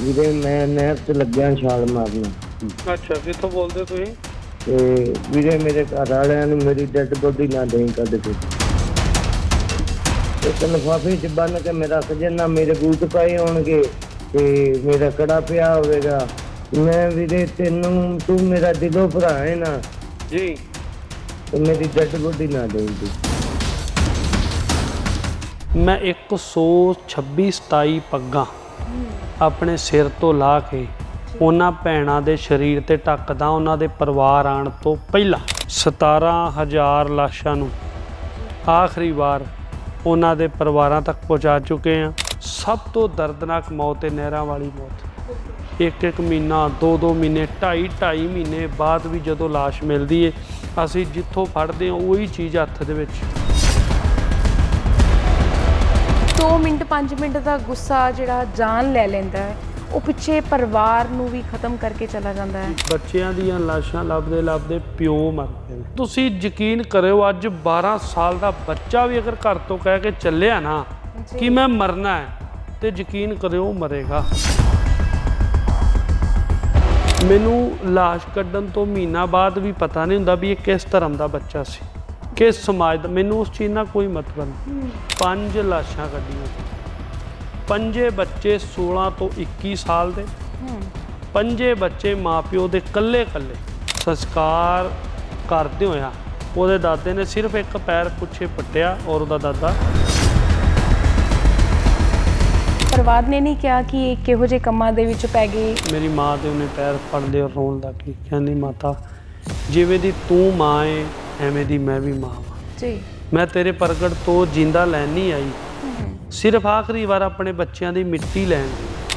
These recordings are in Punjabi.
ਵੀਰੇ ਮੈਂ ਨਹਿਰ ਤੇ ਲੱਗਿਆ ਛਾਲ ਮਾਰਨ ਅੱਛਾ ਕਿੱਥੋਂ ਬੋਲਦੇ ਤੁਸੀਂ ਤੇ ਵੀਰੇ ਮੇਰੇ ਘਰ ਵਾਲਿਆਂ ਨੂੰ ਮੇਰੀ ਡੈਡ ਬੋਡੀ ਨਾ ਦੇਣ ਕੱਢ ਕੇ ਇੱਕ ਲਫਾਫੇ ਚ ਬੰਨ ਕੇ ਮੇਰਾ ਸਜਣਾ ਮੇਰੇ ਬੂਟ ਪਾਏ ਹੋਣਗੇ ਤੇ ਮੇਰਾ ਕੜਾ ਪਿਆ ਹੋਵੇਗਾ ਮੈਂ ਵੀਰੇ ਤੈਨੂੰ ਤੂੰ ਮੇਰਾ ਦਿਲੋਂ ਭਰਾ ਹੈ ਨਾ ਜੀ ਤੇ ਮੇਰੀ ਡੈਡ ਬੋਡੀ ਨਾ ਦੇਣ ਦੀ ਮੈਂ 126 27 ਪੱਗਾਂ ਆਪਣੇ ਸਿਰ ਤੋਂ ਲਾ ਕੇ ਉਹਨਾਂ ਭੈਣਾਂ ਦੇ ਸਰੀਰ ਤੇ ਟੱਕਦਾ ਉਹਨਾਂ ਦੇ ਪਰਿਵਾਰ ਆਣ ਤੋਂ ਪਹਿਲਾਂ 17000 ਲਾਸ਼ਾਂ ਨੂੰ ਆਖਰੀ ਵਾਰ ਉਹਨਾਂ ਦੇ ਪਰਿਵਾਰਾਂ ਤੱਕ ਪਹੁੰਚਾ ਚੁੱਕੇ ਆ ਸਭ ਤੋਂ ਦਰਦਨਾਕ ਮੌਤ ਹੈ ਨਹਿਰਾਂ ਵਾਲੀ ਮੌਤ ਇੱਕ ਇੱਕ ਮਹੀਨਾ 2-2 ਮਹੀਨੇ 2.5-2.5 ਮਹੀਨੇ ਬਾਅਦ ਵੀ ਜਦੋਂ ਲਾਸ਼ ਮਿਲਦੀ ਏ ਅਸੀਂ ਜਿੱਥੋਂ ਫੜਦੇ ਹਾਂ ਉਹੀ ਚੀਜ਼ ਹੱਥ ਦੇ ਵਿੱਚ 2 ਮਿੰਟ 5 ਮਿੰਟ ਦਾ ਗੁੱਸਾ ਜਿਹੜਾ ਜਾਨ ਲੈ ਲੈਂਦਾ ਹੈ ਉਹ ਪਿੱਛੇ ਪਰਿਵਾਰ ਨੂੰ ਵੀ ਖਤਮ ਕਰਕੇ ਚਲਾ ਜਾਂਦਾ ਹੈ ਬੱਚਿਆਂ ਦੀਆਂ ਲਾਸ਼ਾਂ ਲੱਭਦੇ ਲੱਭਦੇ ਪਿਓ ਮਰਦੇ ਨੇ ਤੁਸੀਂ ਯਕੀਨ ਕਰਿਓ ਅੱਜ 12 ਸਾਲ ਦਾ ਬੱਚਾ ਵੀ ਅਗਰ ਘਰ ਤੋਂ ਕਹਿ ਕੇ ਚੱਲਿਆ ਨਾ ਕਿ ਮੈਂ ਮਰਨਾ ਹੈ ਤੇ ਯਕੀਨ ਕਰਿਓ ਮਰੇਗਾ ਮੈਨੂੰ ਲਾਸ਼ ਕੱਢਣ ਤੋਂ ਮਹੀਨਾ ਬਾਅਦ ਵੀ ਪਤਾ ਨਹੀਂ ਹੁੰਦਾ ਵੀ ਇਹ ਕਿਸ ਧਰਮ ਦਾ ਬੱਚਾ ਸੀ ਕਿ ਸਮਾਜ ਦਾ ਮੈਨੂੰ ਉਸ ਚੀਜ਼ ਨਾਲ ਕੋਈ ਮਤਲਬ ਨਹੀਂ ਪੰਜ ਲਾਸ਼ਾਂ ਕੱਢੀਆਂ ਪੰਜੇ ਬੱਚੇ 16 ਤੋਂ 21 ਸਾਲ ਦੇ ਪੰਜੇ ਬੱਚੇ ਮਾਪਿਓ ਦੇ ਕੱਲੇ ਕੱਲੇ ਸੰਸਕਾਰ ਕਰਦੇ ਹੋਇਆ ਉਹਦੇ ਦਾਦੇ ਨੇ ਸਿਰਫ ਇੱਕ ਪੈਰ ਪੁੱਛੇ ਪੱਟਿਆ ਔਰ ਉਹਦਾ ਦਾਦਾ ਪਰਵਾਦ ਨੇ ਨਹੀਂ ਕਿਹਾ ਕਿ ਇਹ ਕਿਹੋ ਜੇ ਕੰਮਾਂ ਦੇ ਵਿੱਚ ਪੈ ਗਈ ਮੇਰੀ ਮਾਂ ਦੇ ਉਹਨੇ ਪੈਰ ਫੜ ਲਏ ਰੋਣ ਲੱਗ ਪਈ ਕਹਿੰਦੀ ਮਾਤਾ ਜਿਵੇਂ ਦੀ ਤੂੰ ਮਾਂ ਏ ਐਵੇਂ ਦੀ ਮੈਂ ਵੀ ਮਾਂ ਵਾਂ ਜੀ ਮੈਂ ਤੇਰੇ ਪ੍ਰਗਟ ਤੋਂ ਜਿੰਦਾ ਲੈਣ ਨਹੀਂ ਆਈ ਸਿਰਫ ਆਖਰੀ ਵਾਰ ਆਪਣੇ ਬੱਚਿਆਂ ਦੀ ਮਿੱਟੀ ਲੈਣ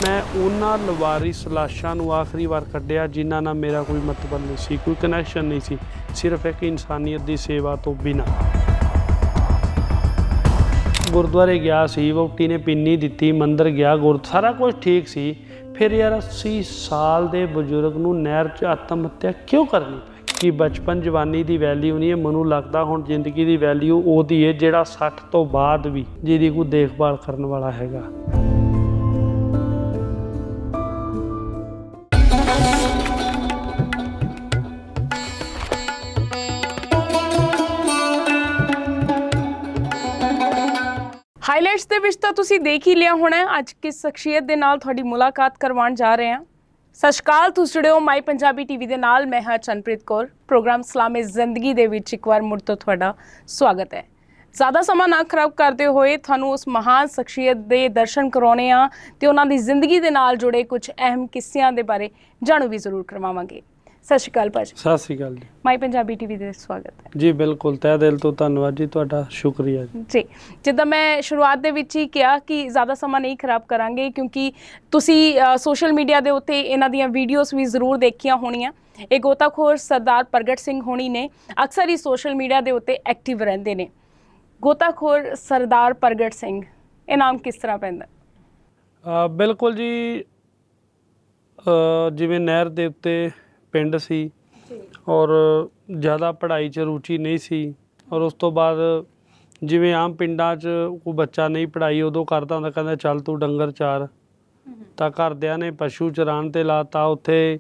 ਮੈਂ ਉਹਨਾਂ ਲਵਾਰਿਸ ਲਾਸ਼ਾਂ ਨੂੰ ਆਖਰੀ ਵਾਰ ਕੱਢਿਆ ਜਿਨ੍ਹਾਂ ਨਾਲ ਮੇਰਾ ਕੋਈ ਮਤਲਬ ਨਹੀਂ ਸੀ ਕੋਈ ਕਨੈਕਸ਼ਨ ਨਹੀਂ ਸੀ ਸਿਰਫ ਇੱਕ ਇਨਸਾਨੀਅਤ ਦੀ ਸੇਵਾ ਤੋਂ ਬਿਨਾ ਗੁਰਦੁਆਰੇ ਗਿਆ ਸੀ ਵੋਟੀ ਨੇ ਪਿੰਨੀ ਦਿੱਤੀ ਮੰਦਰ ਗਿਆ ਗੁਰ ਸਾਰਾ ਕੁਝ ਠੀਕ ਸੀ ਫਿਰ ਯਾਰ 80 ਸਾਲ ਦੇ ਬਜ਼ੁਰਗ ਨੂੰ ਨਹਿਰ 'ਚ ਆਤਮ ਹੱਤਿਆ ਕਿਉਂ ਕਰਨੀ ਕਿ ਬਚਪਨ ਜਵਾਨੀ ਦੀ ਵੈਲਿਊ ਨਹੀਂ ਹੈ ਮੈਨੂੰ ਲੱਗਦਾ ਹੁਣ ਜ਼ਿੰਦਗੀ ਦੀ ਵੈਲਿਊ ਉਹਦੀ ਹੈ ਜਿਹੜਾ 60 ਤੋਂ ਬਾਅਦ ਵੀ ਜਿਹਦੀ ਕੋਈ ਦੇਖਭਾਲ ਕਰਨ ਵਾਲਾ ਹੈਗਾ ਹਾਈਲਾਈਟਸ ਦੇ ਵਿੱਚ ਤਾਂ ਤੁਸੀਂ ਦੇਖ ਹੀ ਲਿਆ ਹੋਣਾ ਅੱਜ ਕਿਸ ਸ਼ਖਸੀਅਤ ਦੇ ਨਾਲ ਤੁਹਾਡੀ ਮੁਲਾਕਾਤ ਕਰਵਾਉਣ ਜਾ ਰਹੇ ਹਾਂ ਸਤਿ ਸ਼੍ਰੀ ਅਕਾਲ ਤੁਸੀਂ ਜੁੜੇ ਹੋ ਮਾਈ ਪੰਜਾਬੀ ਟੀਵੀ ਦੇ ਨਾਲ ਮੈਂ ਹਾਂ ਚਨਪ੍ਰੀਤ ਕੌਰ ਪ੍ਰੋਗਰਾਮ ਸਲਾਮੇ ਜ਼ਿੰਦਗੀ ਦੇ ਵਿੱਚ ਇੱਕ ਵਾਰ ਮੁੜ ਤੋਂ ਤੁਹਾਡਾ ਸਵਾਗਤ ਹੈ ਜ਼ਿਆਦਾ ਸਮਾਂ ਨਾ ਖਰਾਬ ਕਰਦੇ ਹੋਏ ਤੁਹਾਨੂੰ ਉਸ ਮਹਾਨ ਸ਼ਖਸੀਅਤ ਦੇ ਦਰਸ਼ਨ ਕਰਾਉਣੇ ਆ ਤੇ ਉਹਨਾਂ ਦੀ ਜ਼ਿੰਦਗੀ ਦੇ ਨਾਲ ਜੁੜੇ ਕੁਝ ਅਹਿਮ ਕਿੱਸਿਆਂ ਦੇ ਬਾਰੇ ਜਾਣੂ ਵੀ ਜ਼ਰੂਰ ਕਰਵਾਵਾਂਗੇ ਸਤਿ ਸ਼੍ਰੀ ਅਕਾਲ ਭਾਜੀ ਸਤਿ ਸ਼੍ਰੀ ਅਕਾਲ ਜੀ ਮਾਈ ਪੰਜਾਬੀ ਟੀਵੀ ਦੇ ਸਵਾਗਤ ਹੈ ਜੀ ਬਿਲਕੁਲ ਤਹਿ ਦਿਲ ਤੋਂ ਧੰਨਵਾਦ ਜੀ ਤੁਹਾਡਾ ਸ਼ੁਕਰੀਆ ਜੀ ਜੀ ਜਿੱਦਾਂ ਮੈਂ ਸ਼ੁਰੂਆਤ ਦੇ ਵਿੱਚ ਹੀ ਕਿਹਾ ਕਿ ਜ਼ਿਆਦਾ ਸਮਾਂ ਨਹੀਂ ਖਰਾਬ ਕਰਾਂਗੇ ਕਿਉਂਕਿ ਤੁਸੀਂ ਸੋਸ਼ਲ ਮੀਡੀਆ ਦੇ ਉੱਤੇ ਇਹਨਾਂ ਦੀਆਂ ਵੀਡੀਓਜ਼ ਵੀ ਜ਼ਰੂਰ ਦੇਖੀਆਂ ਹੋਣੀਆਂ ਇਹ ਗੋਤਾਖੋਰ ਸਰਦਾਰ ਪ੍ਰਗਟ ਸਿੰਘ ਹੋਣੀ ਨੇ ਅਕਸਰ ਹੀ ਸੋਸ਼ਲ ਮੀਡੀਆ ਦੇ ਉੱਤੇ ਐਕਟਿਵ ਰਹਿੰਦੇ ਨੇ ਗੋਤਾਖੋਰ ਸਰਦਾਰ ਪ੍ਰਗਟ ਸਿੰਘ ਇਹ ਨਾਮ ਕਿਸ ਤਰ੍ਹਾਂ ਪੈਂਦਾ ਬਿਲਕੁਲ ਜੀ ਜਿਵੇਂ ਨਹਿਰ ਦੇ ਉੱਤੇ ਪਿੰਡ ਸੀ ਔਰ ਜ਼ਿਆਦਾ ਪੜ੍ਹਾਈ 'ਚ ਰੁਚੀ ਨਹੀਂ ਸੀ ਔਰ ਉਸ ਤੋਂ ਬਾਅਦ ਜਿਵੇਂ ਆਮ ਪਿੰਡਾਂ 'ਚ ਕੋਈ ਬੱਚਾ ਨਹੀਂ ਪੜ੍ਹਾਈ ਉਦੋਂ ਕਰਦਾ ਹੁੰਦਾ ਕਹਿੰਦਾ ਚੱਲ ਤੂੰ ਡੰਗਰ ਚਾਰ ਤਾਂ ਘਰਦਿਆਂ ਨੇ ਪਸ਼ੂ ਚਰਾਣ ਤੇ ਲਾਤਾ ਉੱਥੇ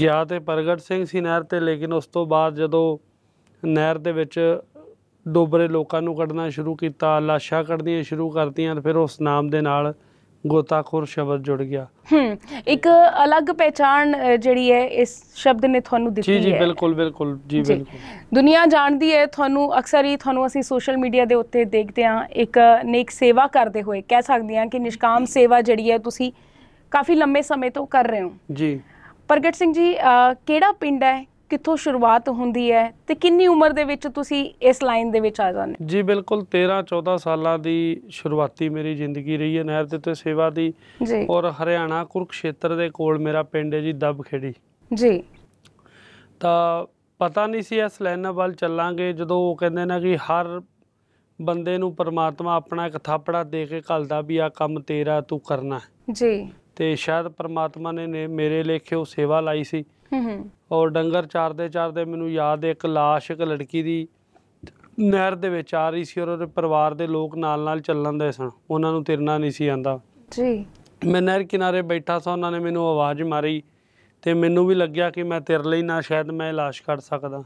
ਗਿਆ ਤੇ ਪ੍ਰਗਟ ਸਿੰਘ ਸੀ ਨਹਿਰ ਤੇ ਲੇਕਿਨ ਉਸ ਤੋਂ ਬਾਅਦ ਜਦੋਂ ਨਹਿਰ ਦੇ ਵਿੱਚ ਡੋਬਰੇ ਲੋਕਾਂ ਨੂੰ ਕੱਢਣਾ ਸ਼ੁਰੂ ਕੀਤਾ ਲਾਸ਼ਾਂ ਕੱਢਣੀਆਂ ਸ਼ੁਰੂ ਕਰਤੀਆਂ ਫਿਰ ਉਸ ਨਾਮ ਦੇ ਨਾਲ ਗੋਤਾਖੋਰ ਸ਼ਬਦ ਜੁੜ ਗਿਆ ਹੂੰ ਇੱਕ ਅਲੱਗ ਪਛਾਣ ਜਿਹੜੀ ਹੈ ਇਸ ਸ਼ਬਦ ਨੇ ਤੁਹਾਨੂੰ ਦਿੱਤੀ ਹੈ ਜੀ ਜੀ ਬਿਲਕੁਲ ਬਿਲਕੁਲ ਜੀ ਬਿਲਕੁਲ ਦੁਨੀਆ ਜਾਣਦੀ ਹੈ ਤੁਹਾਨੂੰ ਅਕਸਰ ਹੀ ਤੁਹਾਨੂੰ ਅਸੀਂ ਸੋਸ਼ਲ ਮੀਡੀਆ ਦੇ ਉੱਤੇ ਦੇਖਦੇ ਹਾਂ ਇੱਕ ਨੇਕ ਸੇਵਾ ਕਰਦੇ ਹੋਏ ਕਹਿ ਸਕਦੇ ਹਾਂ ਕਿ ਨਿਸ਼ਕਾਮ ਸੇਵਾ ਜਿਹੜੀ ਹੈ ਤੁਸੀਂ ਕਾਫੀ ਲੰਮੇ ਸਮੇਂ ਤੋਂ ਕਰ ਰਹੇ ਹੋ ਜੀ ਪ੍ਰਗਟ ਸਿੰਘ ਜੀ ਕਿਹੜਾ ਪਿੰਡ ਹੈ ਕਿੱਥੋਂ ਸ਼ੁਰੂਆਤ ਹੁੰਦੀ ਹੈ ਤੇ ਕਿੰਨੀ ਉਮਰ ਦੇ ਵਿੱਚ ਤੁਸੀਂ ਇਸ ਲਾਈਨ ਦੇ ਵਿੱਚ ਆ ਜਾਂਦੇ ਜੀ ਬਿਲਕੁਲ 13 14 ਸਾਲਾਂ ਦੀ ਸ਼ੁਰੂਆਤੀ ਮੇਰੀ ਜ਼ਿੰਦਗੀ ਰਹੀ ਹੈ ਨਹਿਰ ਦੇ ਉੱਤੇ ਸੇਵਾ ਦੀ ਜੀ ਔਰ ਹਰਿਆਣਾ ਕੁਰਕਸ਼ੇਤਰ ਦੇ ਕੋਲ ਮੇਰਾ ਪਿੰਡ ਹੈ ਜੀ ਖੇੜੀ ਜੀ ਤਾਂ ਪਤਾ ਨਹੀਂ ਸੀ ਇਸ ਲਾਈਨ ਵੱਲ ਚੱਲਾਂਗੇ ਜਦੋਂ ਉਹ ਕਹਿੰਦੇ ਨੇ ਕਿ ਹਰ ਬੰਦੇ ਨੂੰ ਪਰਮਾਤਮਾ ਆਪਣਾ ਇੱਕ ਥਾਪੜਾ ਦੇ ਕੇ ਘਲਦਾ ਵੀ ਆ ਕੰਮ ਤੇਰਾ ਤੂੰ ਕਰਨਾ ਜੀ ਤੇ ਸ਼ਾਇਦ ਪਰਮਾਤਮਾ ਨੇ ਮੇਰੇ ਲਈ ਕਿਉਂ ਸੇਵਾ ਲਾਈ ਸੀ ਹੂੰ ਹੂੰ ਔਰ ਡੰਗਰ ਚਾਰਦੇ ਚਾਰਦੇ ਮੈਨੂੰ ਯਾਦ ਇੱਕ ਲਾਸ਼ ਇੱਕ ਲੜਕੀ ਦੀ ਨਹਿਰ ਦੇ ਵਿੱਚ ਆ ਰਹੀ ਸੀ ਔਰ ਉਹਦੇ ਪਰਿਵਾਰ ਦੇ ਲੋਕ ਨਾਲ-ਨਾਲ ਚੱਲਣ ਦੇ ਸਨ ਉਹਨਾਂ ਨੂੰ ਤਿਰਨਾ ਨਹੀਂ ਸੀ ਆਂਦਾ ਜੀ ਮੈਂ ਨਹਿਰ ਕਿਨਾਰੇ ਬੈਠਾ ਸਾਂ ਉਹਨਾਂ ਨੇ ਮੈਨੂੰ ਆਵਾਜ਼ ਮਾਰੀ ਤੇ ਮੈਨੂੰ ਵੀ ਲੱਗਿਆ ਕਿ ਮੈਂ ਤਿਰ ਲਈ ਨਾ ਸ਼ਾਇਦ ਮੈਂ ਲਾਸ਼ ਕੱਢ ਸਕਦਾ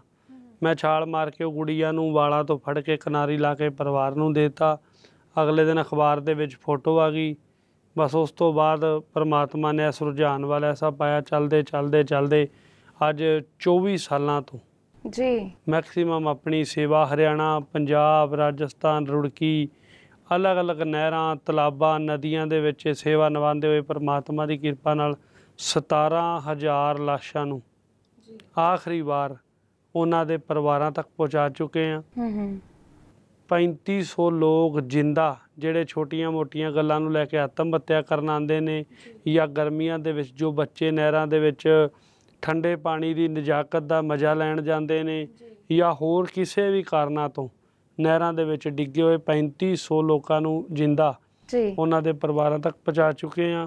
ਮੈਂ ਛਾਲ ਮਾਰ ਕੇ ਉਹ ਗੁੜੀਆ ਨੂੰ ਵਾਲਾਂ ਤੋਂ ਫੜ ਕੇ ਕਿਨਾਰੀ ਲਾ ਕੇ ਪਰਿਵਾਰ ਨੂੰ ਦਿੱਤਾ ਅਗਲੇ ਦਿਨ ਅਖਬਾਰ ਦੇ ਵਿੱਚ ਫੋਟੋ ਆ ਗਈ ਬਸ ਉਸ ਤੋਂ ਬਾਅਦ ਪਰਮਾਤਮਾ ਨੇ ਇਸ ਰੁਝਾਨ ਵਾਲਾ ਐਸਾ ਪਾਇਆ ਚੱਲਦੇ ਚੱਲਦੇ ਚੱਲਦੇ ਅੱਜ 24 ਸਾਲਾਂ ਤੋਂ ਜੀ ਮੈਕਸਿਮਮ ਆਪਣੀ ਸੇਵਾ ਹਰਿਆਣਾ ਪੰਜਾਬ ਰਾਜਸਥਾਨ ਰੁੜਕੀ ਅਲੱਗ-ਅਲੱਗ ਨਹਿਰਾਂ ਤਲਾਬਾਂ ਨਦੀਆਂ ਦੇ ਵਿੱਚ ਸੇਵਾ ਨਿਭਾਉਂਦੇ ਹੋਏ ਪ੍ਰਮਾਤਮਾ ਦੀ ਕਿਰਪਾ ਨਾਲ 17000 ਲਾਸ਼ਾਂ ਨੂੰ ਜੀ ਆਖਰੀ ਵਾਰ ਉਹਨਾਂ ਦੇ ਪਰਿਵਾਰਾਂ ਤੱਕ ਪਹੁੰਚਾ ਚੁੱਕੇ ਆ ਹੂੰ ਹੂੰ 3500 ਲੋਕ ਜਿੰਦਾ ਜਿਹੜੇ ਛੋਟੀਆਂ-ਮੋਟੀਆਂ ਗੱਲਾਂ ਨੂੰ ਲੈ ਕੇ ਆਤਮ ਹੱਤਿਆ ਕਰਨ ਆਉਂਦੇ ਨੇ ਜਾਂ ਗਰਮੀਆਂ ਦੇ ਵਿੱਚ ਜੋ ਬੱਚੇ ਨਹਿਰਾਂ ਦੇ ਵਿੱਚ ਠੰਡੇ ਪਾਣੀ ਦੀ ਨਜਾਕਤ ਦਾ ਮਜ਼ਾ ਲੈਣ ਜਾਂਦੇ ਨੇ ਜਾਂ ਹੋਰ ਕਿਸੇ ਵੀ ਕਾਰਨਾਂ ਤੋਂ ਨਹਿਰਾਂ ਦੇ ਵਿੱਚ ਡਿੱਗੇ ਹੋਏ 3500 ਲੋਕਾਂ ਨੂੰ ਜਿੰਦਾ ਜੀ ਉਹਨਾਂ ਦੇ ਪਰਿਵਾਰਾਂ ਤੱਕ ਪਹੁੰਚਾ ਚੁੱਕੇ ਆ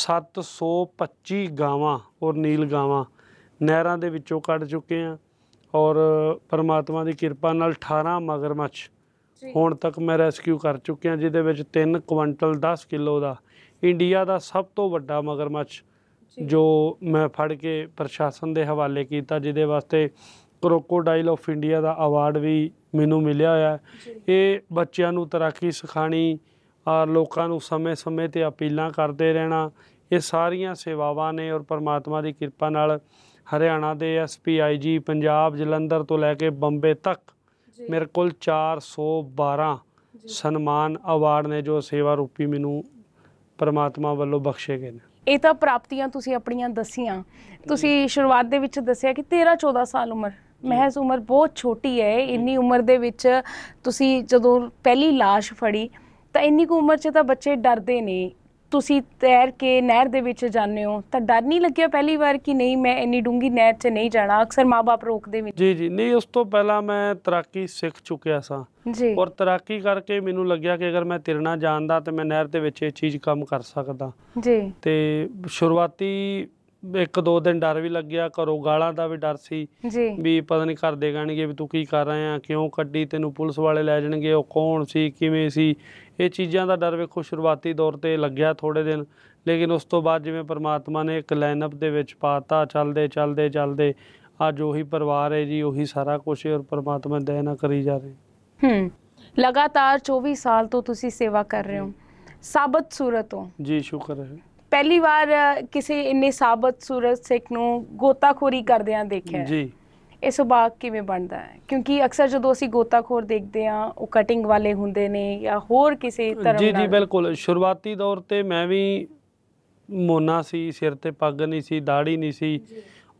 725 ਗਾਵਾਂ ਔਰ ਨੀਲ ਗਾਵਾਂ ਨਹਿਰਾਂ ਦੇ ਵਿੱਚੋਂ ਕੱਢ ਚੁੱਕੇ ਆ ਔਰ ਪਰਮਾਤਮਾ ਦੀ ਕਿਰਪਾ ਨਾਲ 18 ਮਗਰਮੱਛ ਹੁਣ ਤੱਕ ਮੈਂ ਰੈਸਕਿਊ ਕਰ ਚੁੱਕਿਆ ਜਿਹਦੇ ਵਿੱਚ 3 ਕੁਇੰਟਲ 10 ਕਿਲੋ ਦਾ ਇੰਡੀਆ ਦਾ ਸਭ ਤੋਂ ਵੱਡਾ ਮਗਰਮੱਛ ਜੋ ਮੈਂ ਫੜ ਕੇ ਪ੍ਰਸ਼ਾਸਨ ਦੇ ਹਵਾਲੇ ਕੀਤਾ ਜਿਹਦੇ ਵਾਸਤੇ ਕ੍ਰੋਕੋਡਾਈਲ ਆਫ ਇੰਡੀਆ ਦਾ ਅਵਾਰਡ ਵੀ ਮੈਨੂੰ ਮਿਲਿਆ ਹੋਇਆ ਇਹ ਬੱਚਿਆਂ ਨੂੰ ਤਰਾਕੀ ਸਿਖਾਣੀ ਆ ਲੋਕਾਂ ਨੂੰ ਸਮੇਂ-ਸਮੇਂ ਤੇ ਅਪੀਲਾਂ ਕਰਦੇ ਰਹਿਣਾ ਇਹ ਸਾਰੀਆਂ ਸੇਵਾਵਾਂ ਨੇ ਔਰ ਪਰਮਾਤਮਾ ਦੀ ਕਿਰਪਾ ਨਾਲ ਹਰਿਆਣਾ ਦੇ ਐਸਪੀ ਆਈਜੀ ਪੰਜਾਬ ਜਲੰਧਰ ਤੋਂ ਲੈ ਕੇ ਬੰਬੇ ਤੱਕ ਮੇਰੇ ਕੋਲ 412 ਸਨਮਾਨ ਅਵਾਰਡ ਨੇ ਜੋ ਸੇਵਾ ਰੂਪੀ ਮੈਨੂੰ ਪਰਮਾਤਮਾ ਵੱਲੋਂ ਬਖਸ਼ੇ ਗਏ ਨੇ ਇਹ ਤਾਂ ਪ੍ਰਾਪਤੀਆਂ ਤੁਸੀਂ ਆਪਣੀਆਂ ਦਸੀਆਂ ਤੁਸੀਂ ਸ਼ੁਰੂਆਤ ਦੇ ਵਿੱਚ ਦੱਸਿਆ ਕਿ 13 14 ਸਾਲ ਉਮਰ ਮਹਿਜ਼ ਉਮਰ ਬਹੁਤ ਛੋਟੀ ਹੈ ਇੰਨੀ ਉਮਰ ਦੇ ਵਿੱਚ ਤੁਸੀਂ ਜਦੋਂ ਪਹਿਲੀ লাশ ਫੜੀ ਤਾਂ ਇੰਨੀ ਕੁ ਉਮਰ 'ਚ ਤਾਂ ਬੱਚੇ ਡਰਦੇ ਨੇ ਤੁਸੀਂ ਤੈਰ ਕੇ ਨਹਿਰ ਦੇ ਵਿੱਚ ਜਾਂਦੇ ਹੋ ਤਾਂ ਡਰ ਨਹੀਂ ਲੱਗਿਆ ਪਹਿਲੀ ਵਾਰ ਕਿ ਨਹੀਂ ਮੈਂ ਇੰਨੀ ਡੂੰਗੀ ਨਹਿਰ 'ਚ ਨਹੀਂ ਜਾਣਾ ਅਕਸਰ ਮਾਪੇ ਰੋਕਦੇ ਵੀ ਜੀ ਜੀ ਨਹੀਂ ਉਸ ਤੋਂ ਪਹਿਲਾਂ ਮੈਂ ਤਰਾਕੀ ਸਿੱਖ ਚੁੱਕਿਆ ਸਾਂ ਜੀ ਔਰ ਤਰਾਕੀ ਕਰਕੇ ਮੈਨੂੰ ਲੱਗਿਆ ਕਿ ਅਗਰ ਮੈਂ ਤੈਰਨਾ ਜਾਣਦਾ ਤੇ ਮੈਂ ਨਹਿਰ ਦੇ ਵਿੱਚ ਇਹ ਚੀਜ਼ ਕੰਮ ਕਰ ਸਕਦਾ ਜੀ ਤੇ ਸ਼ੁਰੂਆਤੀ ਇੱਕ ਦੋ ਦਿਨ ਡਰ ਵੀ ਲੱਗਿਆ ਘਰੋਂ ਗਾਲਾਂ ਦਾ ਵੀ ਡਰ ਸੀ ਵੀ ਪਤਾ ਨਹੀਂ ਕਰ ਦੇਗਾਣਗੇ ਵੀ ਤੂੰ ਕੀ ਕਰ ਰਿਹਾ ਕਿਉਂ ਕੱਢੀ ਤੈਨੂੰ ਪੁਲਿਸ ਵਾਲੇ ਲੈ ਜਾਣਗੇ ਉਹ ਕੌਣ ਸੀ ਕਿਵੇਂ ਸੀ ਇਹ ਚੀਜ਼ਾਂ ਦਾ ਡਰ ਵੇਖੋ ਸ਼ੁਰੂਆਤੀ ਦੌਰ ਤੇ ਲੱਗਿਆ ਥੋੜੇ ਦਿਨ ਲੇਕਿਨ ਉਸ ਤੋਂ ਬਾਅਦ ਜਿਵੇਂ ਪਰਮਾਤਮਾ ਨੇ ਇੱਕ ਲਾਈਨਅਪ ਦੇ ਵਿੱਚ ਪਾਤਾ ਚੱਲਦੇ ਚੱਲਦੇ ਚੱਲਦੇ ਅੱਜ ਉਹੀ ਪਰਿਵਾਰ ਹੈ ਜੀ ਉਹੀ ਸਾਰਾ ਕੁਝ ਹੈ ਔਰ ਪਰਮਾਤਮਾ ਨਾ ਕਰੀ ਜਾ ਰਹੀ ਹੂੰ ਲਗਾਤਾਰ 24 ਸਾਲ ਤੋਂ ਤੁਸੀਂ ਸੇਵਾ ਕਰ ਰਹੇ ਹੋ ਸਾਬਤ ਸੂਰਤ ਹੋ ਜੀ ਸ਼ੁਕਰ ਹੈ ਪਹਿਲੀ ਵਾਰ ਕਿਸੇ ਇੰਨੇ ਸਾਬਤ ਸੂਰਤ ਸਿੱਖ ਨੂੰ ਗੋਤਾਖੋਰੀ ਕਰਦਿਆਂ ਦੇਖਿਆ ਜੀ ਇਹ ਸੁਭਾਗ ਕਿਵੇਂ ਬਣਦਾ ਹੈ ਕਿਉਂਕਿ ਅਕਸਰ ਜਦੋਂ ਅਸੀਂ ਗੋਤਾਖੋਰ ਦੇਖਦੇ ਆ ਉਹ ਕਟਿੰਗ ਵਾਲੇ ਹੁੰਦੇ ਨੇ ਜਾਂ ਹੋਰ ਕਿਸੇ ਤਰ੍ਹਾਂ ਜੀ ਜੀ ਬਿਲਕੁਲ ਸ਼ੁਰੂਆਤੀ ਦੌਰ ਤੇ ਮੈਂ ਵੀ ਮੋਨਾ ਸੀ ਸਿਰ ਤੇ ਪੱਗ ਨਹੀਂ ਸੀ ਦਾੜੀ ਨਹੀਂ ਸੀ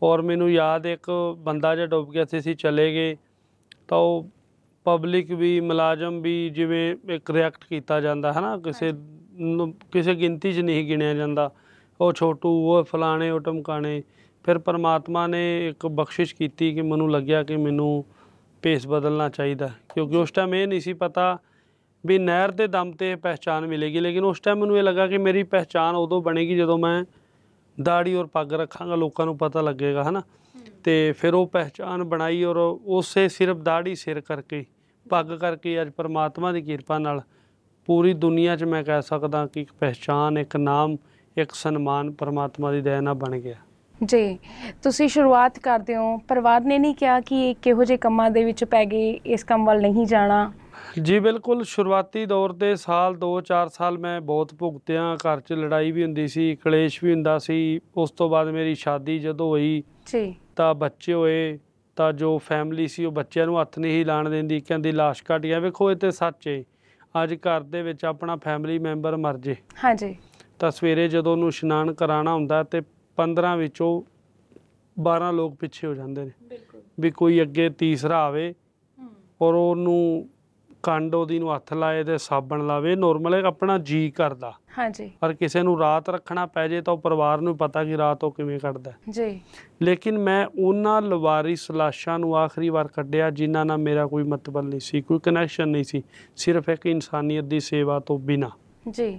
ਔਰ ਮੈਨੂੰ ਯਾਦ ਇੱਕ ਬੰਦਾ ਜਿਹੜਾ ਡੁੱਬ ਗਿਆ ਸੀ ਅਸੀਂ ਚਲੇ ਗਏ ਤਾਂ ਉਹ ਪਬਲਿਕ ਵੀ ਮੁਲਾਜ਼ਮ ਵੀ ਜਿਵੇਂ ਇੱਕ ਰਿਐਕਟ ਕੀਤਾ ਜਾਂਦਾ ਹੈ ਨਾ ਕਿਸੇ ਕਿਸੇ ਗਿਣਤੀ 'ਚ ਨਹੀਂ ਗਿਣਿਆ ਜਾਂਦਾ ਉਹ ਛੋਟੂ ਉਹ ਫਲਾਣੇ ਉਹ ਟਮਕਾਣੇ ਫਿਰ ਪਰਮਾਤਮਾ ਨੇ ਇੱਕ ਬਖਸ਼ਿਸ਼ ਕੀਤੀ ਕਿ ਮੈਨੂੰ ਲੱਗਿਆ ਕਿ ਮੈਨੂੰ ਪੇਸ ਬਦਲਣਾ ਚਾਹੀਦਾ ਕਿਉਂਕਿ ਉਸ ਟਾਈਮ ਇਹ ਨਹੀਂ ਸੀ ਪਤਾ ਵੀ ਨਹਿਰ ਦੇ ਦਮ ਤੇ ਪਹਿਚਾਨ ਮਿਲੇਗੀ ਲੇਕਿਨ ਉਸ ਟਾਈਮ ਮੈਨੂੰ ਇਹ ਲੱਗਾ ਕਿ ਮੇਰੀ ਪਹਿਚਾਨ ਉਦੋਂ ਬਣੇਗੀ ਜਦੋਂ ਮੈਂ ਦਾੜੀ ਔਰ ਪੱਗ ਰੱਖਾਂਗਾ ਲੋਕਾਂ ਨੂੰ ਪਤਾ ਲੱਗੇਗਾ ਹਨਾ ਤੇ ਫਿਰ ਉਹ ਪਹਿਚਾਨ ਬਣਾਈ ਔਰ ਉਸੇ ਸਿਰਫ ਦਾੜੀ ਸਿਰ ਕਰਕੇ ਪੱਗ ਕਰਕੇ ਅੱਜ ਪਰਮਾਤਮਾ ਦੀ ਕਿਰਪਾ ਨਾਲ ਪੂਰੀ ਦੁਨੀਆ 'ਚ ਮੈਂ ਕਹਿ ਸਕਦਾ ਕਿ ਇੱਕ ਪਹਿਚਾਨ ਇੱਕ ਨਾਮ ਇੱਕ ਸਨਮਾਨ ਪਰਮਾਤਮਾ ਦੀ ਦਇਆ ਨਾਲ ਬਣ ਗਿਆ ਜੀ ਤੁਸੀਂ ਸ਼ੁਰੂਆਤ ਕਰਦੇ ਹੋ ਪਰਿਵਾਰ ਨੇ ਨਹੀਂ ਕਿਹਾ ਕਿ ਇਹ ਕਿਹੋ ਜਿਹੇ ਕੰਮਾਂ ਦੇ ਵਿੱਚ ਪੈ ਗਏ ਇਸ ਕੰਮ ਵੱਲ ਨਹੀਂ ਜਾਣਾ ਜੀ ਬਿਲਕੁਲ ਸ਼ੁਰੂਆਤੀ ਦੌਰ ਦੇ ਸਾਲ 2-4 ਸਾਲ ਮੈਂ ਬਹੁਤ ਭੁਗਤਿਆ ਘਰ 'ਚ ਲੜਾਈ ਵੀ ਹੁੰਦੀ ਸੀ ਕਲੇਸ਼ ਵੀ ਹੁੰਦਾ ਸੀ ਉਸ ਤੋਂ ਬਾਅਦ ਮੇਰੀ ਸ਼ਾਦੀ ਜਦੋਂ ਹੋਈ ਜੀ ਤਾਂ ਬੱਚੇ ਹੋਏ ਤਾਂ ਜੋ ਫੈਮਿਲੀ ਸੀ ਉਹ ਬੱਚਿਆਂ ਨੂੰ ਹੱਥ ਨਹੀਂ ਲਾਣ ਦਿੰਦੀ ਕਹਿੰਦੀ লাশ ਕਾਟੀਆਂ ਵੇਖੋ ਇਹ ਤੇ ਸੱਚ ਏ ਅੱਜ ਘਰ ਦੇ ਵਿੱਚ ਆਪਣਾ ਫੈਮਿਲੀ ਮੈਂਬਰ ਮਰ ਜੇ ਹਾਂਜੀ ਤਾਂ ਸਵੇਰੇ ਜਦੋਂ ਉਹਨੂੰ ਇਸ਼ਨਾਨ ਕਰਾਣਾ ਹੁੰਦਾ ਤੇ 15 ਵਿੱਚੋਂ 12 ਲੋਕ ਪਿੱਛੇ ਹੋ ਜਾਂਦੇ ਨੇ ਵੀ ਕੋਈ ਅੱਗੇ ਤੀਸਰਾ ਆਵੇ ਔਰ ਉਹਨੂੰ ਕੰਡ ਉਹਦੀ ਨੂੰ ਹੱਥ ਲਾਏ ਤੇ ਸਾਬਣ ਲਾਵੇ ਨਾਰਮਲ ਆਪਣਾ ਜੀ ਕਰਦਾ ਹਾਂਜੀ ਪਰ ਕਿਸੇ ਨੂੰ ਰਾਤ ਰੱਖਣਾ ਪੈ ਜੇ ਤਾਂ ਉਹ ਪਰਿਵਾਰ ਨੂੰ ਪਤਾ ਕਿ ਰਾਤ ਉਹ ਕਿਵੇਂ ਕੱਢਦਾ ਜੀ ਲੇਕਿਨ ਮੈਂ ਉਹਨਾਂ ਲਵਾਰਿਸ ਲਾਸ਼ਾਂ ਨੂੰ ਆਖਰੀ ਵਾਰ ਕੱਢਿਆ ਜਿਨ੍ਹਾਂ ਨਾਲ ਮੇਰਾ ਕੋਈ ਮਤਲਬ ਨਹੀਂ ਸੀ ਕੋਈ ਕਨੈਕਸ਼ਨ ਨਹੀਂ ਸੀ ਸਿਰਫ ਇੱਕ ਇਨਸਾਨੀਅਤ ਦੀ ਸੇਵਾ ਤੋਂ ਬਿਨਾ ਜੀ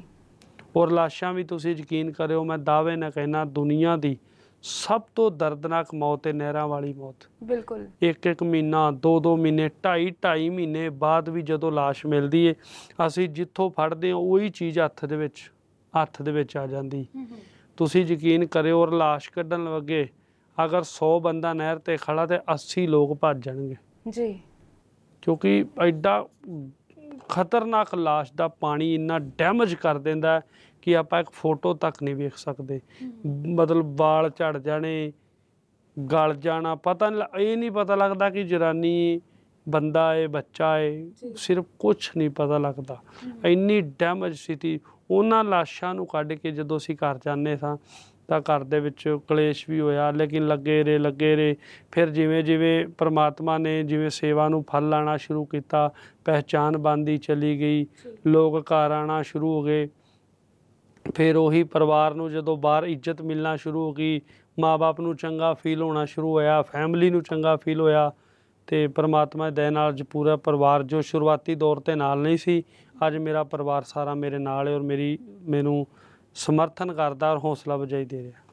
ਔਰ ਲਾਸ਼ਾਂ ਵੀ ਤੁਸੀਂ ਯਕੀਨ ਕਰਿਓ ਮੈਂ ਦਾਅਵੇ ਨਾ ਕਹਿਣਾ ਦੁਨੀਆ ਦੀ ਸਭ ਤੋਂ ਦਰਦਨਾਕ ਮੌਤ ਹੈ ਨਹਿਰਾਂ ਵਾਲੀ ਮੌਤ ਬਿਲਕੁਲ ਇੱਕ ਇੱਕ ਮਹੀਨਾ ਦੋ ਦੋ ਮਹੀਨੇ ਢਾਈ ਢਾਈ ਮਹੀਨੇ ਬਾਅਦ ਵੀ ਜਦੋਂ লাশ ਮਿਲਦੀ ਏ ਅਸੀਂ ਜਿੱਥੋਂ ਫੜਦੇ ਹਾਂ ਉਹੀ ਚੀਜ਼ ਹੱਥ ਦੇ ਵਿੱਚ ਹੱਥ ਦੇ ਵਿੱਚ ਆ ਜਾਂਦੀ ਤੁਸੀਂ ਯਕੀਨ ਕਰਿਓ ਔਰ লাশ ਕੱਢਣ ਲੱਗੇ ਅਗਰ 100 ਬੰਦਾ ਨਹਿਰ ਤੇ ਖੜਾ ਤੇ 80 ਲੋਕ ਭੱਜ ਜਾਣਗੇ ਜੀ ਕਿਉਂਕਿ ਐਡਾ ਖਤਰਨਾਕ লাশ ਦਾ ਪਾਣੀ ਇੰਨਾ ਡੈਮੇਜ ਕਰ ਦਿੰਦਾ ਕਿ ਆਪਾਂ ਇੱਕ ਫੋਟੋ ਤੱਕ ਨਹੀਂ ਵੇਖ ਸਕਦੇ ਮਤਲਬ ਵਾਲ ਝੜ ਜਾਣੇ ਗਲ ਜਾਣਾ ਪਤਾ ਨਹੀਂ ਇਹ ਨਹੀਂ ਪਤਾ ਲੱਗਦਾ ਕਿ ਜਰਾਨੀ ਬੰਦਾ ਏ ਬੱਚਾ ਏ ਸਿਰਫ ਕੁਝ ਨਹੀਂ ਪਤਾ ਲੱਗਦਾ ਇੰਨੀ ਡੈਮੇਜ ਸੀਤੀ ਉਹਨਾਂ ਲਾਸ਼ਾਂ ਨੂੰ ਕੱਢ ਕੇ ਜਦੋਂ ਅਸੀਂ ਘਰ ਜਾਂਦੇ ਸਾਂ ਤਾਂ ਘਰ ਦੇ ਵਿੱਚ ਕਲੇਸ਼ ਵੀ ਹੋਇਆ ਲੇਕਿਨ ਲੱਗੇ ਰੇ ਲੱਗੇ ਰੇ ਫਿਰ ਜਿਵੇਂ ਜਿਵੇਂ ਪ੍ਰਮਾਤਮਾ ਨੇ ਜਿਵੇਂ ਸੇਵਾ ਨੂੰ ਫਲ ਲਾਣਾ ਸ਼ੁਰੂ ਕੀਤਾ ਪਹਿਚਾਨ ਬੰਦੀ ਚਲੀ ਗਈ ਲੋਕ ਘਰ ਆਣਾ ਸ਼ੁਰੂ ਹੋ ਗਏ ਫਿਰ ਉਹੀ ਪਰਿਵਾਰ ਨੂੰ ਜਦੋਂ ਬਾਹਰ ਇੱਜ਼ਤ ਮਿਲਣਾ ਸ਼ੁਰੂ ਹੋ ਗਈ ਮਾਪੇ ਨੂੰ ਚੰਗਾ ਫੀਲ ਹੋਣਾ ਸ਼ੁਰੂ ਹੋਇਆ ਫੈਮਿਲੀ ਨੂੰ ਚੰਗਾ ਫੀਲ ਹੋਇਆ ਤੇ ਪ੍ਰਮਾਤਮਾ ਦੇ ਨਾਲ ਜ ਪੂਰਾ ਪਰਿਵਾਰ ਜੋ ਸ਼ੁਰੂਆਤੀ ਦੌਰ ਤੇ ਨਾਲ ਨਹੀਂ ਸੀ ਅੱਜ ਮੇਰਾ ਪਰਿਵਾਰ ਸਾਰਾ ਮੇਰੇ ਨਾਲ ਹੈ ਔਰ ਮੇਰੀ ਮੈਨੂੰ ਸਮਰਥਨ ਕਰਦਾ ਔਰ ਹੌਸਲਾ ਵਜਾਈ ਦੇ ਰਿਹਾ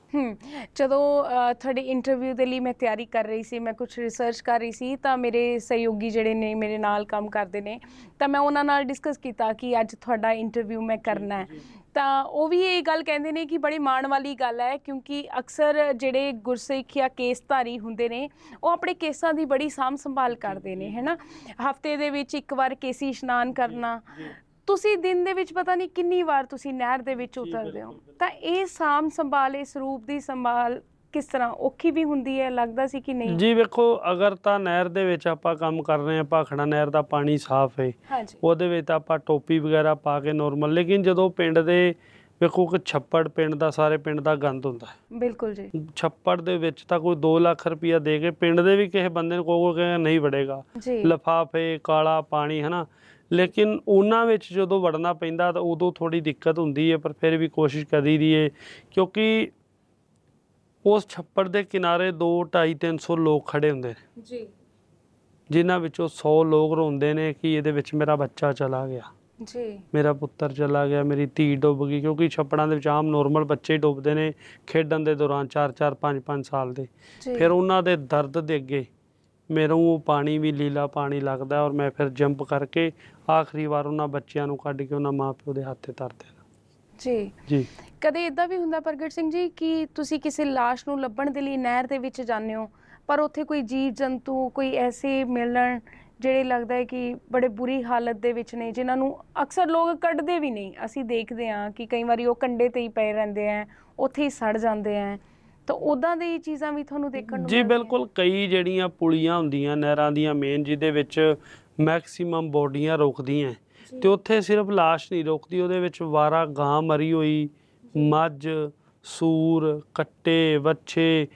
ਜਦੋਂ ਤੁਹਾਡੇ ਇੰਟਰਵਿਊ ਦੇ ਲਈ ਮੈਂ ਤਿਆਰੀ ਕਰ ਰਹੀ ਸੀ ਮੈਂ ਕੁਝ ਰਿਸਰਚ ਕਰ ਰਹੀ ਸੀ ਤਾਂ ਮੇਰੇ ਸਹਿਯੋਗੀ ਜਿਹੜੇ ਨੇ ਮੇਰੇ ਨਾਲ ਕੰਮ ਕਰਦੇ ਨੇ ਤਾਂ ਮੈਂ ਉਹਨਾਂ ਨਾਲ ਡਿਸਕਸ ਕੀਤਾ ਕਿ ਅੱਜ ਤੁਹਾਡਾ ਇੰਟਰਵਿਊ ਮੈਂ ਕਰਨਾ ਹੈ ਤਾਂ ਉਹ ਵੀ ਇਹ ਗੱਲ ਕਹਿੰਦੇ ਨੇ ਕਿ ਬੜੀ ਮਾਣ ਵਾਲੀ ਗੱਲ ਹੈ ਕਿਉਂਕਿ ਅਕਸਰ ਜਿਹੜੇ ਗੁਰਸਿੱਖ ਕੇਸ ਕੇਸਧਾਰੀ ਹੁੰਦੇ ਨੇ ਉਹ ਆਪਣੇ ਕੇਸਾਂ ਦੀ ਬੜੀ ਸਾਂਭ ਸੰਭਾਲ ਕਰਦੇ ਨੇ ਹੈਨਾ ਹਫਤੇ ਦੇ ਵਿੱਚ ਇੱਕ ਵਾਰ ਕੇਸੀ ਇਸ਼ਨਾਨ ਕਰਨਾ ਤੁਸੀਂ ਦਿਨ ਦੇ ਵਿੱਚ ਪਤਾ ਨਹੀਂ ਕਿੰਨੀ ਵਾਰ ਤੁਸੀਂ ਨਹਿਰ ਦੇ ਵਿੱਚ ਉਤਰਦੇ ਹੋ ਤਾਂ ਇਹ ਸਾਮ ਸੰਭਾਲ ਇਸ ਰੂਪ ਦੀ ਸੰਭਾਲ ਕਿਸ ਤਰ੍ਹਾਂ ਔਖੀ ਵੀ ਹੁੰਦੀ ਹੈ ਲੱਗਦਾ ਸੀ ਕਿ ਨਹੀਂ ਜੀ ਵੇਖੋ ਅਗਰ ਤਾਂ ਨਹਿਰ ਦੇ ਵਿੱਚ ਆਪਾਂ ਕੰਮ ਕਰ ਰਹੇ ਆ ਪਾਖੜਾ ਨਹਿਰ ਦਾ ਪਾਣੀ ਸਾਫ਼ ਹੈ ਉਹਦੇ ਵਿੱਚ ਤਾਂ ਆਪਾਂ ਟੋਪੀ ਵਗੈਰਾ ਪਾ ਕੇ ਨੋਰਮਲ ਲੇਕਿਨ ਜਦੋਂ ਪਿੰਡ ਦੇ ਵੇਖੋ ਕਿ ਛੱਪੜ ਪਿੰਡ ਦਾ ਸਾਰੇ ਪਿੰਡ ਦਾ ਗੰਦ ਹੁੰਦਾ ਹੈ ਬਿਲਕੁਲ ਜੀ ਛੱਪੜ ਦੇ ਵਿੱਚ ਤਾਂ ਕੋਈ 2 ਲੱਖ ਰੁਪਇਆ ਦੇ ਕੇ ਪਿੰਡ ਦੇ ਵੀ ਕਿਸੇ ਬੰਦੇ ਨੂੰ ਕੋਈ ਕਹੇ ਨਹੀਂ ਵੜੇਗਾ ਲਫਾਫੇ ਕਾਲਾ ਪਾਣੀ ਹਨਾ ਲੇਕਿਨ ਉਹਨਾਂ ਵਿੱਚ ਜਦੋਂ ਵੜਨਾ ਪੈਂਦਾ ਤਾਂ ਉਦੋਂ ਥੋੜੀ ਦਿੱਕਤ ਹੁੰਦੀ ਹੈ ਪਰ ਫਿਰ ਵੀ ਕੋਸ਼ਿਸ਼ ਕਰੀ ਏ ਕਿਉਂਕਿ ਉਸ ਛੱਪੜ ਦੇ ਕਿਨਾਰੇ 2 2.5 300 ਲੋਕ ਖੜੇ ਹੁੰਦੇ ਨੇ ਜੀ ਜਿਨ੍ਹਾਂ ਵਿੱਚੋਂ 100 ਲੋਕ ਰੋਂਦੇ ਨੇ ਕਿ ਇਹਦੇ ਵਿੱਚ ਮੇਰਾ ਬੱਚਾ ਚਲਾ ਗਿਆ ਜੀ ਮੇਰਾ ਪੁੱਤਰ ਚਲਾ ਗਿਆ ਮੇਰੀ ਧੀ ਡੁੱਬ ਗਈ ਕਿਉਂਕਿ ਛੱਪੜਾਂ ਦੇ ਵਿੱਚ ਆਮ ਨੋਰਮਲ ਬੱਚੇ ਡੁੱਬਦੇ ਨੇ ਖੇਡਣ ਦੇ ਦੌਰਾਨ 4-4 5-5 ਸਾਲ ਦੇ ਫਿਰ ਉਹਨਾਂ ਦੇ ਦਰਦ ਦੇ ਅੱਗੇ ਮੇਰਾ ਉਹ ਪਾਣੀ ਵੀ ਲੀਲਾ ਪਾਣੀ ਲੱਗਦਾ ਔਰ ਮੈਂ ਫਿਰ ਜੰਪ ਕਰਕੇ ਆਖਰੀ ਵਾਰ ਉਹਨਾਂ ਬੱਚਿਆਂ ਨੂੰ ਕੱਢ ਕੇ ਉਹਨਾਂ ਮਾਪਿਓ ਦੇ ਹੱਥੇ ਧਰ ਦਿੰਦਾ ਜੀ ਜੀ ਕਦੇ ਇਦਾਂ ਵੀ ਹੁੰਦਾ ਪ੍ਰਗਟ ਸਿੰਘ ਜੀ ਕਿ ਤੁਸੀਂ ਕਿਸੇ লাশ ਨੂੰ ਲੱਭਣ ਦੇ ਲਈ ਨਹਿਰ ਦੇ ਵਿੱਚ ਜਾਂਦੇ ਹੋ ਪਰ ਉੱਥੇ ਕੋਈ ਜੀਵ ਜੰਤੂ ਕੋਈ ਐਸੇ ਮਿਲਣ ਜਿਹੜੇ ਲੱਗਦਾ ਹੈ ਕਿ ਬੜੇ ਬੁਰੀ ਹਾਲਤ ਦੇ ਵਿੱਚ ਨੇ ਜਿਨ੍ਹਾਂ ਨੂੰ ਅਕਸਰ ਲੋਕ ਕੱਢਦੇ ਵੀ ਨਹੀਂ ਅਸੀਂ ਦੇਖਦੇ ਹਾਂ ਕਿ ਕਈ ਵਾਰੀ ਉਹ ਕੰਡੇ ਤੇ ਹੀ ਪਏ ਰਹਿੰਦੇ ਆ ਉੱਥੇ ਹੀ ਸੜ ਜਾਂਦੇ ਆ ਤਾਂ ਉਦਾਂ ਦੀ ਚੀਜ਼ਾਂ ਵੀ ਤੁਹਾਨੂੰ ਦੇਖਣ ਨੂੰ ਜੀ ਬਿਲਕੁਲ ਕਈ ਜਿਹੜੀਆਂ ਪੁਲੀਆਂ ਹੁੰਦੀਆਂ ਨਹਿਰਾਂ ਦੀਆਂ ਮੇਨ ਜਿਹਦੇ ਵਿੱਚ ਮੈਕਸਿਮਮ ਬੋਡੀਆਂ ਰੁਕਦੀਆਂ ਤੇ ਉੱਥੇ ਸਿਰਫ লাশ ਨਹੀਂ ਰੋਕਦੀ ਉਹਦੇ ਵਿੱਚ ਵਾਰਾ ਗਾਂ ਮਰੀ ਹੋਈ ਮੱਝ ਸੂਰ ਕੱਟੇ ਵੱਛੇ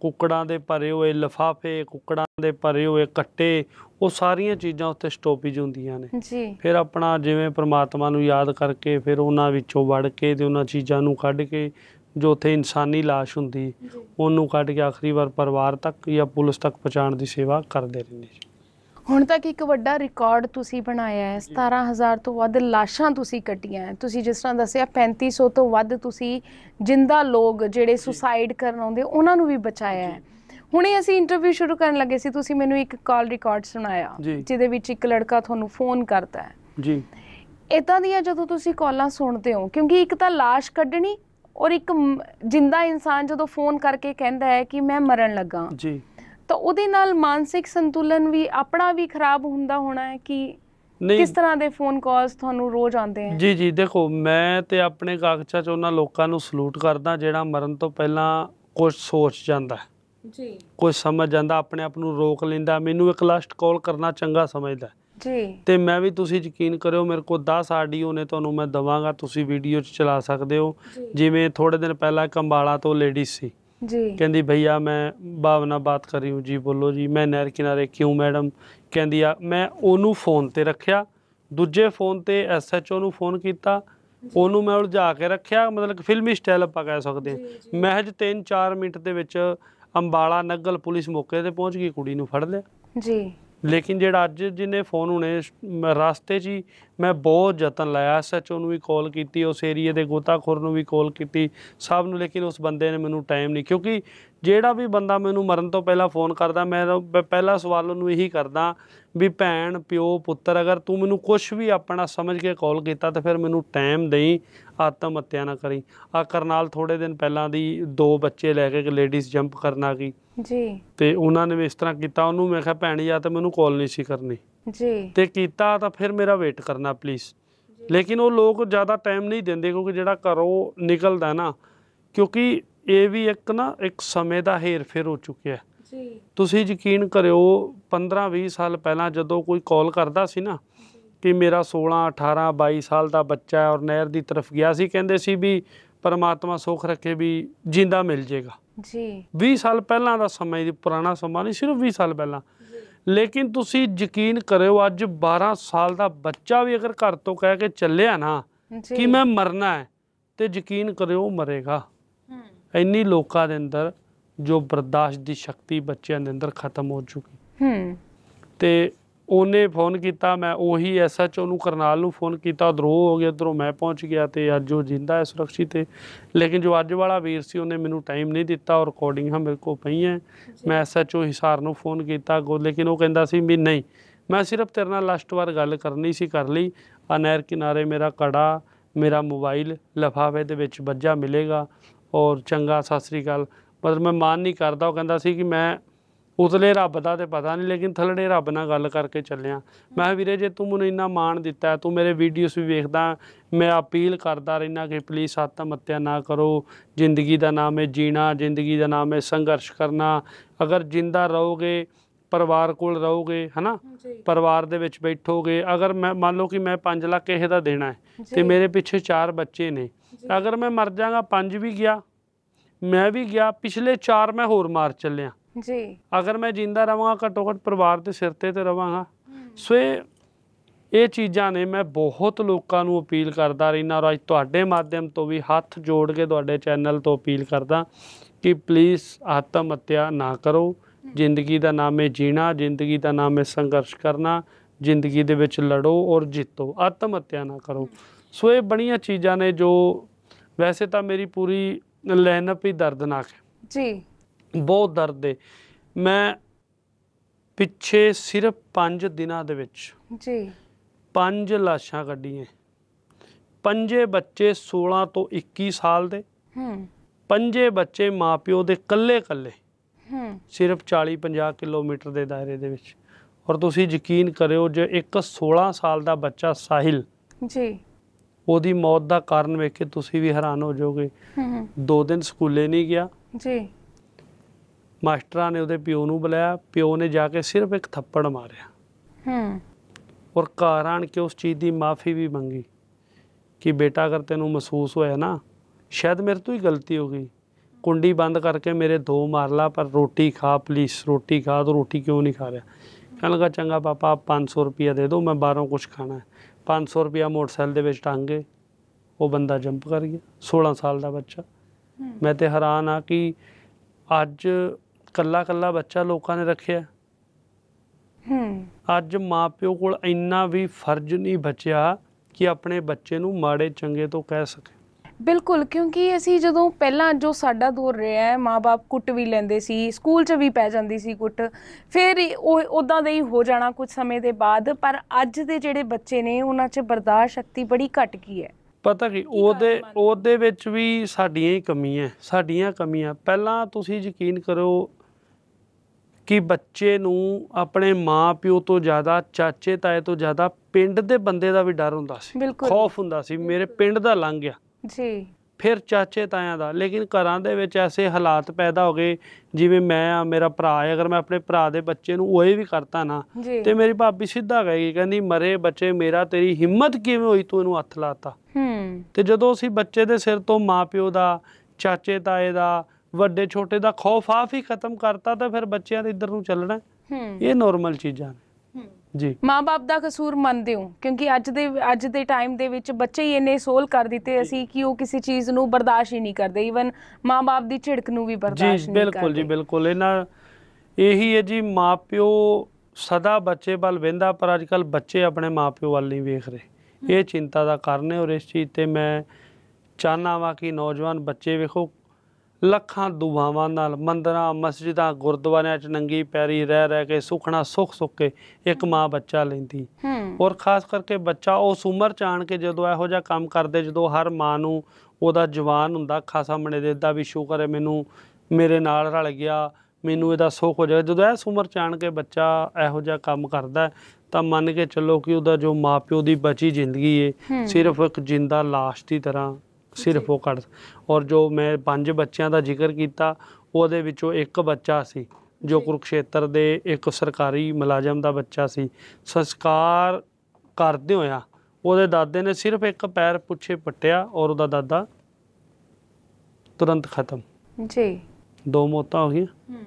ਕੁੱਕੜਾਂ ਦੇ ਭਰੇ ਹੋਏ ਲਫਾਫੇ ਕੁੱਕੜਾਂ ਦੇ ਭਰੇ ਹੋਏ ਕੱਟੇ ਉਹ ਸਾਰੀਆਂ ਚੀਜ਼ਾਂ ਉੱਤੇ ਸਟੋਪੇਜ ਹੁੰਦੀਆਂ ਨੇ ਜੀ ਫਿਰ ਆਪਣਾ ਜਿਵੇਂ ਪ੍ਰਮਾਤਮਾ ਨੂੰ ਯਾਦ ਕਰਕੇ ਫਿਰ ਉਹਨਾਂ ਵਿੱਚੋਂ ਵੜ ਕੇ ਤੇ ਉਹਨਾਂ ਚੀਜ਼ਾਂ ਨੂੰ ਕੱਢ ਕੇ ਜੋ ਉੱਥੇ ਇਨਸਾਨੀ লাশ ਹੁੰਦੀ ਉਹਨੂੰ ਕੱਢ ਕੇ ਆਖਰੀ ਵਾਰ ਪਰਿਵਾਰ ਤੱਕ ਜਾਂ ਪੁਲਿਸ ਤੱਕ ਪਹੁੰਚਾਉਣ ਦੀ ਸੇਵਾ ਕਰਦੇ ਰਹਿੰਦੇ ਜੀ ਹੁਣ ਤੱਕ ਇੱਕ ਵੱਡਾ ਰਿਕਾਰਡ ਤੁਸੀਂ ਬਣਾਇਆ ਹੈ 17000 ਤੋਂ ਵੱਧ ਲਾਸ਼ਾਂ ਤੁਸੀਂ ਕੱਟੀਆਂ ਹਨ ਤੁਸੀਂ ਜਿਸ ਤਰ੍ਹਾਂ ਦੱਸਿਆ 3500 ਤੋਂ ਵੱਧ ਤੁਸੀਂ ਜਿੰਦਾ ਲੋਕ ਜਿਹੜੇ ਸੁਸਾਈਡ ਕਰਨ ਆਉਂਦੇ ਉਹਨਾਂ ਨੂੰ ਵੀ ਬਚਾਇਆ ਹੈ ਹੁਣੇ ਅਸੀਂ ਇੰਟਰਵਿਊ ਸ਼ੁਰੂ ਕਰਨ ਲੱਗੇ ਸੀ ਤੁਸੀਂ ਮੈਨੂੰ ਇੱਕ ਕਾਲ ਰਿਕਾਰਡ ਸੁਣਾਇਆ ਜਿਹਦੇ ਵਿੱਚ ਇੱਕ ਲੜਕਾ ਤੁਹਾਨੂੰ ਫੋਨ ਕਰਦਾ ਹੈ ਜੀ ਇਦਾਂ ਦੀਆਂ ਜਦੋਂ ਤੁਸੀਂ ਕਾਲਾਂ ਸੁਣਦੇ ਹੋ ਕਿਉਂਕਿ ਇੱਕ ਤਾਂ লাশ ਕੱਢਣੀ ਔਰ ਇੱਕ ਜਿੰਦਾ ਇਨਸਾਨ ਜਦੋਂ ਫੋਨ ਕਰਕੇ ਕਹਿੰਦਾ ਹੈ ਕਿ ਮੈਂ ਮਰਨ ਲੱਗਾ ਜੀ ਤਾਂ ਉਹਦੇ ਨਾਲ ਮਾਨਸਿਕ ਸੰਤੁਲਨ ਵੀ ਆਪਣਾ ਵੀ ਖਰਾਬ ਹੁੰਦਾ ਹੋਣਾ ਹੈ ਕਿ ਕਿਸ ਤਰ੍ਹਾਂ ਦੇ ਫੋਨ ਕਾਲਸ ਤੁਹਾਨੂੰ ਰੋਜ਼ ਆਉਂਦੇ ਆ ਜੀ ਜੀ ਦੇਖੋ ਮੈਂ ਤੇ ਆਪਣੇ ਕਾਗਜ਼ਾਂ 'ਚ ਉਹਨਾਂ ਲੋਕਾਂ ਨੂੰ ਸਲੂਟ ਕਰਦਾ ਜਿਹੜਾ ਮਰਨ ਤੋਂ ਪਹਿਲਾਂ ਕੁਝ ਸੋਚ ਜਾਂਦਾ ਜੀ ਕੁਝ ਸਮਝ ਜਾਂਦਾ ਆਪਣੇ ਆਪ ਨੂੰ ਰੋਕ ਲੈਂਦਾ ਮੈਨੂੰ ਇੱਕ ਲਾਸਟ ਕਾਲ ਕਰਨਾ ਚੰਗਾ ਸਮਝਦਾ ਜੀ ਤੇ ਮੈਂ ਵੀ ਤੁਸੀਂ ਯਕੀਨ ਕਰਿਓ ਮੇਰੇ ਕੋਲ 10 ਆਡੀਓ ਨੇ ਤੁਹਾਨੂੰ ਮੈਂ ਦਵਾਂਗਾ ਤੁਸੀਂ ਵੀਡੀਓ 'ਚ ਚਲਾ ਸਕਦੇ ਹੋ ਜਿਵੇਂ ਥੋੜੇ ਦਿਨ ਪਹਿਲਾਂ ਕੰਬਾਲਾ ਤੋਂ ਲੇਡੀਜ਼ ਸੀ ਜੀ ਕਹਿੰਦੀ ਭਈਆ ਮੈਂ ਭਾਵਨਾ ਬਾਤ ਕਰ ਰਹੀ ਹੂੰ ਜੀ ਬੋਲੋ ਜੀ ਮੈਂ ਨਹਿਰ ਕਿਨਾਰੇ ਕਿਉਂ ਮੈਡਮ ਕਹਿੰਦੀ ਆ ਮੈਂ ਉਹਨੂੰ ਫੋਨ ਤੇ ਰੱਖਿਆ ਦੂਜੇ ਫੋਨ ਤੇ ਐਸਐਚਓ ਨੂੰ ਫੋਨ ਕੀਤਾ ਉਹਨੂੰ ਮੈਂ ਉਲਝਾ ਕੇ ਰੱਖਿਆ ਮਤਲਬ ਕਿ ਫਿਲਮੀ ਸਟਾਈਲ ਆਪਾਂ ਕਹਿ ਸਕਦੇ ਹਾਂ ਮਹਿਜ 3-4 ਮਿੰਟ ਦੇ ਵਿੱਚ ਅੰਬਾਲਾ ਨਗਲ ਪੁਲਿਸ ਮੌਕੇ ਤੇ ਪਹੁੰਚ ਗਈ ਕੁੜੀ ਨੂੰ ਫੜ ਲਿਆ ਜੀ ਲੇਕਿਨ ਜਿਹੜਾ ਅੱਜ ਜਿਹਨੇ ਫੋਨ ਹੁਣੇ ਰਸਤੇ 'ਚ ਹੀ ਮੈਂ ਬਹੁਤ ਯਤਨ ਲਾਇਆ ਐਸਐਚਓ ਨੂੰ ਵੀ ਕਾਲ ਕੀਤੀ ਉਸ ਏਰੀਏ ਦੇ ਗੋਤਾਖੋਰ ਨੂੰ ਵੀ ਕਾਲ ਕੀਤੀ ਸਭ ਨੂੰ ਲੇਕਿਨ ਉਸ ਬੰਦੇ ਨੇ ਮੈਨੂੰ ਟਾਈਮ ਨਹੀਂ ਕਿਉਂਕਿ ਜਿਹੜਾ ਵੀ ਬੰਦਾ ਮੈਨੂੰ ਮਰਨ ਤੋਂ ਪਹਿਲਾਂ ਫੋਨ ਕਰਦਾ ਮੈਂ ਪਹਿਲਾ ਸਵਾਲ ਉਹਨੂੰ ਇਹੀ ਕਰਦਾ ਵੀ ਭੈਣ ਪਿਓ ਪੁੱਤਰ ਅਗਰ ਤੂੰ ਮੈਨੂੰ ਕੁਝ ਵੀ ਆਪਣਾ ਸਮਝ ਕੇ ਕਾਲ ਕੀਤਾ ਤਾਂ ਫਿਰ ਮੈਨੂੰ ਟਾਈਮ ਦੇਈ ਆਤਮ ਹੱਤਿਆ ਨਾ ਕਰੀ ਆ ਕਰਨਾਲ ਥੋੜੇ ਦਿਨ ਪਹਿਲਾਂ ਦੀ ਦੋ ਬੱਚੇ ਲੈ ਕੇ ਲੇਡੀਜ਼ ਜੰਪ ਕਰਨ ਆ ਗਈ ਜੀ ਤੇ ਉਹਨਾਂ ਨੇ ਇਸ ਤਰ੍ਹਾਂ ਕੀਤਾ ਉਹਨੂੰ ਮੈਂ ਕਿਹਾ ਭੈਣ ਜੀ ਆ ਤਾਂ ਮੈਨੂੰ ਕਾਲ ਨਹੀਂ ਸੀ ਕਰਨੀ ਜੀ ਤੇ ਕੀਤਾ ਤਾਂ ਫਿਰ ਮੇਰਾ ਵੇਟ ਕਰਨਾ ਪਲੀਜ਼ ਲੇਕਿਨ ਉਹ ਲੋਕ ਜ਼ਿਆਦਾ ਟਾਈਮ ਨਹੀਂ ਦਿੰਦੇ ਕਿਉਂਕਿ ਜਿਹੜਾ ਕਰੋ ਨਿਕਲਦਾ ਨਾ ਕਿਉਂਕਿ ਇਹ ਵੀ ਇੱਕ ਨਾ ਇੱਕ ਸਮੇਂ ਦਾ ਹੇਰ-ਫੇਰ ਹੋ ਚੁੱਕਿਆ ਹੈ ਜੀ ਤੁਸੀਂ ਯਕੀਨ ਕਰਿਓ 15-20 ਸਾਲ ਪਹਿਲਾਂ ਜਦੋਂ ਕੋਈ ਕਾਲ ਕਰਦਾ ਸੀ ਨਾ ਕਿ ਮੇਰਾ 16 18 22 ਸਾਲ ਦਾ ਬੱਚਾ ਔਰ ਨਹਿਰ ਦੀ ਤਰਫ ਗਿਆ ਸੀ ਕਹਿੰਦੇ ਸੀ ਵੀ ਪਰਮਾਤਮਾ ਸੁਖ ਰੱਖੇ ਵੀ ਜਿੰਦਾ ਮਿਲ ਜੇਗਾ ਜੀ 20 ਸਾਲ ਪਹਿਲਾਂ ਦਾ ਸਮਾਂ ਇਹ ਪੁਰਾਣਾ ਸਮਾਂ ਨਹੀਂ ਸਿਰਫ 20 ਸਾਲ ਪਹਿਲਾਂ ਲੇਕਿਨ ਤੁਸੀਂ ਯਕੀਨ ਕਰਿਓ ਅੱਜ 12 ਸਾਲ ਦਾ ਬੱਚਾ ਵੀ ਅਗਰ ਘਰ ਤੋਂ ਕਹਿ ਕੇ ਚੱਲਿਆ ਨਾ ਕਿ ਮੈਂ ਮਰਨਾ ਹੈ ਤੇ ਯਕੀਨ ਕਰਿਓ ਮਰੇਗਾ ਇੰਨੀ ਲੋਕਾਂ ਦੇ ਅੰਦਰ ਜੋ ਬਰਦਾਸ਼ਤ ਦੀ ਸ਼ਕਤੀ ਬੱਚਿਆਂ ਦੇ ਅੰਦਰ ਖਤਮ ਹੋ ਚੁੱਕੀ ਹੂੰ ਤੇ ਉਹਨੇ ਫੋਨ ਕੀਤਾ ਮੈਂ ਉਹੀ ਐਸਐਚਓ ਨੂੰ ਕਰਨਾਲ ਨੂੰ ਫੋਨ ਕੀਤਾ ਦਰੋ ਹੋ ਗਿਆ ਦਰੋ ਮੈਂ ਪਹੁੰਚ ਗਿਆ ਤੇ ਅੱਜ ਉਹ ਜਿੰਦਾ ਹੈ ਸੁਰੱਖਿਅਤ ਹੈ ਲੇਕਿਨ ਜੋ ਅੱਜ ਵਾਲਾ ਵੀਰ ਸੀ ਉਹਨੇ ਮੈਨੂੰ ਟਾਈਮ ਨਹੀਂ ਦਿੱਤਾ ਔਰ ਰਿਕਾਰਡਿੰਗ ਹਾਂ ਮੇਰੇ ਕੋਲ ਹੈ ਮੈਂ ਐਸਐਚਓ ਹਿਸਾਰ ਨੂੰ ਫੋਨ ਕੀਤਾ ਲੇਕਿਨ ਉਹ ਕਹਿੰਦਾ ਸੀ ਵੀ ਨਹੀਂ ਮੈਂ ਸਿਰਫ ਤੇਰੇ ਨਾਲ ਲਾਸਟ ਵਾਰ ਗੱਲ ਕਰਨੀ ਸੀ ਕਰ ਲਈ ਆ ਨਹਿਰ ਕਿਨਾਰੇ ਮੇਰਾ ਕੜਾ ਮੇਰਾ ਮੋਬਾਈਲ ਲਫਾਵੇ ਦੇ ਵਿੱਚ ਵੱਜਾ ਮਿਲੇਗਾ ਔਰ ਚੰਗਾ ਸਤਿ ਸ੍ਰੀ ਅਕਾਲ ਮਤਲਬ ਮੈਂ ਮਾਨ ਨਹੀਂ ਕਰਦਾ ਉਹ ਕਹਿੰਦਾ ਸੀ ਕਿ ਮੈਂ ਉਤਲੇ ਰੱਬ ਦਾ ਤੇ ਪਤਾ ਨਹੀਂ ਲੇਕਿਨ ਥਲੜੇ ਰੱਬ ਨਾਲ ਗੱਲ ਕਰਕੇ ਚੱਲਿਆ ਮੈਂ ਵੀਰੇ ਜੇ ਤੂੰ ਮੈਨੂੰ ਇੰਨਾ ਮਾਣ ਦਿੱਤਾ ਤੂੰ ਮੇਰੇ ਵੀਡੀਓਸ ਵੀ ਵੇਖਦਾ ਮੈਂ ਅਪੀਲ ਕਰਦਾ ਰਹਿਣਾ ਕਿ ਪਲੀਜ਼ ਆਤਮ ਨਾ ਕਰੋ ਜ਼ਿੰਦਗੀ ਦਾ ਨਾਮ ਹੈ ਜੀਣਾ ਜ਼ਿੰਦਗੀ ਦਾ ਨਾਮ ਹੈ ਸੰਘਰਸ਼ ਕਰਨਾ ਅਗਰ ਜਿੰਦਾ ਰਹੋਗੇ ਪਰਿਵਾਰ ਕੋਲ ਰਹੋਗੇ ਹਨਾ ਪਰਿਵਾਰ ਦੇ ਵਿੱਚ ਬੈਠੋਗੇ ਅਗਰ ਮੈਂ ਮੰਨ ਲਓ ਕਿ ਮੈਂ 5 ਲੱਖ ਕਿਸੇ ਦਾ ਦੇਣਾ ਹੈ ਤੇ ਮੇਰੇ ਪਿੱਛੇ 4 ਬੱਚੇ ਨੇ ਅਗਰ ਮੈਂ ਮਰ ਜਾਗਾ ਪੰਜ ਵੀ ਗਿਆ ਮੈਂ ਵੀ ਗਿਆ ਪਿਛਲੇ ਚਾਰ ਮੈਂ ਹੋਰ ਮਾਰ ਚੱਲਿਆ ਜੀ ਅਗਰ ਮੈਂ ਜਿੰਦਾ ਰਵਾਂਗਾ ਘਟੋ ਘਟ ਪਰਿਵਾਰ ਦੇ ਸਿਰ ਤੇ ਤੇ ਰਵਾਂਗਾ ਸੋ ਇਹ ਚੀਜ਼ਾਂ ਨੇ ਮੈਂ ਬਹੁਤ ਲੋਕਾਂ ਨੂੰ ਅਪੀਲ ਕਰਦਾ ਰਹਿਣਾ ਔਰ ਅੱਜ ਤੁਹਾਡੇ ਮਾਧਿਅਮ ਤੋਂ ਵੀ ਹੱਥ ਜੋੜ ਕੇ ਤੁਹਾਡੇ ਚੈਨਲ ਤੋਂ ਅਪੀਲ ਕਰਦਾ ਕਿ ਪਲੀਜ਼ ਆਤਮ ਹੱਤਿਆ ਨਾ ਕਰੋ ਜ਼ਿੰਦਗੀ ਦਾ ਨਾਮ ਹੈ ਜੀਣਾ ਜ਼ਿੰਦਗੀ ਦਾ ਨਾਮ ਹੈ ਸੰਘਰਸ਼ ਕਰਨਾ ਜ਼ਿੰਦਗੀ ਦੇ ਵਿੱਚ ਲੜੋ ਔਰ ਜਿੱਤੋ ਆਤਮ ਹੱਤਿਆ ਨਾ ਕਰੋ ਸੋ ਇਹ ਬੜੀਆਂ ਚੀਜ਼ਾਂ ਨੇ ਜੋ ਵੈਸੇ ਤਾਂ ਮੇਰੀ ਪੂਰੀ ਲਾਈਨਅਪ ਹੀ ਦਰਦਨਾਕ ਹੈ ਜੀ ਬਹੁਤ ਦਰਦ ਦੇ ਮੈਂ ਪਿੱਛੇ ਸਿਰਫ 5 ਦਿਨਾਂ ਦੇ ਵਿੱਚ ਜੀ 5 ਲਾਸ਼ਾਂ ਕੱਢੀਆਂ ਪੰਜੇ ਬੱਚੇ 16 ਤੋਂ 21 ਸਾਲ ਦੇ ਹੂੰ ਪੰਜੇ ਬੱਚੇ ਮਾਪਿਓ ਦੇ ਕੱਲੇ-ਕੱਲੇ ਹੂੰ ਸਿਰਫ 40-50 ਕਿਲੋਮੀਟਰ ਦੇ ਦਾਇਰੇ ਦੇ ਵਿੱਚ ਔਰ ਤੁਸੀਂ ਯਕੀਨ ਕਰਿਓ ਜੇ ਇੱਕ 16 ਸਾਲ ਦਾ ਬੱਚਾ ਸਾਹਿਲ ਜੀ ਉਹਦੀ ਮੌਤ ਦਾ ਕਾਰਨ ਵੇਖ ਕੇ ਤੁਸੀਂ ਵੀ ਹੈਰਾਨ ਹੋ ਜਾਓਗੇ ਹੂੰ ਦੋ ਦਿਨ ਸਕੂਲੇ ਨਹੀਂ ਗਿਆ ਜੀ ਮਾਸਟਰਾਂ ਨੇ ਉਹਦੇ ਪਿਓ ਨੂੰ ਬੁਲਾਇਆ ਪਿਓ ਨੇ ਜਾ ਕੇ ਸਿਰਫ ਇੱਕ ਥੱਪੜ ਮਾਰਿਆ ਹੂੰ ਔਰ ਕਾਰਨ ਕਿ ਉਸ ਚੀਜ਼ ਦੀ ਮਾਫੀ ਵੀ ਮੰਗੀ ਕਿ ਬੇਟਾ ਅਗਰ ਤੈਨੂੰ ਮਹਿਸੂਸ ਹੋਇਆ ਨਾ ਸ਼ਾਇਦ ਮੇਰੇ ਤੋਂ ਹੀ ਗਲਤੀ ਹੋ ਗਈ ਕੁੰਡੀ ਬੰਦ ਕਰਕੇ ਮੇਰੇ ਦੋ ਮਾਰ ਲਾ ਪਰ ਰੋਟੀ ਖਾ ਪਲੀਸ ਰੋਟੀ ਖਾ ਤੂੰ ਰੋਟੀ ਕਿਉਂ ਨਹੀਂ ਖਾ ਰਿਹਾ ਕਹਿੰਦਾ ਚੰਗਾ ਪਾਪਾ 500 ਰੁਪਿਆ ਦੇ ਦਿਓ ਮੈਂ ਬਾਹਰੋਂ ਕੁਝ ਖਾਣਾ ਹੈ 500 ਰੁਪਿਆ ਮੋਟਰਸਾਈਕਲ ਦੇ ਵਿੱਚ ਟੰਗੇ ਉਹ ਬੰਦਾ ਜੰਪ ਕਰ ਗਿਆ 16 ਸਾਲ ਦਾ ਬੱਚਾ ਮੈਂ ਤੇ ਹੈਰਾਨ ਆ ਕਿ ਅੱਜ ਕੱਲਾ ਕੱਲਾ ਬੱਚਾ ਲੋਕਾਂ ਨੇ ਰੱਖਿਆ ਹੂੰ ਅੱਜ ਮਾਪਿਓ ਕੋਲ ਇੰਨਾ ਵੀ ਫਰਜ਼ ਨਹੀਂ ਬਚਿਆ ਕਿ ਆਪਣੇ ਬੱਚੇ ਨੂੰ ਮਾੜੇ ਚੰਗੇ ਤੋਂ ਕਹਿ ਸਕੇ ਬਿਲਕੁਲ ਕਿਉਂਕਿ ਅਸੀਂ ਜਦੋਂ ਪਹਿਲਾਂ ਜੋ ਸਾਡਾ ਦੌਰ ਰਿਹਾ ਹੈ ਮਾਪੇ ਕੁੱਟ ਵੀ ਲੈਂਦੇ ਸੀ ਸਕੂਲ 'ਚ ਵੀ ਪੈ ਜਾਂਦੀ ਸੀ ਕੁੱਟ ਫਿਰ ਉਹ ਉਦਾਂ ਦੇ ਹੀ ਹੋ ਜਾਣਾ ਕੁਝ ਸਮੇਂ ਦੇ ਬਾਅਦ ਪਰ ਅੱਜ ਦੇ ਜਿਹੜੇ ਬੱਚੇ ਨੇ ਉਹਨਾਂ 'ਚ ਬਰਦਾਸ਼ਤ ਸ਼ਕਤੀ ਬੜੀ ਘਟ ਗਈ ਹੈ ਪਤਾ ਕੀ ਉਹਦੇ ਉਹਦੇ ਵਿੱਚ ਵੀ ਸਾਡੀਆਂ ਹੀ ਕਮੀਆਂ ਸਾਡੀਆਂ ਕਮੀਆਂ ਪਹਿਲਾਂ ਤੁਸੀਂ ਯਕੀਨ ਕਰੋ ਕਿ ਬੱਚੇ ਨੂੰ ਆਪਣੇ ਮਾਪਿਓ ਤੋਂ ਜ਼ਿਆਦਾ ਚਾਚੇ ਤਾਏ ਤੋਂ ਜ਼ਿਆਦਾ ਪਿੰਡ ਦੇ ਬੰਦੇ ਦਾ ਵੀ ਡਰ ਹੁੰਦਾ ਸੀ ਖੌਫ ਹੁੰਦਾ ਸੀ ਮੇਰੇ ਪਿੰਡ ਦਾ ਲੰਘ ਗਿਆ ਜੀ ਫਿਰ ਚਾਚੇ ਤਾਇਆਂ ਦਾ ਲੇਕਿਨ ਘਰਾਂ ਦੇ ਵਿੱਚ ਐਸੇ ਹਾਲਾਤ ਪੈਦਾ ਹੋ ਗਏ ਜਿਵੇਂ ਮੈਂ ਆ ਮੇਰਾ ਭਰਾ ਹੈ ਅਗਰ ਮੈਂ ਆਪਣੇ ਭਰਾ ਦੇ ਬੱਚੇ ਨੂੰ ਉਹੇ ਵੀ ਕਰਤਾ ਨਾ ਤੇ ਮੇਰੀ ਭਾਬੀ ਸਿੱਧਾ ਕਹੇਗੀ ਕਹਿੰਦੀ ਮਰੇ ਬੱਚੇ ਮੇਰਾ ਤੇਰੀ ਹਿੰਮਤ ਕਿਵੇਂ ਹੋਈ ਤੂੰ ਇਹਨੂੰ ਹੱਥ ਲਾਤਾ ਹੂੰ ਤੇ ਜਦੋਂ ਅਸੀਂ ਬੱਚੇ ਦੇ ਸਿਰ ਤੋਂ ਮਾਪਿਓ ਦਾ ਚਾਚੇ ਤਾਏ ਦਾ ਵੱਡੇ ਛੋਟੇ ਦਾ ਖੌਫ ਆਫ ਹੀ ਖਤਮ ਕਰਤਾ ਤਾਂ ਫਿਰ ਬੱਚਿਆਂ ਦੇ ਇੱਧਰ ਨੂੰ ਚੱਲਣਾ ਇਹ ਨਾਰਮਲ ਚੀਜ਼ਾਂ ਨੇ ਜੀ ਮਾਪੇ ਦਾ ਕਸੂਰ ਮੰਨਦੇ ਹੋ ਕਿਉਂਕਿ ਅੱਜ ਦੇ ਅੱਜ ਦੇ ਟਾਈਮ ਦੇ ਵਿੱਚ ਬੱਚੇ ਹੀ ਇੰਨੇ ਸੋਲ ਕਰ ਦਿੱਤੇ ਅਸੀਂ ਕਿ ਉਹ ਕਿਸੇ ਚੀਜ਼ ਨੂੰ ਬਰਦਾਸ਼ਤ ਹੀ ਨਹੀਂ ਕਰਦੇ ਈਵਨ ਮਾਪੇ ਦੀ ਝਿੜਕ ਨੂੰ ਵੀ ਬਰਦਾਸ਼ਤ ਨਹੀਂ ਕਰਦੇ ਜੀ ਬਿਲਕੁਲ ਜੀ ਬਿਲਕੁਲ ਇਹਨਾਂ ਇਹੀ ਹੈ ਜੀ ਮਾਪਿਓ ਸਦਾ ਬੱਚੇ ਵੱਲ ਵੇਂਦਾ ਪਰ ਅੱਜ ਕੱਲ ਬੱਚੇ ਆਪਣੇ ਮਾਪਿਓ ਵੱਲ ਨਹੀਂ ਵੇਖ ਰਹੇ ਇਹ ਚਿੰਤਾ ਦਾ ਕਾਰਨ ਹੈ ਔਰ ਇਸ ਚੀਜ਼ ਤੇ ਮੈਂ ਚਾਹਨਾ ਵਾਂ ਕਿ ਨੌਜਵਾਨ ਬੱਚੇ ਵੇਖੋ ਲੱਖਾਂ ਦੁਆਵਾਂ ਨਾਲ ਮੰਦਰਾਂ ਮਸਜਿਦਾਂ ਗੁਰਦੁਆਰਿਆਂ 'ਚ ਨੰਗੀ ਪੈਰੀ ਰਹਿ ਰਹਿ ਕੇ ਸੁਖਣਾ ਸੁਖ ਸੁਖ ਕੇ ਇੱਕ ਮਾਂ ਬੱਚਾ ਲੈਂਦੀ ਔਰ ਖਾਸ ਕਰਕੇ ਬੱਚਾ ਉਸ ਉਮਰ 'ਚ ਆਣ ਕੇ ਜਦੋਂ ਇਹੋ ਜਿਹਾ ਕੰਮ ਕਰਦੇ ਜਦੋਂ ਹਰ ਮਾਂ ਨੂੰ ਉਹਦਾ ਜਵਾਨ ਹੁੰਦਾ ਖਾਸਾ ਮਣੇ ਦੇਦਾ ਵੀ ਸ਼ੁਕਰ ਹੈ ਮੈਨੂੰ ਮੇਰੇ ਨਾਲ ਰਲ ਗਿਆ ਮੈਨੂੰ ਇਹਦਾ ਸੁਖ ਹੋ ਜਾਏਗਾ ਜਦੋਂ ਇਸ ਉਮਰ 'ਚ ਆਣ ਕੇ ਬੱਚਾ ਇਹੋ ਜਿਹਾ ਕੰਮ ਕਰਦਾ ਤਾਂ ਮੰਨ ਕੇ ਚੱਲੋ ਕਿ ਉਹਦਾ ਜੋ ਮਾਪਿਓ ਦੀ ਬਚੀ ਜ਼ਿੰਦਗੀ ਏ ਸਿਰਫ ਇੱਕ ਜਿੰਦਾ ਲਾਸ਼ ਦੀ ਤਰ੍ਹਾਂ ਸਿਰਫ ਉਹ ਕੱਢ ਔਰ ਜੋ ਮੈਂ ਪੰਜ ਬੱਚਿਆਂ ਦਾ ਜ਼ਿਕਰ ਕੀਤਾ ਉਹਦੇ ਵਿੱਚੋਂ ਇੱਕ ਬੱਚਾ ਸੀ ਜੋ ਕੁਰਕਸ਼ੇਤਰ ਦੇ ਇੱਕ ਸਰਕਾਰੀ ਮੁਲਾਜ਼ਮ ਦਾ ਬੱਚਾ ਸੀ ਸੰਸਕਾਰ ਕਰਦੇ ਹੋਇਆ ਉਹਦੇ ਦਾਦੇ ਨੇ ਸਿਰਫ ਇੱਕ ਪੈਰ ਪੁੱਛੇ ਪਟਿਆ ਔਰ ਉਹਦਾ ਦਾਦਾ ਤੁਰੰਤ ਖਤਮ ਜੀ ਦੋ ਮੋਤਾ ਹੋ ਗਈਆਂ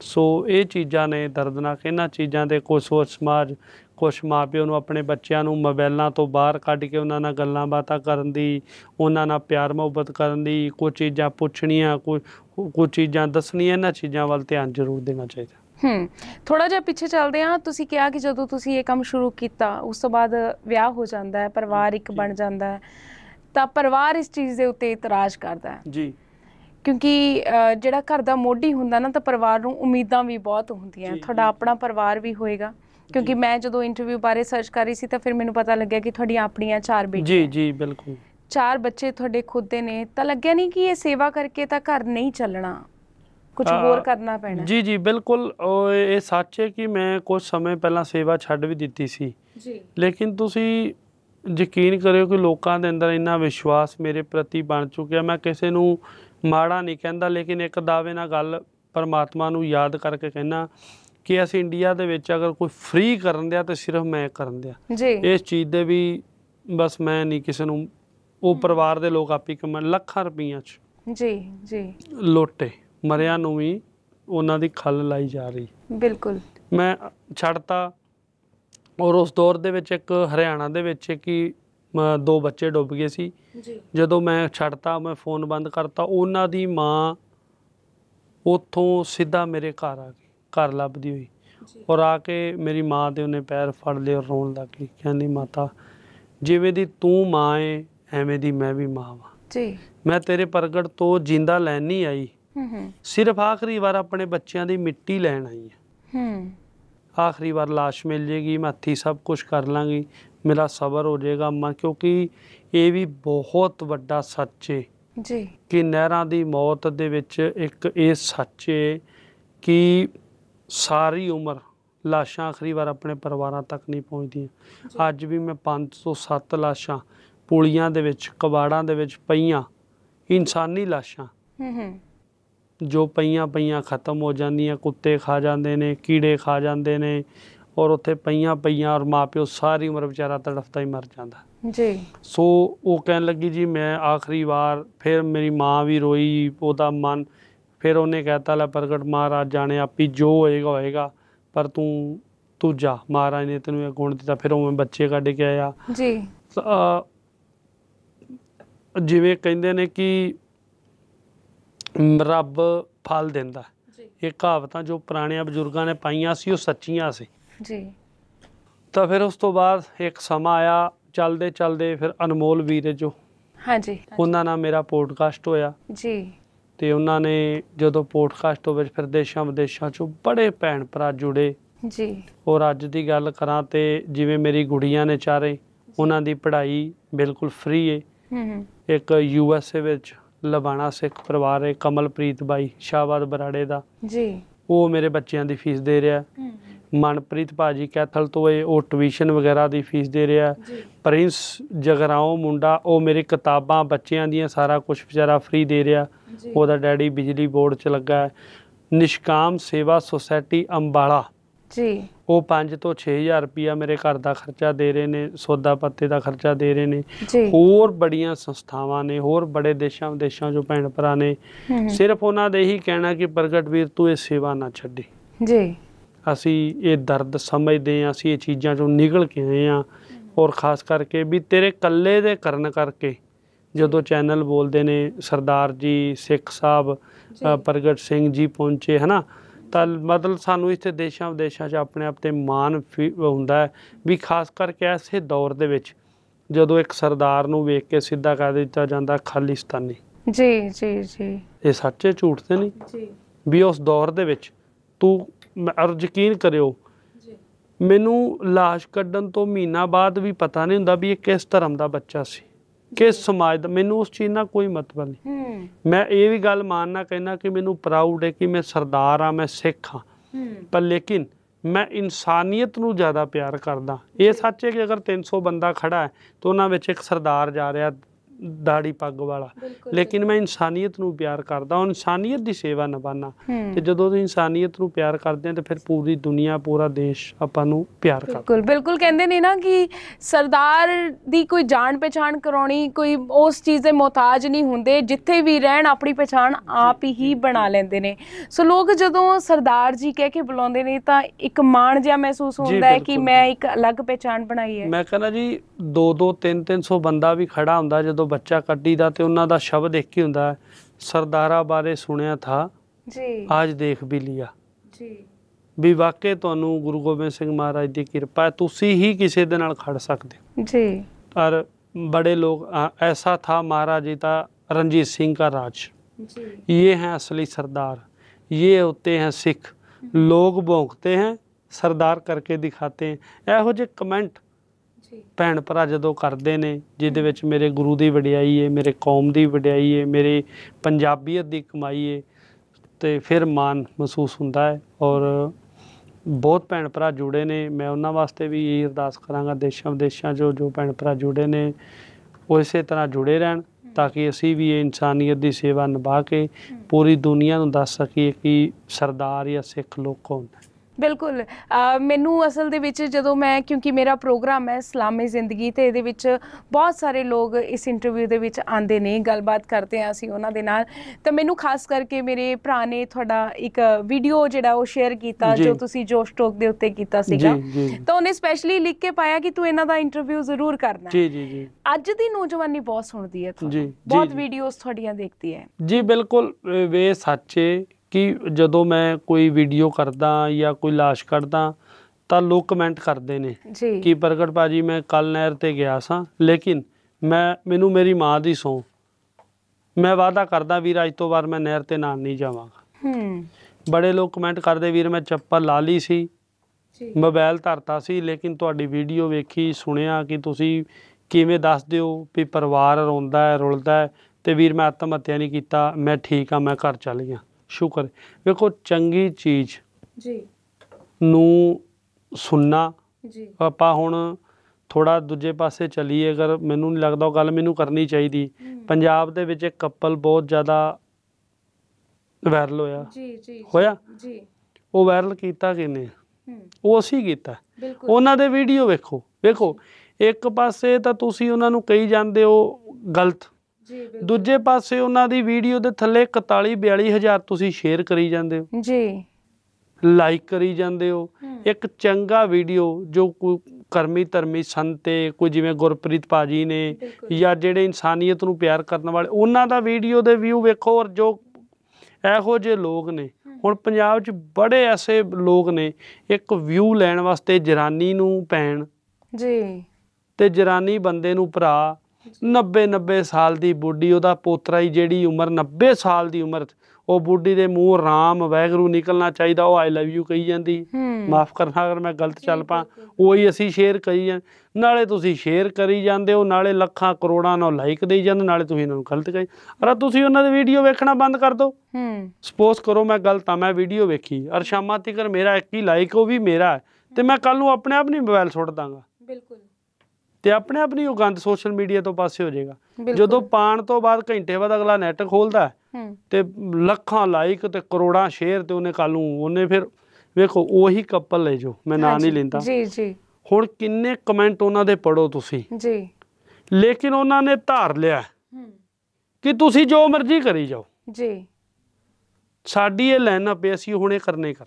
ਸੋ ਇਹ ਚੀਜ਼ਾਂ ਨੇ ਦਰਦਨਾਕ ਇਹਨਾਂ ਚੀਜ਼ਾਂ ਦੇ ਕੋਈ ਸੋਚ ਸਮਾਜ ਕੁਝ ਮਾਪਿਓ ਨੂੰ ਆਪਣੇ ਬੱਚਿਆਂ ਨੂੰ ਮੋਬਾਈਲਾਂ ਤੋਂ ਬਾਹਰ ਕੱਢ ਕੇ ਉਹਨਾਂ ਨਾਲ ਗੱਲਾਂ ਬਾਤਾਂ ਕਰਨ ਦੀ ਉਹਨਾਂ ਨਾਲ ਪਿਆਰ ਮੁਹੱਬਤ ਕਰਨ ਦੀ ਕੁਝ ਚੀਜ਼ਾਂ ਪੁੱਛਣੀਆਂ ਕੋਈ ਕੁਝ ਚੀਜ਼ਾਂ ਦੱਸਣੀਆਂ ਇਹਨਾਂ ਚੀਜ਼ਾਂ ਵੱਲ ਧਿਆਨ ਜ਼ਰੂਰ ਦੇਣਾ ਚਾਹੀਦਾ ਹੂੰ ਥੋੜਾ ਜਿਹਾ ਪਿੱਛੇ ਚੱਲਦੇ ਆ ਤੁਸੀਂ ਕਿਹਾ ਕਿ ਜਦੋਂ ਤੁਸੀਂ ਇਹ ਕੰਮ ਸ਼ੁਰੂ ਕੀਤਾ ਉਸ ਤੋਂ ਬਾਅਦ ਵਿਆਹ ਹੋ ਜਾਂਦਾ ਹੈ ਪਰਿਵਾਰ ਇੱਕ ਬਣ ਜਾਂਦਾ ਹੈ ਤਾਂ ਪਰਿਵਾਰ ਇਸ ਚੀਜ਼ ਦੇ ਉੱਤੇ ਇਤਰਾਜ਼ ਕਰਦਾ ਹੈ ਜੀ ਕਿਉਂਕਿ ਜਿਹੜਾ ਘਰ ਦਾ ਮੋਢੀ ਹੁੰਦਾ ਨਾ ਤਾਂ ਪਰਿਵਾਰ ਨੂੰ ਉਮੀਦਾਂ ਵੀ ਬਹੁਤ ਹੁੰਦੀਆਂ ਤੁਹਾਡਾ ਆਪਣਾ ਪਰਿਵਾਰ ਵੀ ਹੋਏਗਾ ਕਿਉਂਕਿ ਮੈਂ ਜਦੋਂ ਇੰਟਰਵਿਊ ਬਾਰੇ ਸਰਚ ਕਰ ਰਹੀ ਸੀ ਤਾਂ ਫਿਰ ਮੈਨੂੰ ਪਤਾ ਲੱਗਿਆ ਕਿ ਤੁਹਾਡੀਆਂ ਆਪਣੀਆਂ ਚਾਰ ਬੇਟੀਆਂ ਜੀ ਜੀ ਬਿਲਕੁਲ ਚਾਰ ਬੱਚੇ ਤੁਹਾਡੇ ਖੁਦ ਦੇ ਨੇ ਤਾਂ ਲੱਗਿਆ ਨਹੀਂ ਕਿ ਇਹ ਸੇਵਾ ਕਰਕੇ ਤਾਂ ਘਰ ਨਹੀਂ ਚੱਲਣਾ ਕੁਝ ਹੋਰ ਕਰਨਾ ਪੈਣਾ ਜੀ ਜੀ ਬਿਲਕੁਲ ਇਹ ਸੱਚ ਹੈ ਕਿ ਮੈਂ ਕੁਝ ਸਮੇਂ ਪਹਿਲਾਂ ਸੇਵਾ ਛੱਡ ਵੀ ਦਿੱਤੀ ਸੀ ਜੀ ਲੇਕਿਨ ਤੁਸੀਂ ਯਕੀਨ ਕਰਿਓ ਕਿ ਲੋਕਾਂ ਦੇ ਅੰਦਰ ਇੰਨਾ ਵਿਸ਼ਵਾਸ ਮੇਰੇ ਪ੍ਰਤੀ ਬਣ ਚੁੱਕਿਆ ਮੈਂ ਕਿਸੇ ਨੂੰ ਮਾੜਾ ਨਹੀਂ ਕਹਿੰਦਾ ਲੇਕਿਨ ਇੱਕ ਦਾਅਵੇ ਨਾਲ ਗੱਲ ਪਰਮਾਤਮਾ ਨੂੰ ਯਾਦ ਕਰਕੇ ਕਹਿਣਾ ਕਿ ਅਸੀਂ ਇੰਡੀਆ ਦੇ ਵਿੱਚ ਅਗਰ ਕੋਈ ਫ੍ਰੀ ਕਰਨ ਦਿਆ ਤੇ ਸਿਰਫ ਮੈਂ ਕਰਨ ਦਿਆ ਜੀ ਇਸ ਚੀਜ਼ ਦੇ ਵੀ ਬਸ ਮੈਂ ਨਹੀਂ ਕਿਸੇ ਨੂੰ ਉਹ ਪਰਿਵਾਰ ਦੇ ਲੋਕ ਆਪੀ ਕਮਾ ਲੱਖਾਂ ਰੁਪਈਆ ਚ ਜੀ ਜੀ ਲੋਟੇ ਮਰਿਆਂ ਨੂੰ ਵੀ ਉਹਨਾਂ ਦੀ ਖੱਲ ਲਾਈ ਜਾ ਰਹੀ ਬਿਲਕੁਲ ਮੈਂ ਛੱਡਤਾ ਔਰ ਉਸ ਦੌਰ ਦੇ ਵਿੱਚ ਇੱਕ ਹਰਿਆਣਾ ਦੇ ਵਿੱਚ ਕਿ ਦੋ ਬੱਚੇ ਡੁੱਬ ਗਏ ਸੀ ਜਦੋਂ ਮੈਂ ਛੱਡਤਾ ਮੈਂ ਫੋਨ ਬੰਦ ਕਰਤਾ ਉਹਨਾਂ ਦੀ ਮਾਂ ਉੱਥੋਂ ਸਿੱਧਾ ਮੇਰੇ ਘਰ ਆ ਗਈ ਘਰ ਲੱਭਦੀ ਹੋਈ ਔਰ ਆ ਕੇ ਮੇਰੀ ਮਾਂ ਦੇ ਉਹਨੇ ਪੈਰ ਫੜ ਲਏ ਔਰ ਰੋਣ ਲੱਗ ਗਈ ਕਹਿੰਦੀ ਮਾਤਾ ਜਿਵੇਂ ਦੀ ਤੂੰ ਮਾਂ ਐ ਐਵੇਂ ਦੀ ਮੈਂ ਵੀ ਮਾਂ ਵਾਂ ਜੀ ਮੈਂ ਤੇਰੇ ਪ੍ਰਗਟ ਤੋਂ ਜਿੰਦਾ ਲੈਣ ਨਹੀਂ ਆਈ ਹੂੰ ਸਿਰਫ ਆਖਰੀ ਵਾਰ ਆਪਣੇ ਬੱਚਿਆਂ ਦੀ ਮਿੱਟੀ ਲੈਣ ਆਈ ਹਾਂ ਹੂੰ ਆਖਰੀ ਵਾਰ লাশ ਮਿਲ ਜੇਗੀ ਮੈਂ ਹੱਥੀ ਸਭ ਕੁਝ ਕਰ ਲਾਂਗੀ ਮੇਰਾ ਸਬਰ ਹੋ ਜਾਏਗਾ ਮਾਂ ਕਿਉਂਕਿ ਇਹ ਵੀ ਬਹੁਤ ਵੱਡਾ ਸੱਚ ਏ ਜੀ ਕਿ ਨਹਿਰਾਂ ਦੀ ਮੌਤ ਦੇ ਵਿੱਚ ਇੱਕ ਇਹ ਸੱਚ ਏ ਕਿ ਸਾਰੀ ਉਮਰ ਲਾਸ਼ਾਂ ਆਖਰੀ ਵਾਰ ਆਪਣੇ ਪਰਿਵਾਰਾਂ ਤੱਕ ਨਹੀਂ ਪਹੁੰਚਦੀਆਂ ਅੱਜ ਵੀ ਮੈਂ 507 ਲਾਸ਼ਾਂ ਪੁਲੀਆਂ ਦੇ ਵਿੱਚ ਕਵਾੜਾਂ ਦੇ ਵਿੱਚ ਪਈਆਂ ਇਨਸਾਨੀ ਲਾਸ਼ਾਂ ਜੋ ਪਈਆਂ ਪਈਆਂ ਖਤਮ ਹੋ ਜਾਂਦੀਆਂ ਕੁੱਤੇ ਖਾ ਜਾਂਦੇ ਨੇ ਕੀੜੇ ਖਾ ਜਾਂਦੇ ਨੇ ਔਰ ਉੱਥੇ ਪਈਆਂ ਪਈਆਂ ਔਰ ਮਾਪਿਓ ਸਾਰੀ ਉਮਰ ਵਿਚਾਰਾ ਤੜਫਦਾ ਹੀ ਮਰ ਜਾਂਦਾ ਜੀ ਸੋ ਉਹ ਕਹਿਣ ਲੱਗੀ ਜੀ ਮੈਂ ਆਖਰੀ ਵਾਰ ਫਿਰ ਮੇਰੀ ਮਾਂ ਵੀ ਰੋਈ ਉਹਦਾ ਮਨ ਫਿਰ ਉਹਨੇ ਕਹਿਤਾ ਲੈ ਪ੍ਰਗਟ ਮਹਾਰਾਜ ਜਾਣੇ ਆਪੀ ਜੋ ਹੋਏਗਾ ਹੋਏਗਾ ਪਰ ਤੂੰ ਤੂੰ ਜਾ ਮਹਾਰਾਜ ਨੇ ਤੈਨੂੰ ਇਹ ਗੁਣ ਦਿੱਤਾ ਫਿਰ ਉਹ ਬੱਚੇ ਕੱਢ ਕੇ ਆਇਆ ਜੀ ਜਿਵੇਂ ਕਹਿੰਦੇ ਨੇ ਕਿ ਰੱਬ ਫਲ ਦਿੰਦਾ ਇਹ ਕਹਾਵਤਾਂ ਜੋ ਪੁਰਾਣੇ ਬਜ਼ੁਰਗਾਂ ਨੇ ਪਾਈਆਂ ਸੀ ਉਹ ਸੱਚੀਆਂ ਸੀ ਜੀ ਤਾਂ ਫਿਰ ਉਸ ਤੋਂ ਬਾਅਦ ਇੱਕ ਸਮਾਂ ਆਇਆ ਚੱਲਦੇ ਚੱਲਦੇ ਫਿਰ ਅਨਮੋਲ ਵੀਰੇ ਜੋ ਹਾਂਜੀ ਉਹਨਾਂ ਨਾਲ ਮੇਰਾ ਪੋਡਕਾਸਟ ਹੋਇਆ ਜੀ ਤੇ ਉਹਨਾਂ ਨੇ ਜਦੋਂ ਪੋਡਕਾਸਟ ਤੋਂ ਵਿੱਚ ਫਿਰ ਦੇਸ਼ਾਂ ਵਿਦੇਸ਼ਾਂ ਚੋਂ ਬੜੇ ਭੈਣ ਭਰਾ ਜੁੜੇ ਜੀ ਔਰ ਅੱਜ ਦੀ ਗੱਲ ਕਰਾਂ ਤੇ ਜਿਵੇਂ ਮੇਰੀ ਗੁੜੀਆਂ ਨੇ ਚਾਰੇ ਉਹਨਾਂ ਦੀ ਪੜ੍ਹਾਈ ਬਿਲਕੁਲ ਫ੍ਰੀ ਏ ਹੂੰ ਇੱਕ ਯੂਐਸਏ ਵਿੱਚ ਲਵਾਣਾ ਸਿੱਖ ਪਰਿਵਾਰ ਹੈ ਕਮਲਪ੍ਰੀਤ ਬਾਈ ਸ਼ਾਹਬਾਦ ਬਰਾੜੇ ਦਾ ਜੀ ਉਹ ਮੇਰੇ ਬੱਚਿਆਂ ਦੀ ਫੀਸ ਦੇ ਰਿਹਾ ਮਨਪ੍ਰੀਤ ਭਾਜੀ ਕੈਥਲ ਤੋਂ ਇਹ ਉਹ ਟਿਊਸ਼ਨ ਵਗੈਰਾ ਦੀ ਫੀਸ ਦੇ ਰਿਹਾ ਪ੍ਰਿੰਸ ਜਗਰਾਉ ਮੁੰਡਾ ਉਹ ਮੇਰੇ ਕਿਤਾਬਾਂ ਬੱਚਿਆਂ ਦੀਆਂ ਸਾਰਾ ਕੁਝ ਵਿਚਾਰਾ ਫ੍ਰੀ ਦੇ ਰਿਹਾ ਉਹਦਾ ਡੈਡੀ ਬਿਜਲੀ ਬੋਰਡ 'ਚ ਲੱਗਾ ਹੈ ਨਿਸ਼ਕਾਮ ਸੇਵਾ ਸੁਸਾਇਟੀ ਅੰਬਾਲਾ ਜੀ ਉਹ 5 ਤੋਂ 6000 ਰੁਪਇਆ ਮੇਰੇ ਘਰ ਦਾ ਖਰਚਾ ਦੇ ਰਹੇ ਨੇ ਸੌਦਾ ਪੱਤੇ ਦਾ ਖਰਚਾ ਦੇ ਰਹੇ ਨੇ ਹੋਰ ਬੜੀਆਂ ਸੰਸਥਾਵਾਂ ਨੇ ਹੋਰ ਬੜੇ ਦੇਸ਼ਾਂ ਵਿਦੇਸ਼ਾਂ ਚੋਂ ਭੈਣ ਭਰਾ ਨੇ ਸਿਰਫ ਉਹਨਾਂ ਦੇ ਹੀ ਕਹਿਣਾ ਕਿ ਪ੍ਰਗਟ ਵੀਰ ਤੂੰ ਇਹ ਸੇਵਾ ਨਾ ਛੱਡੀ ਜੀ ਅਸੀਂ ਇਹ ਦਰਦ ਸਮਝਦੇ ਆ ਅਸੀਂ ਇਹ ਚੀਜ਼ਾਂ ਚੋਂ ਨਿਕਲ ਕੇ ਆਏ ਆ ਔਰ ਖਾਸ ਕਰਕੇ ਵੀ ਤੇਰੇ ਕੱਲੇ ਦੇ ਕਰਨ ਕਰਕੇ ਜਦੋਂ ਚੈਨਲ ਬੋਲਦੇ ਨੇ ਸਰਦਾਰ ਜੀ ਸਿੱਖ ਸਾਹਿਬ ਪ੍ਰਗਟ ਸਿੰਘ ਜੀ ਪਹੁੰਚੇ ਹਨਾ ਤਾਂ ਮਤਲਬ ਸਾਨੂੰ ਇੱਥੇ ਦੇਸ਼ਾਂ ਵਿਦੇਸ਼ਾਂ 'ਚ ਆਪਣੇ ਆਪ ਤੇ ਮਾਣ ਹੁੰਦਾ ਹੈ ਵੀ ਖਾਸ ਕਰਕੇ ਐਸੇ ਦੌਰ ਦੇ ਵਿੱਚ ਜਦੋਂ ਇੱਕ ਸਰਦਾਰ ਨੂੰ ਵੇਖ ਕੇ ਸਿੱਧਾ ਕਹਿ ਦਿੱਤਾ ਜਾਂਦਾ ਖਾਲਿਸਤਾਨੀ ਜੀ ਜੀ ਜੀ ਇਹ ਸੱਚੇ ਝੂਠ ਤੇ ਨਹੀਂ ਜੀ ਵੀ ਉਸ ਦੌਰ ਦੇ ਵਿੱਚ ਤੂੰ ਅਰ ਯਕੀਨ ਕਰਿਓ ਜੀ ਮੈਨੂੰ লাশ ਕੱਢਣ ਤੋਂ ਮਹੀਨਾ ਬਾਅਦ ਵੀ ਪਤਾ ਨਹੀਂ ਹੁੰਦਾ ਵੀ ਇਹ ਕਿਸ ਧਰਮ ਦਾ ਬੱਚਾ ਸੀ ਕਿ ਸਮਾਜ ਦਾ ਮੈਨੂੰ ਉਸ ਚੀਜ਼ ਨਾਲ ਕੋਈ ਮਤਲਬ ਨਹੀਂ ਮੈਂ ਇਹ ਵੀ ਗੱਲ ਮਾਨਣਾ ਕਹਿਣਾ ਕਿ ਮੈਨੂੰ ਪ੍ਰਾਊਡ ਹੈ ਕਿ ਮੈਂ ਸਰਦਾਰ ਆ ਮੈਂ ਸਿੱਖ ਆ ਪਰ ਲੇਕਿਨ ਮੈਂ ਇਨਸਾਨੀਅਤ ਨੂੰ ਜ਼ਿਆਦਾ ਪਿਆਰ ਕਰਦਾ ਇਹ ਸੱਚ ਹੈ ਕਿ ਅਗਰ 300 ਬੰਦਾ ਖੜਾ ਹੈ ਤਾਂ ਉਹਨਾਂ ਵਿੱਚ ਇੱਕ ਸਰਦਾਰ ਜਾ ਰਿਹਾ ਦਾੜੀ ਪੱਗ ਵਾਲਾ ਲੇਕਿਨ ਮੈਂ ਇਨਸਾਨੀਅਤ ਨੂੰ ਪਿਆਰ ਕਰਦਾ ਹਾਂ ਇਨਸਾਨੀਅਤ ਦੀ ਸੇਵਾ ਨਿਭਾਣਾ ਤੇ ਜਦੋਂ ਤੁਸੀਂ ਇਨਸਾਨੀਅਤ ਨੂੰ ਪਿਆਰ ਕਰਦੇ ਆ ਤੇ ਫਿਰ ਪੂਰੀ ਦੁਨੀਆ ਪੂਰਾ ਦੇਸ਼ ਆਪਾਂ ਨੂੰ ਪਿਆਰ ਕਰਦਾ ਬਿਲਕੁਲ ਬਿਲਕੁਲ ਕਹਿੰਦੇ ਨੇ ਨਾ ਕਿ ਸਰਦਾਰ ਦੀ ਕੋਈ ਜਾਣ ਪਛਾਣ ਕਰਾਉਣੀ ਕੋਈ ਉਸ ਚੀਜ਼ ਦੇ ਮੋਤਾਜ ਨਹੀਂ ਹੁੰਦੇ ਜਿੱਥੇ ਵੀ ਰਹਿਣ ਆਪਣੀ ਪਛਾਣ ਆਪ ਹੀ ਬਣਾ ਲੈਂਦੇ ਨੇ ਸੋ ਲੋਕ ਜਦੋਂ ਸਰਦਾਰ ਜੀ ਕਹਿ ਕੇ ਬੁਲਾਉਂਦੇ ਨੇ ਤਾਂ ਇੱਕ ਮਾਣ ਜਿਹਾ ਮਹਿਸੂਸ ਹੁੰਦਾ ਹੈ ਕਿ ਮੈਂ ਇੱਕ ਅਲੱਗ ਪਛਾਣ ਬਣਾਈ ਹੈ ਮੈਂ ਕਹਿੰਦਾ ਜੀ 2 2 3 300 ਬੰਦਾ ਵੀ ਖੜਾ ਹੁੰਦਾ ਜਦੋਂ ਬੱਚਾ ਕੱਢੀ ਦਾ ਤੇ ਉਹਨਾਂ ਦਾ ਸ਼ਬਦ ਇੱਕ ਹੀ ਹੁੰਦਾ ਸਰਦਾਰਾ ਬਾਰੇ ਸੁਣਿਆ ਥਾ ਜੀ ਅੱਜ ਦੇਖ ਵੀ ਲਿਆ ਜੀ ਵੀ ਵਾਕੇ ਤੁਹਾਨੂੰ ਗੁਰੂ ਗੋਬਿੰਦ ਸਿੰਘ ਮਹਾਰਾਜ ਦੀ ਕਿਰਪਾ ਹੈ ਤੁਸੀਂ ਹੀ ਕਿਸੇ ਦੇ ਨਾਲ ਖੜ ਸਕਦੇ ਹੋ ਜੀ ਪਰ بڑے ਲੋਕ ਐਸਾ ਥਾ ਮਹਾਰਾਜ ਜੀ ਦਾ ਰਣਜੀਤ ਸਿੰਘ ਦਾ ਰਾਜ ਜੀ ਇਹ ਹੈ ਅਸਲੀ ਸਰਦਾਰ ਇਹ ਹੁੰਦੇ ਹੈ ਸਿੱਖ ਲੋਕ ਭੌਂਕਤੇ ਹੈ ਸਰਦਾਰ ਕਰਕੇ ਦਿਖਾਤੇ ਇਹੋ ਜਿਹੇ ਕਮੈਂਟ ਭੈਣ ਭਰਾ ਜਦੋਂ ਕਰਦੇ ਨੇ ਜਿਹਦੇ ਵਿੱਚ ਮੇਰੇ ਗੁਰੂ ਦੀ ਵਡਿਆਈ ਏ ਮੇਰੇ ਕੌਮ ਦੀ ਵਡਿਆਈ ਏ ਮੇਰੇ ਪੰਜਾਬੀਅਤ ਦੀ ਕਮਾਈ ਏ ਤੇ ਫਿਰ ਮਾਣ ਮਹਿਸੂਸ ਹੁੰਦਾ ਹੈ ਔਰ ਬਹੁਤ ਭੈਣ ਭਰਾ ਜੁੜੇ ਨੇ ਮੈਂ ਉਹਨਾਂ ਵਾਸਤੇ ਵੀ ਇਹ ਅਰਦਾਸ ਕਰਾਂਗਾ ਦੇਸ਼ਾਂ ਵਿਦੇਸ਼ਾਂ ਜੋ ਜੋ ਭੈਣ ਭਰਾ ਜੁੜੇ ਨੇ ਉਹ ਇਸੇ ਤਰ੍ਹਾਂ ਜੁੜੇ ਰਹਿਣ ਤਾਂ ਕਿ ਅਸੀਂ ਵੀ ਇਹ ਇਨਸਾਨੀਅਤ ਦੀ ਸੇਵਾ ਨਿਭਾ ਕੇ ਪੂਰੀ ਦੁਨੀਆ ਨੂੰ ਦੱਸ ਸਕੀਏ ਕਿ ਸਰਦਾਰ ਜਾਂ ਸਿੱਖ ਲੋਕ ਕੌਣ ਹੈ ਬਿਲਕੁਲ ਮੈਨੂੰ ਅਸਲ ਦੇ ਵਿੱਚ ਜਦੋਂ ਮੈਂ ਕਿਉਂਕਿ ਮੇਰਾ ਪ੍ਰੋਗਰਾਮ ਹੈ ਸਲਾਮੇ ਜ਼ਿੰਦਗੀ ਤੇ ਇਹਦੇ ਵਿੱਚ ਬਹੁਤ ਸਾਰੇ ਲੋਕ ਇਸ ਇੰਟਰਵਿਊ ਦੇ ਵਿੱਚ ਆਉਂਦੇ ਨੇ ਗੱਲਬਾਤ ਕਰਦੇ ਆ ਅਸੀਂ ਉਹਨਾਂ ਦੇ ਨਾਲ ਤਾਂ ਮੈਨੂੰ ਖਾਸ ਕਰਕੇ ਮੇਰੇ ਭਰਾ ਨੇ ਤੁਹਾਡਾ ਇੱਕ ਵੀਡੀਓ ਜਿਹੜਾ ਉਹ ਸ਼ੇਅਰ ਕੀਤਾ ਜੋ ਤੁਸੀਂ ਜੋਸ਼ ਟੋਕ ਦੇ ਉੱਤੇ ਕੀਤਾ ਸੀਗਾ ਤਾਂ ਉਹਨੇ ਸਪੈਸ਼ਲੀ ਲਿਖ ਕੇ ਪਾਇਆ ਕਿ ਤੂੰ ਇਹਨਾਂ ਦਾ ਇੰਟਰਵਿਊ ਜ਼ਰੂਰ ਕਰਨਾ ਜੀ ਜੀ ਜੀ ਅੱਜ ਦੀ ਨੌਜਵਾਨੀ ਬਹੁਤ ਸੁਣਦੀ ਹੈ ਤੁਹਾਨੂੰ ਬਹੁਤ ਵੀਡੀਓਜ਼ ਤੁਹਾਡੀਆਂ ਦੇਖਦੀ ਹੈ ਜੀ ਬਿਲਕੁਲ ਵੇ ਸੱਚੇ ਕਿ ਜਦੋਂ ਮੈਂ ਕੋਈ ਵੀਡੀਓ ਕਰਦਾ ਜਾਂ ਕੋਈ ਲਾਸ਼ ਕੱਢਦਾ ਤਾਂ ਲੋਕ ਕਮੈਂਟ ਕਰਦੇ ਨੇ ਕਿ ਪ੍ਰਗਟ ਭਾਜੀ ਮੈਂ ਕੱਲ ਨਹਿਰ ਤੇ ਗਿਆ ਸਾਂ ਲੇਕਿਨ ਮੈਂ ਮੈਨੂੰ ਮੇਰੀ ਮਾਂ ਦੀ ਸੌ ਮੈਂ ਵਾਅਦਾ ਕਰਦਾ ਵੀਰ ਅੱਜ ਤੋਂ ਬਾਅਦ ਮੈਂ ਨਹਿਰ ਤੇ ਨਾ ਨਹੀਂ ਜਾਵਾਂਗਾ ਹੂੰ ਬੜੇ ਲੋਕ ਕਮੈਂਟ ਕਰਦੇ ਵੀਰ ਮੈਂ ਚੱਪਲ ਲਾ ਲਈ ਸੀ ਜੀ ਮੋਬਾਈਲ ਧਰਤਾ ਸੀ ਲੇਕਿਨ ਤੁਹਾਡੀ ਵੀਡੀਓ ਵੇਖੀ ਸੁਣਿਆ ਕਿ ਤੁਸੀਂ ਕਿਵੇਂ ਦੱਸਦੇ ਹੋ ਵੀ ਪਰਿਵਾਰ ਰੋਂਦਾ ਹੈ ਰੁਲਦਾ ਹੈ ਤੇ ਵੀਰ ਮੈਂ ਆਤਮ ਹੱਤਿਆ ਨਹੀਂ ਕੀਤਾ ਮੈਂ ਠੀਕ ਆ ਮੈਂ ਘਰ ਚੱਲ ਗਿਆ ਸ਼ੁਕਰ ਵੇਖੋ ਚੰਗੀ ਚੀਜ਼ ਜੀ ਨੂੰ ਸੁਣਨਾ ਜੀ ਆਪਾਂ ਹੁਣ ਥੋੜਾ ਦੂਜੇ ਪਾਸੇ ਚਲੀਏ ਅਗਰ ਮੈਨੂੰ ਨਹੀਂ ਲੱਗਦਾ ਉਹ ਗੱਲ ਮੈਨੂੰ ਕਰਨੀ ਚਾਹੀਦੀ ਪੰਜਾਬ ਦੇ ਵਿੱਚ ਇੱਕ ਕਪਲ ਬਹੁਤ ਜ਼ਿਆਦਾ ਵਾਇਰਲ ਹੋਇਆ ਜੀ ਜੀ ਹੋਇਆ ਜੀ ਉਹ ਵਾਇਰਲ ਕੀਤਾ ਕਿਨੇ ਉਹ ਅਸੀਂ ਕੀਤਾ ਉਹਨਾਂ ਦੇ ਵੀਡੀਓ ਵੇਖੋ ਵੇਖੋ ਇੱਕ ਪਾਸੇ ਤਾਂ ਤੁਸੀਂ ਉਹਨਾਂ ਨੂੰ ਕਹੀ ਜਾਂਦੇ ਹੋ ਗਲਤ ਦੂਜੇ ਪਾਸੇ ਉਹਨਾਂ ਦੀ ਵੀਡੀਓ ਦੇ ਥੱਲੇ 41 42000 ਤੁਸੀਂ ਸ਼ੇਅਰ ਕਰੀ ਜਾਂਦੇ ਹੋ ਜੀ ਲਾਈਕ ਕਰੀ ਜਾਂਦੇ ਹੋ ਇੱਕ ਚੰਗਾ ਵੀਡੀਓ ਜੋ ਕੋਈ ਕਰਮੀ ਧਰਮੀ ਸੰਤ ਕੋਈ ਜਿਵੇਂ ਗੁਰਪ੍ਰੀਤ ਪਾਜੀ ਨੇ ਜਾਂ ਜਿਹੜੇ ਇਨਸਾਨੀਅਤ ਨੂੰ ਪਿਆਰ ਕਰਨ ਵਾਲੇ ਉਹਨਾਂ ਦਾ ਵੀਡੀਓ ਦੇ ਵਿਊ ਵੇਖੋ ਔਰ ਜੋ ਇਹੋ ਜਿਹੇ ਲੋਕ ਨੇ ਹੁਣ ਪੰਜਾਬ 'ਚ ਬੜੇ ਐਸੇ ਲੋਕ ਨੇ ਇੱਕ ਵਿਊ ਲੈਣ ਵਾਸਤੇ ਜਰਾਨੀ ਨੂੰ ਭੈਣ ਜੀ ਤੇ ਜਰਾਨੀ ਬੰਦੇ ਨੂੰ ਭਰਾ 90 90 ਸਾਲ ਦੀ ਬੁੱਢੀ ਉਹਦਾ ਪੋਤਰਾ ਹੀ ਜਿਹੜੀ ਉਮਰ 90 ਸਾਲ ਦੀ ਉਮਰ ਉਹ ਬੁੱਢੀ ਦੇ ਮੂੰਹ ਰਾਮ ਵੈਗਰੂ ਨਿਕਲਣਾ ਚਾਹੀਦਾ ਉਹ ਆਈ ਲਵ ਯੂ ਕਹੀ ਜਾਂਦੀ ਮਾਫ ਕਰਨਾ ਅਗਰ ਮੈਂ ਗਲਤ ਚੱਲ ਪਾ ਉਹੀ ਅਸੀਂ ਸ਼ੇਅਰ ਕਰੀ ਜਾਂ ਨਾਲੇ ਤੁਸੀਂ ਸ਼ੇਅਰ ਕਰੀ ਜਾਂਦੇ ਹੋ ਨਾਲੇ ਲੱਖਾਂ ਕਰੋੜਾਂ ਨਾਲ ਲਾਈਕ ਦੇਈ ਜਾਂਦੇ ਨਾਲੇ ਤੁਸੀਂ ਇਹਨਾਂ ਨੂੰ ਗਲਤ ਕਹੀ ਅਰ ਤੁਸੀਂ ਉਹਨਾਂ ਦੇ ਵੀਡੀਓ ਵੇਖਣਾ ਬੰਦ ਕਰ ਦੋ ਸਪੋਜ਼ ਕਰੋ ਮੈਂ ਗਲਤ ਆ ਮੈਂ ਵੀਡੀਓ ਵੇਖੀ ਅਰ ਸ਼ਾਮਾਂ ਤੀਕਰ ਮੇਰਾ ਇੱਕ ਹੀ ਲਾਈਕ ਉਹ ਵੀ ਮੇਰਾ ਤੇ ਮੈਂ ਕੱਲ ਨੂੰ ਆਪਣੇ ਆਪ ਨਹੀਂ ਮੋਬਾਈਲ ਸੁੱਟ ਦਾਂਗਾ ਬਿਲਕੁਲ ਤੇ ਆਪਣੇ ਆਪ ਨਹੀਂ ਉਹ ਗੰਦ ਸੋਸ਼ਲ ਮੀਡੀਆ ਤੋਂ ਪਾਸੇ ਹੋ ਜਾਏਗਾ ਜਦੋਂ ਪਾਣ ਤੋਂ ਬਾਅਦ ਘੰਟੇ ਬਾਅਦ ਅਗਲਾ ਨੈਟ ਖੋਲਦਾ ਤੇ ਲੱਖਾਂ ਲਾਈਕ ਤੇ ਕਰੋੜਾਂ ਸ਼ੇਅਰ ਤੇ ਉਹਨੇ ਕੱਲ ਨੂੰ ਉਹਨੇ ਫਿਰ ਵੇਖੋ ਉਹੀ ਕਪਲ ਲੈ ਜੋ ਮੈਂ ਨਾਂ ਨਹੀਂ ਲੈਂਦਾ ਜੀ ਜੀ ਹੁਣ ਕਿੰਨੇ ਕਮੈਂਟ ਉਹਨਾਂ ਦੇ ਪੜੋ ਤੁਸੀਂ ਜੀ ਲੇਕਿਨ ਉਹਨਾਂ ਨੇ ਧਾਰ ਲਿਆ ਕਿ ਤੁਸੀਂ ਜੋ ਮਰਜ਼ੀ ਕਰੀ ਜਾਓ ਜੀ ਸਾਡੀ ਇਹ ਲਾਈਨ ਆ ਪਈ ਅਸੀਂ ਹੁਣੇ ਕਰਨੇ ਕਰ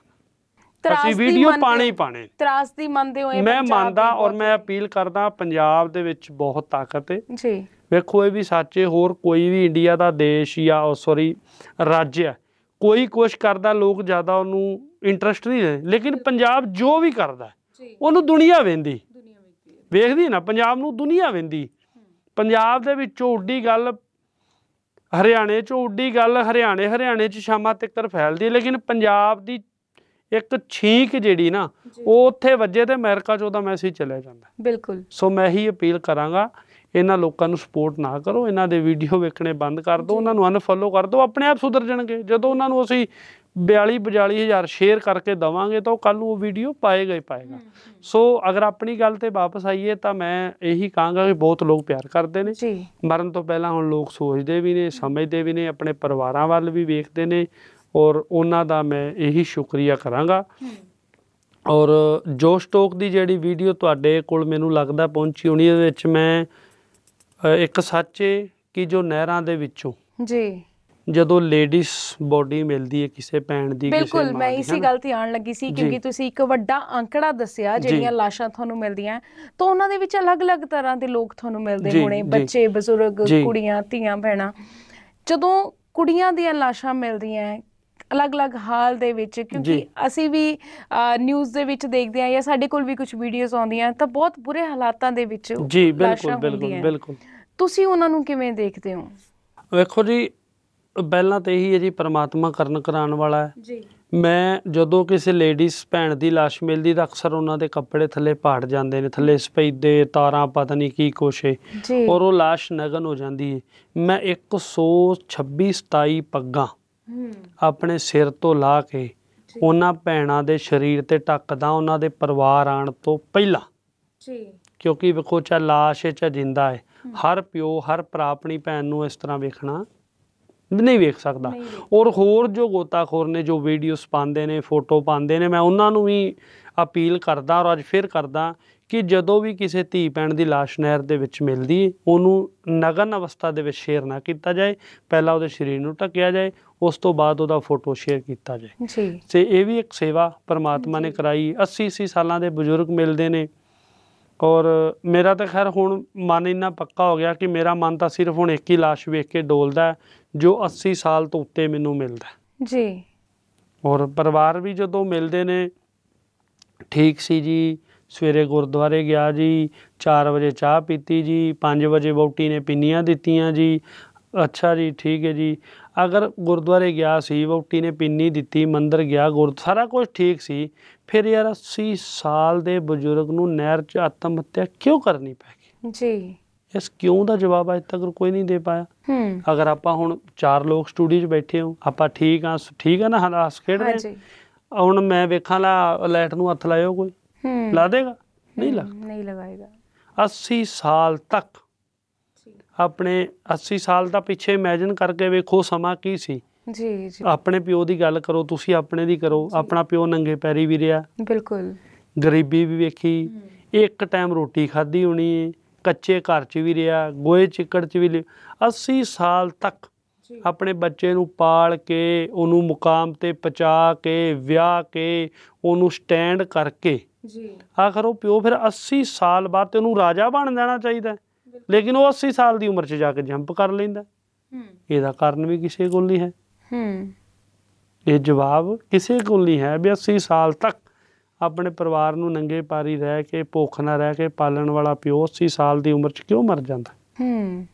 ਅਸੀਂ ਵੀਡੀਓ ਪਾਣੇ ਹੀ ਪਾਣੇ ਤਰਾਸ ਦੀ ਮੰਨਦੇ ਹੋ ਮੈਂ ਮੰਨਦਾ ਔਰ ਮੈਂ ਅਪੀਲ ਕਰਦਾ ਪੰਜਾਬ ਦੇ ਵਿੱਚ ਬਹੁਤ ਤਾਕਤ ਹੈ ਜੀ ਵੇਖੋ ਇਹ ਵੀ ਸੱਚੇ ਹੋਰ ਕੋਈ ਵੀ ਇੰਡੀਆ ਦਾ ਦੇਸ਼ ਜਾਂ ਸੌਰੀ ਰਾਜ ਹੈ ਕੋਈ ਕੁਝ ਕਰਦਾ ਲੋਕ ਜ਼ਿਆਦਾ ਉਹਨੂੰ ਇੰਟਰਸਟ ਨਹੀਂ ਹੈ ਲੇਕਿਨ ਪੰਜਾਬ ਜੋ ਵੀ ਕਰਦਾ ਉਹਨੂੰ ਦੁਨੀਆ ਵੇਂਦੀ ਵੇਖਦੀ ਨਾ ਪੰਜਾਬ ਨੂੰ ਦੁਨੀਆ ਵੇਂਦੀ ਪੰਜਾਬ ਦੇ ਵਿੱਚੋਂ ਉੱਡੀ ਗੱਲ ਹਰਿਆਣੇ 'ਚ ਉੱਡੀ ਗੱਲ ਹਰਿਆਣੇ ਹਰਿਆਣੇ 'ਚ ਸ਼ਾਮਾ ਤੱਕਰ ਫੈਲਦੀ ਲੇਕਿਨ ਪੰਜਾਬ ਦੀ ਇੱਕ ਛੀਂਕ ਜਿਹੜੀ ਨਾ ਉਹ ਉੱਥੇ ਵੱਜੇ ਤੇ ਅਮਰੀਕਾ 'ਚ ਉਹਦਾ ਮੈਸੇਜ ਚੱਲਿਆ ਜਾਂਦਾ ਬਿਲਕੁਲ ਸੋ ਮੈਂ ਹੀ ਅਪੀਲ ਕਰਾਂਗਾ ਇਹਨਾਂ ਲੋਕਾਂ ਨੂੰ ਸਪੋਰਟ ਨਾ ਕਰੋ ਇਹਨਾਂ ਦੇ ਵੀਡੀਓ ਵੇਖਣੇ ਬੰਦ ਕਰ ਦਿਓ ਉਹਨਾਂ ਨੂੰ ਅਨਫੋਲੋ ਕਰ ਦਿਓ ਆਪਣੇ ਆਪ ਸੁਧਰ ਜਾਣਗੇ ਜਦੋਂ ਉਹਨਾਂ ਨੂੰ ਅਸੀਂ 42 42000 ਸ਼ੇਅਰ ਕਰਕੇ ਦਵਾਂਗੇ ਤਾਂ ਉਹ ਕੱਲ ਨੂੰ ਉਹ ਵੀਡੀਓ ਪਾਏਗਾ ਹੀ ਪਾਏਗਾ ਸੋ ਅਗਰ ਆਪਣੀ ਗੱਲ ਤੇ ਵਾਪਸ ਆਈਏ ਤਾਂ ਮੈਂ ਇਹੀ ਕਹਾਂਗਾ ਕਿ ਬਹੁਤ ਲੋਕ ਪਿਆਰ ਕਰਦੇ ਨੇ ਮਰਨ ਤੋਂ ਪਹਿਲਾਂ ਹੁਣ ਲੋਕ ਸੋਚਦੇ ਵੀ ਨੇ ਸਮਝਦੇ ਵੀ ਨੇ ਆਪਣੇ ਪਰਿਵਾਰਾਂ ਵੱਲ ਵੀ ਵੇਖਦੇ ਨੇ ਔਰ ਉਹਨਾਂ ਦਾ ਮੈਂ ਇਹੀ ਸ਼ੁਕਰੀਆ ਕਰਾਂਗਾ ਔਰ ਜੋ ਸਟੋਕ ਦੀ ਜਿਹੜੀ ਵੀਡੀਓ ਤੁਹਾਡੇ ਕੋਲ ਮੈਨੂੰ ਲੱਗਦਾ ਪਹੁੰਚੀ ਹੋਣੀ ਇਹਦੇ ਵਿੱਚ ਮੈਂ ਇੱਕ ਸੱਚੇ ਕਿ ਜੋ ਨਹਿਰਾਂ ਦੇ ਵਿੱਚੋਂ ਜੀ ਜਦੋਂ ਲੇਡੀਜ਼ ਬੋਡੀ ਮਿਲਦੀ ਹੈ ਕਿਸੇ ਭੈਣ ਦੀ ਕਿਸੇ ਬਿਲਕੁਲ ਮੈਂ ਇਸੇ ਗੱਲ ਤੇ ਆਣ ਲੱਗੀ ਸੀ ਕਿਉਂਕਿ ਤੁਸੀਂ ਇੱਕ ਵੱਡਾ ਅੰਕੜਾ ਦੱਸਿਆ ਜਿਹੜੀਆਂ ਲਾਸ਼ਾਂ ਤੁਹਾਨੂੰ ਮਿਲਦੀਆਂ ਤਾਂ ਉਹਨਾਂ ਦੇ ਵਿੱਚ ਅਲੱਗ-ਅਲੱਗ ਤਰ੍ਹਾਂ ਦੇ ਲੋਕ ਤੁਹਾਨੂੰ ਮਿਲਦੇ ਹੋਣੇ ਬੱਚੇ ਬਜ਼ੁਰਗ ਕੁੜੀਆਂ ਧੀਆਂ ਭੈਣਾਂ ਜਦੋਂ ਕੁੜੀਆਂ ਦੀਆਂ ਲਾਸ਼ਾਂ ਮਿਲਦੀਆਂ ਅਲੱਗ-ਅਲੱਗ ਹਾਲ ਦੇ ਵਿੱਚ ਕਿਉਂਕਿ ਅਸੀਂ ਵੀ ਨਿਊਜ਼ ਦੇ ਵਿੱਚ ਦੇਖਦੇ ਆ ਜਾਂ ਸਾਡੇ ਕੋਲ ਵੀ ਕੁਝ ਵੀਡੀਓਜ਼ ਆਉਂਦੀਆਂ ਤਾਂ ਬਹੁਤ ਬੁਰੇ ਹਾਲਾਤਾਂ ਦੇ ਵਿੱਚ ਜੀ ਬਿਲਕੁਲ ਬਿਲਕੁਲ ਬਿਲਕੁਲ ਤੁਸੀਂ ਉਹਨਾਂ ਨੂੰ ਕਿਵੇਂ ਦੇਖਦੇ ਹੋ ਵੇਖੋ ਜੀ ਪਹਿਲਾਂ ਤੇ ਇਹੀ ਹੈ ਜੀ ਪਰਮਾਤਮਾ ਕਰਨ ਕਰਾਉਣ ਵਾਲਾ ਹੈ ਜੀ ਮੈਂ ਜਦੋਂ ਕਿਸੇ ਲੇਡੀਜ਼ ਭੈਣ ਦੀ লাশ ਮਿਲਦੀ ਤਾਂ ਅਕਸਰ ਉਹਨਾਂ ਦੇ ਕੱਪੜੇ ਥੱਲੇ ਪਾੜ ਜਾਂਦੇ ਨੇ ਥੱਲੇ ਸਪੈਦੇ ਤਾਰਾਂ ਪਤਾ ਨਹੀਂ ਕੀ ਕੁਛ ਹੈ ਔਰ ਉਹ লাশ ਨਗਨ ਹੋ ਜਾਂਦੀ ਹੈ ਮੈਂ 126 27 ਪੱਗਾਂ ਆਪਣੇ ਸਿਰ ਤੋਂ ਲਾ ਕੇ ਉਹਨਾਂ ਭੈਣਾਂ ਦੇ ਸਰੀਰ ਤੇ ਟੱਕਦਾ ਉਹਨਾਂ ਦੇ ਪਰਿਵਾਰ ਆਣ ਤੋਂ ਪਹਿਲਾਂ ਜੀ ਕਿਉਂਕਿ ਵੇਖੋ ਚਾ ਲਾਸ਼ ਹੈ ਚਾ ਜਿੰਦਾ ਹੈ ਹਰ ਪਿਓ ਹਰ ਭਰਾ ਆਪਣੀ ਭੈਣ ਨੂੰ ਇਸ ਤਰ੍ਹਾਂ ਵੇਖਣਾ ਨਹੀਂ ਵੇਖ ਸਕਦਾ ਔਰ ਹੋਰ ਜੋ ਗੋਤਾਖੋਰ ਨੇ ਜੋ ਵੀਡੀਓਸ ਪਾਉਂਦੇ ਨੇ ਫੋਟੋ ਪਾਉਂਦੇ ਨੇ ਮੈਂ ਉਹਨਾਂ ਨੂੰ ਵੀ ਅਪੀਲ ਕਰਦਾ ਔਰ ਅੱਜ ਫਿਰ ਕਰਦਾ ਕਿ ਜਦੋਂ ਵੀ ਕਿਸੇ ਧੀ ਭੈਣ ਦੀ লাশ ਨਹਿਰ ਦੇ ਵਿੱਚ ਮਿਲਦੀ ਉਹਨੂੰ ਨਗਨ ਅਵਸਥਾ ਦੇ ਵਿੱਚ ਸ਼ੇਅਰ ਨਾ ਕੀਤਾ ਜਾਏ ਪਹਿਲਾਂ ਉਹਦੇ ਸਰੀਰ ਨੂੰ ਟੱਕਿਆ ਜਾਏ ਉਸ ਤੋਂ ਬਾਅਦ ਉਹਦਾ ਫੋਟੋ ਸ਼ੇਅਰ ਕੀਤਾ ਜਾਏ ਜੀ ਤੇ ਇਹ ਵੀ ਇੱਕ ਸੇਵਾ ਪਰਮਾਤਮਾ ਨੇ ਕਰਾਈ 80 80 ਸਾਲਾਂ ਦੇ ਬਜ਼ੁਰਗ ਮਿਲਦੇ ਨੇ ਔਰ ਮੇਰਾ ਤਾਂ ਖੈਰ ਹੁਣ ਮਨ ਇੰਨਾ ਪੱਕਾ ਹੋ ਗਿਆ ਕਿ ਮੇਰਾ ਮਨ ਤਾਂ ਸਿਰਫ ਹੁਣ ਇੱਕ ਹੀ লাশ ਵੇਖ ਕੇ ਡੋਲਦਾ ਜੋ 80 ਸਾਲ ਤੋਂ ਉੱਤੇ ਮੈਨੂੰ ਮਿਲਦਾ ਜੀ ਔਰ ਪਰਿਵਾਰ ਵੀ ਜਦੋਂ ਮਿਲਦੇ ਨੇ ਠੀਕ ਸੀ ਜੀ ਸਵੇਰੇ ਗੁਰਦੁਆਰੇ ਗਿਆ ਜੀ 4 ਵਜੇ ਚਾਹ ਪੀਤੀ ਜੀ 5 ਵਜੇ ਬੋਟੀ ਨੇ ਪਿੰਨੀਆਂ ਦਿੱਤੀਆਂ ਜੀ ਅੱਛਾ ਜੀ ਠੀਕ ਹੈ ਜੀ ਅਗਰ ਗੁਰਦੁਆਰੇ ਗਿਆ ਸੀ ਵੋਟੀ ਨੇ ਪਿੰਨੀ ਦਿੱਤੀ ਮੰਦਰ ਗਿਆ ਗੁਰ ਸਾਰਾ ਕੁਝ ਠੀਕ ਸੀ ਫਿਰ ਯਾਰ 80 ਸਾਲ ਦੇ ਬਜ਼ੁਰਗ ਨੂੰ ਨਹਿਰ 'ਚ ਆਤਮ ਹੱਤਿਆ ਕਿਉਂ ਕਰਨੀ ਪੈ ਗਈ ਜੀ ਇਸ ਕਿਉਂ ਦਾ ਜਵਾਬ ਅਜੇ ਤੱਕ ਕੋਈ ਨਹੀਂ ਦੇ ਪਾਇਆ ਹੂੰ ਅਗਰ ਆਪਾਂ ਹੁਣ ਚਾਰ ਲੋਕ ਸਟੂਡੀਓ 'ਚ ਬੈਠੇ ਹਾਂ ਆਪਾਂ ਠੀਕ ਆ ਠੀਕ ਆ ਨਾ ਹਲਾਸ ਖੇਡ ਰਹੇ ਹਾਂ ਹੁਣ ਮੈਂ ਵੇਖਾਂ ਲਾ ਲਾਈਟ ਨੂੰ ਹੱਥ ਲਾਇਓ ਕੋਈ ਹੂੰ ਲਾ ਦੇਗਾ ਨਹੀਂ ਲਾ ਨਹੀਂ ਲਗਾਏਗਾ 80 ਸਾਲ ਤੱਕ ਆਪਣੇ 80 ਸਾਲ ਦਾ ਪਿੱਛੇ ਇਮੇਜਿਨ ਕਰਕੇ ਵੇਖੋ ਸਮਾਂ ਕੀ ਸੀ ਜੀ ਜੀ ਆਪਣੇ ਪਿਓ ਦੀ ਗੱਲ ਕਰੋ ਤੁਸੀਂ ਆਪਣੇ ਦੀ ਕਰੋ ਆਪਣਾ ਪਿਓ ਨੰਗੇ ਪੈਰੀ ਵੀ ਰਿਹਾ ਬਿਲਕੁਲ ਗਰੀਬੀ ਵੀ ਵੇਖੀ ਇੱਕ ਟਾਈਮ ਰੋਟੀ ਖਾਧੀ ਹੋਣੀ ਕੱਚੇ ਘਰ 'ਚ ਵੀ ਰਿਹਾ ਗੋਏ ਚਿੱਕੜ 'ਚ ਵੀ 80 ਸਾਲ ਤੱਕ ਆਪਣੇ ਬੱਚੇ ਨੂੰ ਪਾਲ ਕੇ ਉਹਨੂੰ ਮੁਕਾਮ ਤੇ ਪਹੁੰਚਾ ਕੇ ਵਿਆਹ ਕੇ ਉਹਨੂੰ ਸਟੈਂਡ ਕਰਕੇ ਜੀ ਆਖਰ ਉਹ ਪਿਓ ਫਿਰ 80 ਸਾਲ ਬਾਅਦ ਤੇ ਉਹਨੂੰ ਰਾਜਾ ਬਣ ਜਾਣਾ ਚਾਹੀਦਾ ਲੇਕਿਨ ਉਹ 80 ਸਾਲ ਦੀ ਉਮਰ 'ਚ ਜਾ ਕੇ ਜੰਪ ਕਰ ਲੈਂਦਾ ਹੂੰ ਇਹਦਾ ਕਾਰਨ ਵੀ ਕਿਸੇ ਕੋਲ ਨਹੀਂ ਹੈ ਹੂੰ ਇਹ ਜਵਾਬ ਕਿਸੇ ਕੋਲ ਨਹੀਂ ਹੈ ਵੀ 80 ਸਾਲ ਤੱਕ ਆਪਣੇ ਪਰਿਵਾਰ ਨੂੰ ਨੰਗੇ ਪਾਰੀ ਰਹਿ ਕੇ ਭੁੱਖ ਨਾ ਰਹਿ ਕੇ ਪਾਲਣ ਵਾਲਾ ਪਿਓ 80 ਸਾਲ ਦੀ ਉਮਰ 'ਚ ਕਿਉਂ ਮਰ ਜਾਂਦਾ ਹੂੰ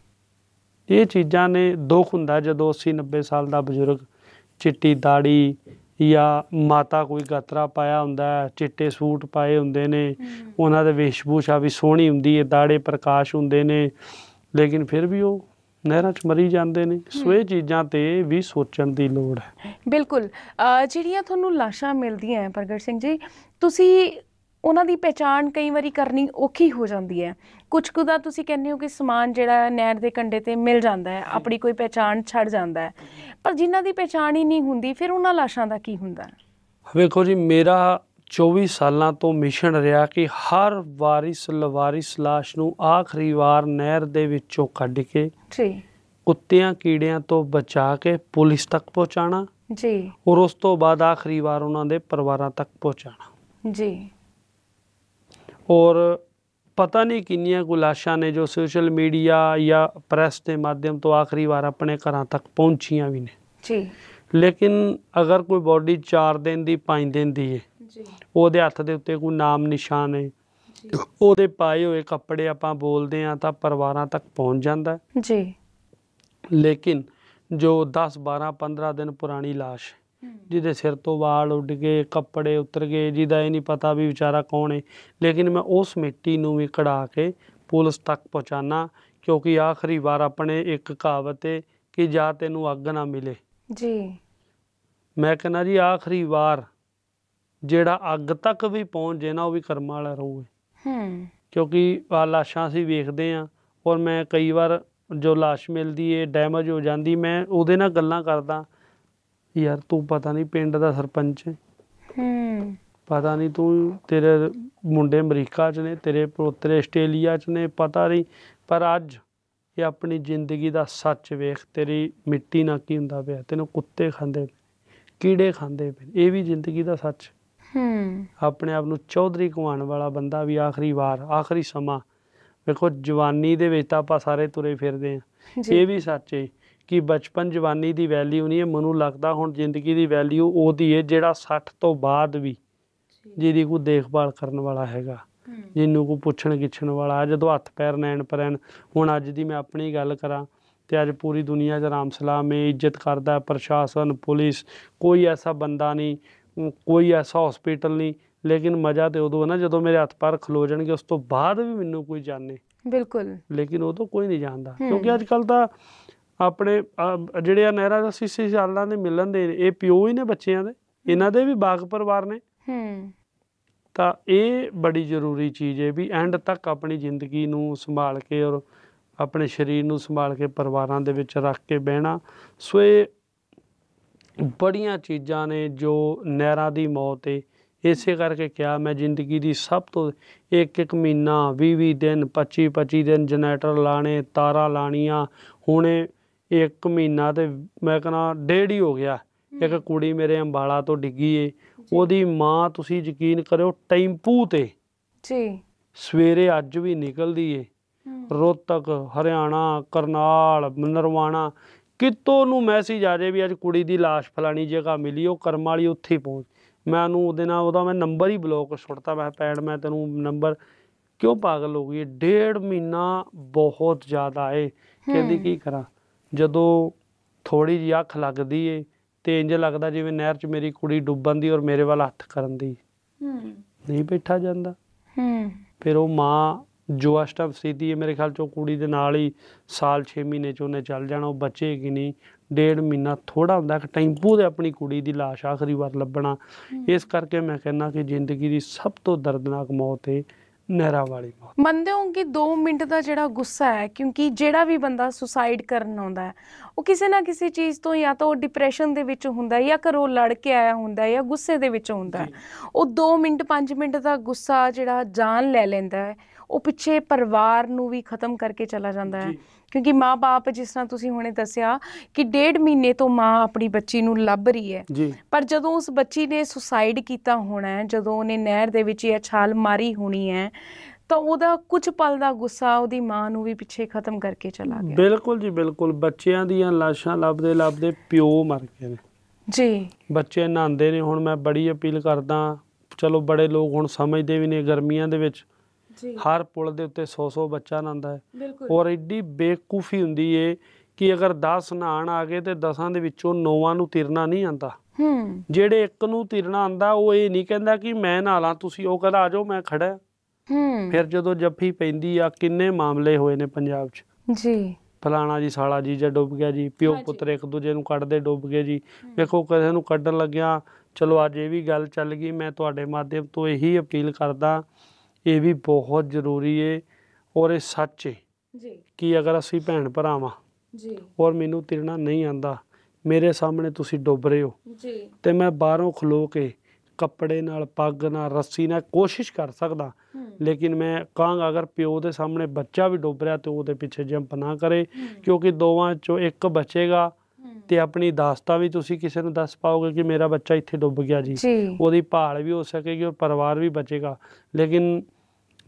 ਇਹ ਚੀਜ਼ਾਂ ਨੇ ਦੁੱਖ ਹੁੰਦਾ ਜਦੋਂ 80 90 ਸਾਲ ਦਾ ਬਜ਼ੁਰਗ ਚਿੱਟੀ ਦਾੜੀ ਜਾਂ ਮਾਤਾ ਕੋਈ ਗਾਤਰਾ ਪਾਇਆ ਹੁੰਦਾ ਚਿੱਟੇ ਸੂਟ ਪਾਏ ਹੁੰਦੇ ਨੇ ਉਹਨਾਂ ਦੇ ਵੇਸ਼ਭੂਸ਼ਾ ਵੀ ਸੋਹਣੀ ਹੁੰਦੀ ਹੈ ਦਾੜੇ ਪ੍ਰਕਾਸ਼ ਹੁੰਦੇ ਨੇ ਲੇਕਿਨ ਫਿਰ ਵੀ ਉਹ ਨਹਿਰਾਂ 'ਚ ਮਰੀ ਜਾਂਦੇ ਨੇ ਸੋ ਇਹ ਚੀਜ਼ਾਂ ਤੇ ਵੀ ਸੋਚਣ ਦੀ ਲੋੜ ਹੈ ਬਿਲਕੁਲ ਜਿਹੜੀਆਂ ਤੁਹਾਨੂੰ ਲਾਸ਼ਾਂ ਮਿਲਦੀਆਂ ਹੈ ਪ੍ਰਗਟ ਸਿੰਘ ਜੀ ਤੁਸੀਂ ਉਹਨਾਂ ਦੀ ਪਛਾਣ ਕਈ ਵਾਰੀ ਕਰਨੀ ਔਖੀ ਹੋ ਜਾਂਦੀ ਹੈ ਕੁਝ ਕੁ ਦਾ ਤੁਸੀਂ ਕਹਿੰਦੇ ਹੋ ਕਿ ਸਮਾਨ ਜਿਹੜਾ ਨਹਿਰ ਦੇ ਕੰਡੇ ਤੇ ਮਿਲ ਜਾਂਦਾ ਹੈ ਆਪਣੀ ਕੋਈ ਪਛਾਣ ਛੱਡ ਜਾਂਦਾ ਹੈ ਪਰ ਜਿਨ੍ਹਾਂ ਦੀ ਪਛਾਣ ਹੀ ਨਹੀਂ ਹੁੰਦੀ ਫਿਰ ਉਹਨਾਂ ਲਾਸ਼ਾਂ ਦਾ ਕੀ ਹੁੰਦਾ ਵੇਖੋ ਜੀ ਮੇਰਾ 24 ਸਾਲਾਂ ਤੋਂ ਮਿਸ਼ਨ ਰਿਹਾ ਕਿ ਹਰ ਵਾਰਿਸ ਲਵਾਰਿਸ ਲਾਸ਼ ਨੂੰ ਆਖਰੀ ਵਾਰ ਨਹਿਰ ਦੇ ਵਿੱਚੋਂ ਕੱਢ ਕੇ ਜੀ ਕੁੱਤਿਆਂ ਕੀੜਿਆਂ ਤੋਂ ਬਚਾ ਕੇ ਪੁਲਿਸ ਤੱਕ ਪਹੁੰਚਾਣਾ ਜੀ ਔਰ ਉਸ ਤੋਂ ਬਾਅਦ ਆਖਰੀ ਵਾਰ ਉਹਨਾਂ ਦੇ ਪਰਿਵਾਰਾਂ ਤੱਕ ਪਹੁੰਚਾਣਾ ਜੀ ਔਰ ਪਤਾ ਨਹੀਂ ਕਿੰਨੀਆਂ ਗੁਲਾਸ਼ਾਂ ਨੇ ਜੋ ਸੋਸ਼ਲ ਮੀਡੀਆ ਜਾਂ ਪ੍ਰੈਸ ਦੇ ਮਾਧਿਅਮ ਤੋਂ ਆਖਰੀ ਵਾਰ ਆਪਣੇ ਘਰਾਂ ਤੱਕ ਪਹੁੰਚੀਆਂ ਵੀ ਨੇ ਜੀ ਲੇਕਿਨ ਅਗਰ ਕੋਈ ਬਾਡੀ 4 ਦਿਨ ਦੀ 5 ਦਿਨ ਦੀ ਹੈ ਜੀ ਉਹਦੇ ਹੱਥ ਦੇ ਉੱਤੇ ਕੋਈ ਨਾਮ ਨਿਸ਼ਾਨ ਹੈ ਉਹਦੇ ਪਾਏ ਹੋਏ ਕੱਪੜੇ ਆਪਾਂ ਬੋਲਦੇ ਆ ਤਾਂ ਪਰਿਵਾਰਾਂ ਤੱਕ ਪਹੁੰਚ ਜਾਂਦਾ ਜੀ ਲੇਕਿਨ ਜੋ 10 12 15 ਦਿਨ ਪੁਰਾਣੀ লাশ ਜਿਹਦੇ ਸਿਰ ਤੋਂ ਵਾਲ ਉੱਡ ਗਏ ਕੱਪੜੇ ਉਤਰ ਗਏ ਜਿਹਦਾ ਇਹ ਨਹੀਂ ਪਤਾ ਵੀ ਵਿਚਾਰਾ ਕੌਣ ਹੈ ਲੇਕਿਨ ਮੈਂ ਉਸ ਮਿੱਟੀ ਨੂੰ ਵੀ ਕਢਾ ਕੇ ਪੁਲਿਸ ਤੱਕ ਪਹੁੰਚਾਣਾ ਕਿਉਂਕਿ ਆਖਰੀ ਵਾਰ ਆਪਣੇ ਇੱਕ ਕਹਾਵਤ ਹੈ ਕਿ ਜਾਂ ਤੈਨੂੰ ਅੱਗ ਨਾ ਮਿਲੇ ਜੀ ਮੈਂ ਕਹਿੰਦਾ ਜੀ ਆਖਰੀ ਵਾਰ ਜਿਹੜਾ ਅੱਗ ਤੱਕ ਵੀ ਪਹੁੰਚ ਜੇ ਨਾ ਉਹ ਵੀ ਕਰਮਾਂ ਵਾਲਾ ਹੈ ਹੂੰ ਕਿਉਂਕਿ ਆ ਲਾਸ਼ਾਂ ਸੀ ਵੇਖਦੇ ਆ ਔਰ ਮੈਂ ਕਈ ਵਾਰ ਜੋ ਲਾਸ਼ ਮਿਲਦੀ ਏ ਡੈਮੇਜ ਹੋ ਜਾਂਦੀ ਮੈਂ ਉਹਦੇ ਨਾਲ ਗੱਲਾਂ ਕਰਦਾ ਯਾਰ ਤੂੰ ਪਤਾ ਨਹੀਂ ਪਿੰਡ ਦਾ ਸਰਪੰਚ ਹੈ ਹੂੰ ਪਤਾ ਨਹੀਂ ਤੂੰ ਤੇਰੇ ਮੁੰਡੇ ਅਮਰੀਕਾ 'ਚ ਨੇ ਤੇਰੇ ਪੋਤਰੇ ਆਸਟ੍ਰੇਲੀਆ 'ਚ ਨੇ ਪਤਾ ਨਹੀਂ ਪਰ ਅੱਜ ਇਹ ਆਪਣੀ ਜ਼ਿੰਦਗੀ ਦਾ ਸੱਚ ਵੇਖ ਤੇਰੀ ਮਿੱਟੀ ਨਾਲ ਕੀ ਹੁੰਦਾ ਪਿਆ ਤੈਨੂੰ ਕੁੱਤੇ ਖਾਂਦੇ ਕੀੜੇ ਖਾਂਦੇ ਪਏ ਇਹ ਵੀ ਜ਼ਿੰਦਗੀ ਦਾ ਸੱਚ ਹੂੰ ਆਪਣੇ ਆਪ ਨੂੰ ਚੌਧਰੀ ਕਮਾਉਣ ਵਾਲਾ ਬੰਦਾ ਵੀ ਆਖਰੀ ਵਾਰ ਆਖਰੀ ਸਮਾਂ ਵੇਖੋ ਜਵਾਨੀ ਦੇ ਵਿੱਚ ਤਾਂ ਆਪਾਂ ਸਾਰੇ ਤੁਰੇ ਫਿਰਦੇ ਆ ਇਹ ਵੀ ਸੱਚ ਹੈ ਕਿ ਬਚਪਨ ਜਵਾਨੀ ਦੀ ਵੈਲਿਊ ਨਹੀਂ ਹੈ ਮੈਨੂੰ ਲੱਗਦਾ ਹੁਣ ਜ਼ਿੰਦਗੀ ਦੀ ਵੈਲਿਊ ਉਹਦੀ ਹੈ ਜਿਹੜਾ 60 ਤੋਂ ਬਾਅਦ ਵੀ ਜਿਹਦੀ ਕੋਈ ਦੇਖਭਾਲ ਕਰਨ ਵਾਲਾ ਹੈਗਾ ਜਿਹਨੂੰ ਕੋ ਪੁੱਛਣ ਗਿੱਛਣ ਵਾਲਾ ਜਦੋਂ ਹੱਥ ਪੈਰ ਨੈਣ ਪਰੈਣ ਹੁਣ ਅੱਜ ਦੀ ਮੈਂ ਆਪਣੀ ਗੱਲ ਕਰਾਂ ਤੇ ਅੱਜ ਪੂਰੀ ਦੁਨੀਆ 'ਚ ਰਾਮ ਸਲਾਮ ਇੱਜ਼ਤ ਕਰਦਾ ਪ੍ਰਸ਼ਾਸਨ ਪੁਲਿਸ ਕੋਈ ਐਸਾ ਬੰਦਾ ਨਹੀਂ ਕੋਈ ਐਸਾ ਹਸਪੀਟਲ ਨਹੀਂ ਲੇਕਿਨ ਮਜ਼ਾ ਤੇ ਉਦੋਂ ਹੈ ਨਾ ਜਦੋਂ ਮੇਰੇ ਹੱਥ ਪਰ ਖਲੋ ਜਾਣਗੇ ਉਸ ਤੋਂ ਬਾਅਦ ਵੀ ਮੈਨੂੰ ਕੋਈ ਜਾਣੇ ਬਿਲਕੁਲ ਲੇਕਿਨ ਉਦੋਂ ਕੋਈ ਨਹੀਂ ਜਾਣਦਾ ਕਿਉਂਕਿ ਅੱਜ ਕੱਲ ਤਾਂ ਆਪਣੇ ਜਿਹੜੇ ਆ ਨਹਿਰਾ ਅਸੀਂ ਸਾਲਾਂ ਦੇ ਮਿਲਣ ਦੇ ਇਹ ਪਿਓ ਹੀ ਨੇ ਬੱਚਿਆਂ ਦੇ ਇਹਨਾਂ ਦੇ ਵੀ ਬਾਗ ਪਰਿਵਾਰ ਨੇ ਹੂੰ ਤਾਂ ਇਹ ਬੜੀ ਜ਼ਰੂਰੀ ਚੀਜ਼ ਹੈ ਵੀ ਐਂਡ ਤੱਕ ਆਪਣੀ ਜ਼ਿੰਦਗੀ ਨੂੰ ਸੰਭਾਲ ਕੇ ਔਰ ਆਪਣੇ ਸਰੀਰ ਨੂੰ ਸੰਭਾਲ ਕੇ ਪਰਿਵਾਰਾਂ ਦੇ ਵਿੱਚ ਰੱਖ ਕੇ ਬਹਿਣਾ ਸੋ ਇਹ ਬੜੀਆਂ ਚੀਜ਼ਾਂ ਨੇ ਜੋ ਨਹਿਰਾ ਦੀ ਮੌਤ ਏ ਇਸੇ ਕਰਕੇ ਕਿਹਾ ਮੈਂ ਜ਼ਿੰਦਗੀ ਦੀ ਸਭ ਤੋਂ ਇੱਕ ਇੱਕ ਮਹੀਨਾ 20 20 ਦਿਨ 25 25 ਦਿਨ ਜਨਰੇਟਰ ਲਾਣੇ ਤਾਰਾ ਲਾਣੀਆਂ ਹੁਣੇ ਇੱਕ ਮਹੀਨਾ ਤੇ ਮੈਂ ਕਹਣਾ ਡੇਢ ਹੀ ਹੋ ਗਿਆ ਇੱਕ ਕੁੜੀ ਮੇਰੇ ਅੰਬਾਲਾ ਤੋਂ ਡਿੱਗੀ ਏ ਉਹਦੀ ਮਾਂ ਤੁਸੀਂ ਯਕੀਨ ਕਰਿਓ ਟੈਂਪੂ ਤੇ ਜੀ ਸਵੇਰੇ ਅੱਜ ਵੀ ਨਿਕਲਦੀ ਏ ਰੋਤਕ ਹਰਿਆਣਾ ਕਰਨਾਲ ਨਰਵਾਣਾ ਕਿਤੋਂ ਨੂੰ ਮੈਸੇਜ ਆ ਜੇ ਵੀ ਅੱਜ ਕੁੜੀ ਦੀ লাশ ਫਲਾਣੀ ਜਗ੍ਹਾ ਮਿਲੀ ਉਹ ਕਰਮ ਵਾਲੀ ਉੱਥੇ ਪਹੁੰਚ ਮੈਂ ਉਹਨੂੰ ਉਹਦੇ ਨਾਲ ਉਹਦਾ ਮੈਂ ਨੰਬਰ ਹੀ ਬਲੌਕ ਛੁੱਟਤਾ ਮੈਂ ਪੈਣ ਮੈਂ ਤੈਨੂੰ ਨੰਬਰ ਕਿਉਂ ਪਾਗਲ ਹੋ ਗਈ ਡੇਢ ਮਹੀਨਾ ਬਹੁਤ ਜ਼ਿਆਦਾ ਏ ਕਹਿੰਦੀ ਕੀ ਕਰਾਂ ਜਦੋਂ ਥੋੜੀ ਜਿਹੀ ਅੱਖ ਲੱਗਦੀ ਏ ਤੇ ਇੰਜ ਲੱਗਦਾ ਜਿਵੇਂ ਨਹਿਰ 'ਚ ਮੇਰੀ ਕੁੜੀ ਡੁੱਬਣ ਦੀ ਔਰ ਮੇਰੇ ਵੱਲ ਹੱਥ ਕਰਨ ਦੀ ਹੂੰ ਨਹੀਂ ਬੈਠਾ ਜਾਂਦਾ ਹੂੰ ਫਿਰ ਉਹ ਮਾਂ ਜੋ ਅਸ਼ਟਮ ਸਿੱਧੀ ਏ ਮੇਰੇ ਖਿਆਲ ਚੋਂ ਕੁੜੀ ਦੇ ਨਾਲ ਹੀ ਸਾਲ 6 ਮਹੀਨੇ ਚ ਉਹਨੇ ਚੱਲ ਜਾਣਾ ਉਹ ਬੱਚੇ ਕੀ ਨਹੀਂ ਡੇਢ ਮਹੀਨਾ ਥੋੜਾ ਹੁੰਦਾ ਕਿ ਟੈਂਪੂ ਦੇ ਆਪਣੀ ਕੁੜੀ ਦੀ লাশ ਆਖਰੀ ਵਾਰ ਲੱਭਣਾ ਇਸ ਕਰਕੇ ਮੈਂ ਕਹਿੰਨਾ ਕਿ ਜ਼ਿੰਦਗੀ ਦੀ ਸਭ ਤੋਂ ਦਰਦਨਾਕ ਮੌਤ ਏ ਨਹਿਰਾ ਵਾਲੀ ਮੌਤ ਮੰਨਦੇ ਹੋ ਕਿ 2 ਮਿੰਟ ਦਾ ਜਿਹੜਾ ਗੁੱਸਾ ਹੈ ਕਿਉਂਕਿ ਜਿਹੜਾ ਵੀ ਬੰਦਾ ਸੁਸਾਈਡ ਕਰਨ ਆਉਂਦਾ ਹੈ ਉਹ ਕਿਸੇ ਨਾ ਕਿਸੇ ਚੀਜ਼ ਤੋਂ ਜਾਂ ਤਾਂ ਉਹ ਡਿਪਰੈਸ਼ਨ ਦੇ ਵਿੱਚ ਹੁੰਦਾ ਹੈ ਜਾਂ ਘਰੋਂ ਲੜ ਕੇ ਆਇਆ ਹੁੰਦਾ ਹੈ ਜਾਂ ਗੁੱਸੇ ਦੇ ਵਿੱਚ ਹੁੰਦਾ ਉਹ 2 ਮਿੰਟ 5 ਮਿੰਟ ਦਾ ਗੁੱਸਾ ਜਿਹੜਾ ਜਾਨ ਲੈ ਲੈਂਦਾ ਹੈ ਉਹ ਪਿੱਛੇ ਪਰਿਵਾਰ ਨੂੰ ਵੀ ਖਤਮ ਕਰਕੇ ਚਲਾ ਜਾਂਦਾ ਹੈ ਕਿਉਂਕਿ ਮਾਪੇ ਜਿਸ ਤਰ੍ਹਾਂ ਤੁਸੀਂ ਹੁਣੇ ਦੱਸਿਆ ਕਿ ਡੇਢ ਮਹੀਨੇ ਤੋਂ ਮਾਂ ਆਪਣੀ ਬੱਚੀ ਨੂੰ ਲੱਭ ਰਹੀ ਹੈ ਪਰ ਜਦੋਂ ਉਸ ਬੱਚੀ ਨੇ ਸੁਸਾਈਡ ਕੀਤਾ ਹੋਣਾ ਹੈ ਜਦੋਂ ਉਹਨੇ ਨਹਿਰ ਦੇ ਵਿੱਚ ਇਹ ਛਾਲ ਮਾਰੀ ਹੋਣੀ ਹੈ ਤਾਂ ਉਹਦਾ ਕੁਝ ਪਲ ਦਾ ਗੁੱਸਾ ਉਹਦੀ ਮਾਂ ਨੂੰ ਵੀ ਪਿੱਛੇ ਖਤਮ ਕਰਕੇ ਚਲਾ ਗਿਆ ਬਿਲਕੁਲ ਜੀ ਬਿਲਕੁਲ ਬੱਚਿਆਂ ਦੀਆਂ ਲਾਸ਼ਾਂ ਲੱਭਦੇ ਲੱਭਦੇ ਪਿਓ ਮਰ ਗਏ ਨੇ ਜੀ ਬੱਚੇ ਨਹਾਉਂਦੇ ਨੇ ਹੁਣ ਮੈਂ ਬੜੀ ਅਪੀਲ ਕਰਦਾ ਚਲੋ ਬੜੇ ਲੋਕ ਹੁਣ ਸਮਝਦੇ ਵੀ ਨੇ ਗਰਮੀਆਂ ਦੇ ਵਿੱਚ ਹਰ ਪੁਲ ਦੇ ਉੱਤੇ 100-100 ਬੱਚਾ ਨਹਾਉਂਦਾ ਹੈ ਔਰ ਐਡੀ ਬੇਕੂਫੀ ਹੁੰਦੀ ਏ ਕਿ ਅਗਰ 10 ਨਹਾਣ ਆ ਗਏ ਤੇ 10ਾਂ ਦੇ ਵਿੱਚੋਂ 9ਾਂ ਨੂੰ ਤਿਰਨਾ ਨਹੀਂ ਆਂਦਾ ਹੂੰ ਜਿਹੜੇ ਇੱਕ ਨੂੰ ਤਿਰਨਾ ਆਂਦਾ ਉਹ ਇਹ ਨਹੀਂ ਕਹਿੰਦਾ ਕਿ ਮੈਂ ਨਾਲਾਂ ਤੁਸੀਂ ਉਹ ਕਹਦਾ ਆ ਜਾਓ ਮੈਂ ਖੜਾ ਹੂੰ ਫਿਰ ਜਦੋਂ ਜੱਫੀ ਪੈਂਦੀ ਆ ਕਿੰਨੇ ਮਾਮਲੇ ਹੋਏ ਨੇ ਪੰਜਾਬ 'ਚ ਜੀ ਫਲਾਣਾ ਜੀ ਸਾਲਾ ਜੀ ਜੇ ਡੁੱਬ ਗਿਆ ਜੀ ਪਿਓ ਪੁੱਤਰ ਇੱਕ ਦੂਜੇ ਨੂੰ ਕੱਢਦੇ ਡੁੱਬ ਗਏ ਜੀ ਵੇਖੋ ਕਿਸੇ ਨੂੰ ਕੱਢਣ ਲੱਗਿਆ ਚਲੋ ਅੱਜ ਇਹ ਵੀ ਗੱਲ ਚੱਲ ਗਈ ਮੈਂ ਤੁਹਾਡੇ ਮਾਧਿਅਮ ਤੋਂ ਇਹੀ ਅਪੀਲ ਕਰਦਾ ਇਹ ਵੀ ਬਹੁਤ ਜ਼ਰੂਰੀ ਏ ਔਰ ਇਹ ਸੱਚ ਏ ਜੀ ਕਿ ਅਗਰ ਅਸੀਂ ਭੈਣ ਭਰਾਵਾਂ ਜੀ ਔਰ ਮੈਨੂੰ ਤਿਰਨਾ ਨਹੀਂ ਆਂਦਾ ਮੇਰੇ ਸਾਹਮਣੇ ਤੁਸੀਂ ਡੁੱਬ ਰਹੇ ਹੋ ਜੀ ਤੇ ਮੈਂ ਬਾਹਰੋਂ ਖਲੋ ਕੇ ਕੱਪੜੇ ਨਾਲ ਪੱਗ ਨਾਲ ਰੱਸੀ ਨਾਲ ਕੋਸ਼ਿਸ਼ ਕਰ ਸਕਦਾ ਲੇਕਿਨ ਮੈਂ ਕਾਂਗ ਅਗਰ ਪਿਓ ਦੇ ਸਾਹਮਣੇ ਬੱਚਾ ਵੀ ਡੁੱਬ ਰਿਹਾ ਤੇ ਉਹਦੇ ਪਿੱਛੇ ਜੰਪ ਨਾ ਕਰੇ ਕਿਉਂਕਿ ਦੋਵਾਂ ਚੋਂ ਇੱਕ ਬਚੇਗਾ ਤੇ ਆਪਣੀ ਦਾਸਤਾ ਵੀ ਤੁਸੀਂ ਕਿਸੇ ਨੂੰ ਦੱਸ ਪਾਓਗੇ ਕਿ ਮੇਰਾ ਬੱਚਾ ਇੱਥੇ ਡੁੱਬ ਗਿਆ ਜੀ ਉਹਦੀ ਭਾਲ ਵੀ ਹੋ ਸਕੇਗੀ ਔਰ ਪਰਿਵਾਰ ਵੀ ਬਚੇਗਾ ਲੇਕਿਨ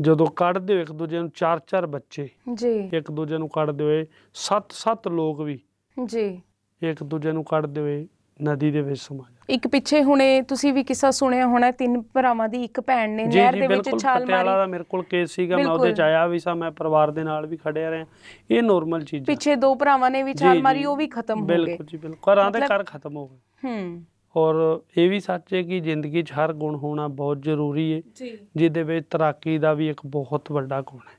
ਜਦੋਂ ਕੱਢਦੇ ਹੋ ਇੱਕ ਦੂਜੇ ਨੂੰ ਚਾਰ ਚਾਰ ਬੱਚੇ ਜੀ ਇੱਕ ਦੂਜੇ ਨੂੰ ਕੱਢਦੇ ਹੋਏ ਸੱਤ ਸੱਤ ਲੋਕ ਵੀ ਜੀ ਇੱਕ ਦੂਜੇ ਨੂੰ ਕੱਢਦੇ ਹੋਏ ਨਦੀ ਦੇ ਵਿੱਚ ਸਮਾ ਜਾਂਦੇ ਇੱਕ ਪਿੱਛੇ ਹੁਣੇ ਤੁਸੀਂ ਵੀ ਕਿੱਸਾ ਸੁਣਿਆ ਹੋਣਾ ਤਿੰਨ ਭਰਾਵਾਂ ਦੀ ਇੱਕ ਭੈਣ ਨੇ ਨਹਿਰ ਦੇ ਵਿੱਚ ਛਾਲ ਮਾਰੀ ਜੀ ਦਾ ਮੇਰੇ ਕੋਲ ਕੇਸ ਸੀਗਾ ਮੈਂ ਉਹਦੇ ਚ ਆਇਆ ਵੀ ਸਾ ਮੈਂ ਪਰਿਵਾਰ ਦੇ ਨਾਲ ਵੀ ਖੜਿਆ ਰਿਹਾ ਇਹ ਨੋਰਮਲ ਚੀਜ਼ ਹੈ ਪਿੱਛੇ ਦੋ ਭਰਾਵਾਂ ਨੇ ਵੀ ਛਾਲ ਮਾਰੀ ਉਹ ਵੀ ਖਤਮ ਹੋ ਗਏ ਬਿਲਕੁਲ ਜੀ ਬਿਲਕੁਲ ਘਰਾਂ ਦੇ ਘਰ ਖਤਮ ਹੋ ਗਏ ਹੂੰ ਔਰ ਇਹ ਵੀ ਸੱਚ ਹੈ ਕਿ ਜ਼ਿੰਦਗੀ 'ਚ ਹਰ ਗੁਣ ਹੋਣਾ ਬਹੁਤ ਜ਼ਰੂਰੀ ਹੈ ਜੀ ਜਿਹਦੇ ਵਿੱਚ ਤਰਾਕੀ ਦਾ ਵੀ ਇੱਕ ਬਹੁਤ ਵੱਡਾ ਗੁਣ ਹੈ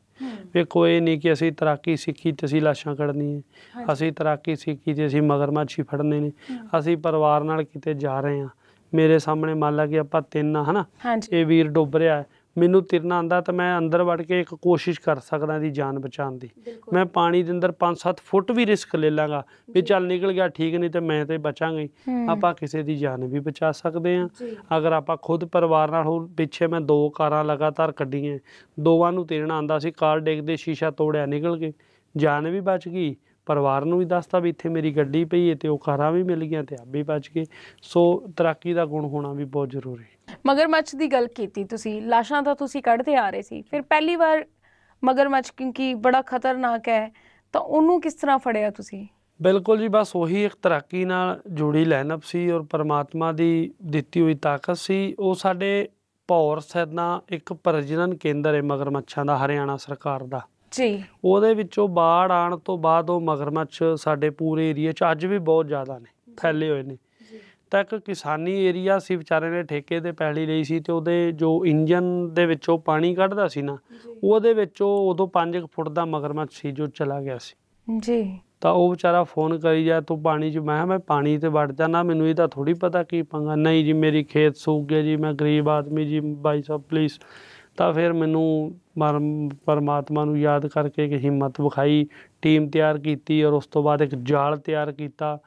ਵੇਖੋ ਇਹ ਨਹੀਂ ਕਿ ਅਸੀਂ ਤਰਾਕੀ ਸਿੱਖੀ ਤੇ ਅਸੀਂ ਲਾਸ਼ਾਂ ਕੱਢਣੀ ਹੈ ਅਸੀਂ ਤਰਾਕੀ ਸਿੱਖੀ ਤੇ ਅਸੀਂ ਮਗਰਮੱਛੀ ਫੜਨੇ ਨੇ ਅਸੀਂ ਪਰਿਵਾਰ ਨਾਲ ਕਿਤੇ ਜਾ ਰਹੇ ਹਾਂ ਮੇਰੇ ਸਾਹਮਣੇ ਮੰਨ ਲਾ ਕਿ ਆਪਾਂ ਤਿੰਨ ਹਨਾ ਇਹ ਵੀਰ ਡੁੱਬ ਰਿਹਾ ਹੈ ਮੈਨੂੰ ਤਿਰਨਾ ਆਂਦਾ ਤਾਂ ਮੈਂ ਅੰਦਰ ਵੜ ਕੇ ਇੱਕ ਕੋਸ਼ਿਸ਼ ਕਰ ਸਕਦਾ ਦੀ ਜਾਨ ਬਚਾਉਣ ਦੀ ਮੈਂ ਪਾਣੀ ਦੇ ਅੰਦਰ 5-7 ਫੁੱਟ ਵੀ ਰਿਸਕ ਲੈ ਲਾਂਗਾ ਵੀ ਚੱਲ ਨਿਕਲ ਗਿਆ ਠੀਕ ਨਹੀਂ ਤੇ ਮੈਂ ਤੇ ਬਚਾਂਗਾ ਆਪਾਂ ਕਿਸੇ ਦੀ ਜਾਨ ਵੀ ਬਚਾ ਸਕਦੇ ਆ ਅਗਰ ਆਪਾਂ ਖੁਦ ਪਰਿਵਾਰ ਨਾਲ ਹੋ ਪਿੱਛੇ ਮੈਂ ਦੋ ਕਾਰਾਂ ਲਗਾਤਾਰ ਕੱਢੀਆਂ ਦੋਵਾਂ ਨੂੰ ਤਿਰਨਾ ਆਂਦਾ ਸੀ ਕਾਰ ਡੇਗ ਦੇ ਸ਼ੀਸ਼ਾ ਤੋੜਿਆ ਨਿਕਲ ਗਏ ਜਾਨ ਵੀ ਬਚ ਗਈ ਪਰਿਵਾਰ ਨੂੰ ਵੀ ਦੱਸਤਾ ਵੀ ਇੱਥੇ ਮੇਰੀ ਗੱਡੀ ਪਈ ਹੈ ਤੇ ਉਹ ਖਾਰਾਂ ਵੀ ਮਿਲ ਗਈਆਂ ਤੇ ਆਪ ਵੀ ਬਚ ਗਏ ਸੋ ਤਰੱਕੀ ਦਾ ਗੁਣ ਹੋਣਾ ਵੀ ਬਹੁਤ ਜ਼ਰੂਰੀ ਮਗਰਮੱਛ ਦੀ ਗੱਲ ਕੀਤੀ ਤੁਸੀਂ ਲਾਸ਼ਾਂ ਤਾਂ ਤੁਸੀਂ ਕੱਢਦੇ ਆ ਰਹੇ ਸੀ ਫਿਰ ਪਹਿਲੀ ਵਾਰ ਮਗਰਮੱਛ ਕਿਉਂਕਿ ਬੜਾ ਖਤਰਨਾਕ ਹੈ ਤਾਂ ਉਹਨੂੰ ਕਿਸ ਤਰ੍ਹਾਂ ਫੜਿਆ ਤੁਸੀਂ ਬਿਲਕੁਲ ਜੀ ਬਸ ਉਹੀ ਇੱਕ ਤਰੱਕੀ ਨਾਲ ਜੁੜੀ ਲਾਈਨਅਪ ਸੀ ਔਰ ਪਰਮਾਤਮਾ ਦੀ ਦਿੱਤੀ ਹੋਈ ਤਾਕਤ ਸੀ ਉਹ ਸਾਡੇ ਪੌਰ ਸੈਨਾ ਇੱਕ ਪ੍ਰਜਨਨ ਕੇਂਦਰ ਹੈ ਮਗਰਮੱਛਾਂ ਦਾ ਹਰਿਆਣਾ ਸਰਕਾਰ ਦਾ ਜੀ ਉਹਦੇ ਵਿੱਚੋਂ ਬਾੜ ਆਣ ਤੋਂ ਬਾਅਦ ਉਹ ਮਗਰਮੱਛ ਸਾਡੇ ਪੂਰੇ ਏਰੀਆ 'ਚ ਅੱਜ ਵੀ ਬਹੁਤ ਜ਼ਿਆਦਾ ਨੇ ਫੈਲੇ ਹੋਏ ਨੇ ਤੱਕ ਕਿਸਾਨੀ ਏਰੀਆ ਸੀ ਵਿਚਾਰੇ ਨੇ ਠੇਕੇ ਤੇ ਪਹਿਲੀ ਲਈ ਸੀ ਤੇ ਉਹਦੇ ਜੋ ਇੰਜਨ ਦੇ ਵਿੱਚੋਂ ਪਾਣੀ ਕੱਢਦਾ ਸੀ ਨਾ ਉਹਦੇ ਵਿੱਚੋਂ ਉਦੋਂ 5 ਫੁੱਟ ਦਾ ਮਗਰਮੱਛ ਸੀ ਜੋ ਚਲਾ ਗਿਆ ਸੀ ਜੀ ਤਾਂ ਉਹ ਵਿਚਾਰਾ ਫੋਨ ਕਰੀ ਜਾ ਤੂੰ ਪਾਣੀ 'ਚ ਮੈਂ ਮੈਂ ਪਾਣੀ ਤੇ ਵੜ ਜਾਣਾ ਮੈਨੂੰ ਇਹ ਤਾਂ ਥੋੜੀ ਪਤਾ ਕੀ ਪੰਗਾ ਨਹੀਂ ਜੀ ਮੇਰੀ ਖੇਤ ਸੁੱਕ ਗਿਆ ਜੀ ਮੈਂ ਗਰੀਬ ਆਦਮੀ ਜੀ ਬਾਈ ਸਾਹਿਬ ਪਲੀਜ਼ ਤਾਂ ਫਿਰ ਮੈਨੂੰ ਪਰਮਾਤਮਾ ਨੂੰ ਯਾਦ ਕਰਕੇ ਕਿ ਹਿੰਮਤ ਵਿਖਾਈ ਟੀਮ ਤਿਆਰ ਕੀਤੀ ਔਰ ਉਸ ਤੋਂ ਬਾਅਦ ਇੱਕ ਜਾਲ ਤਿਆਰ ਕੀਤਾ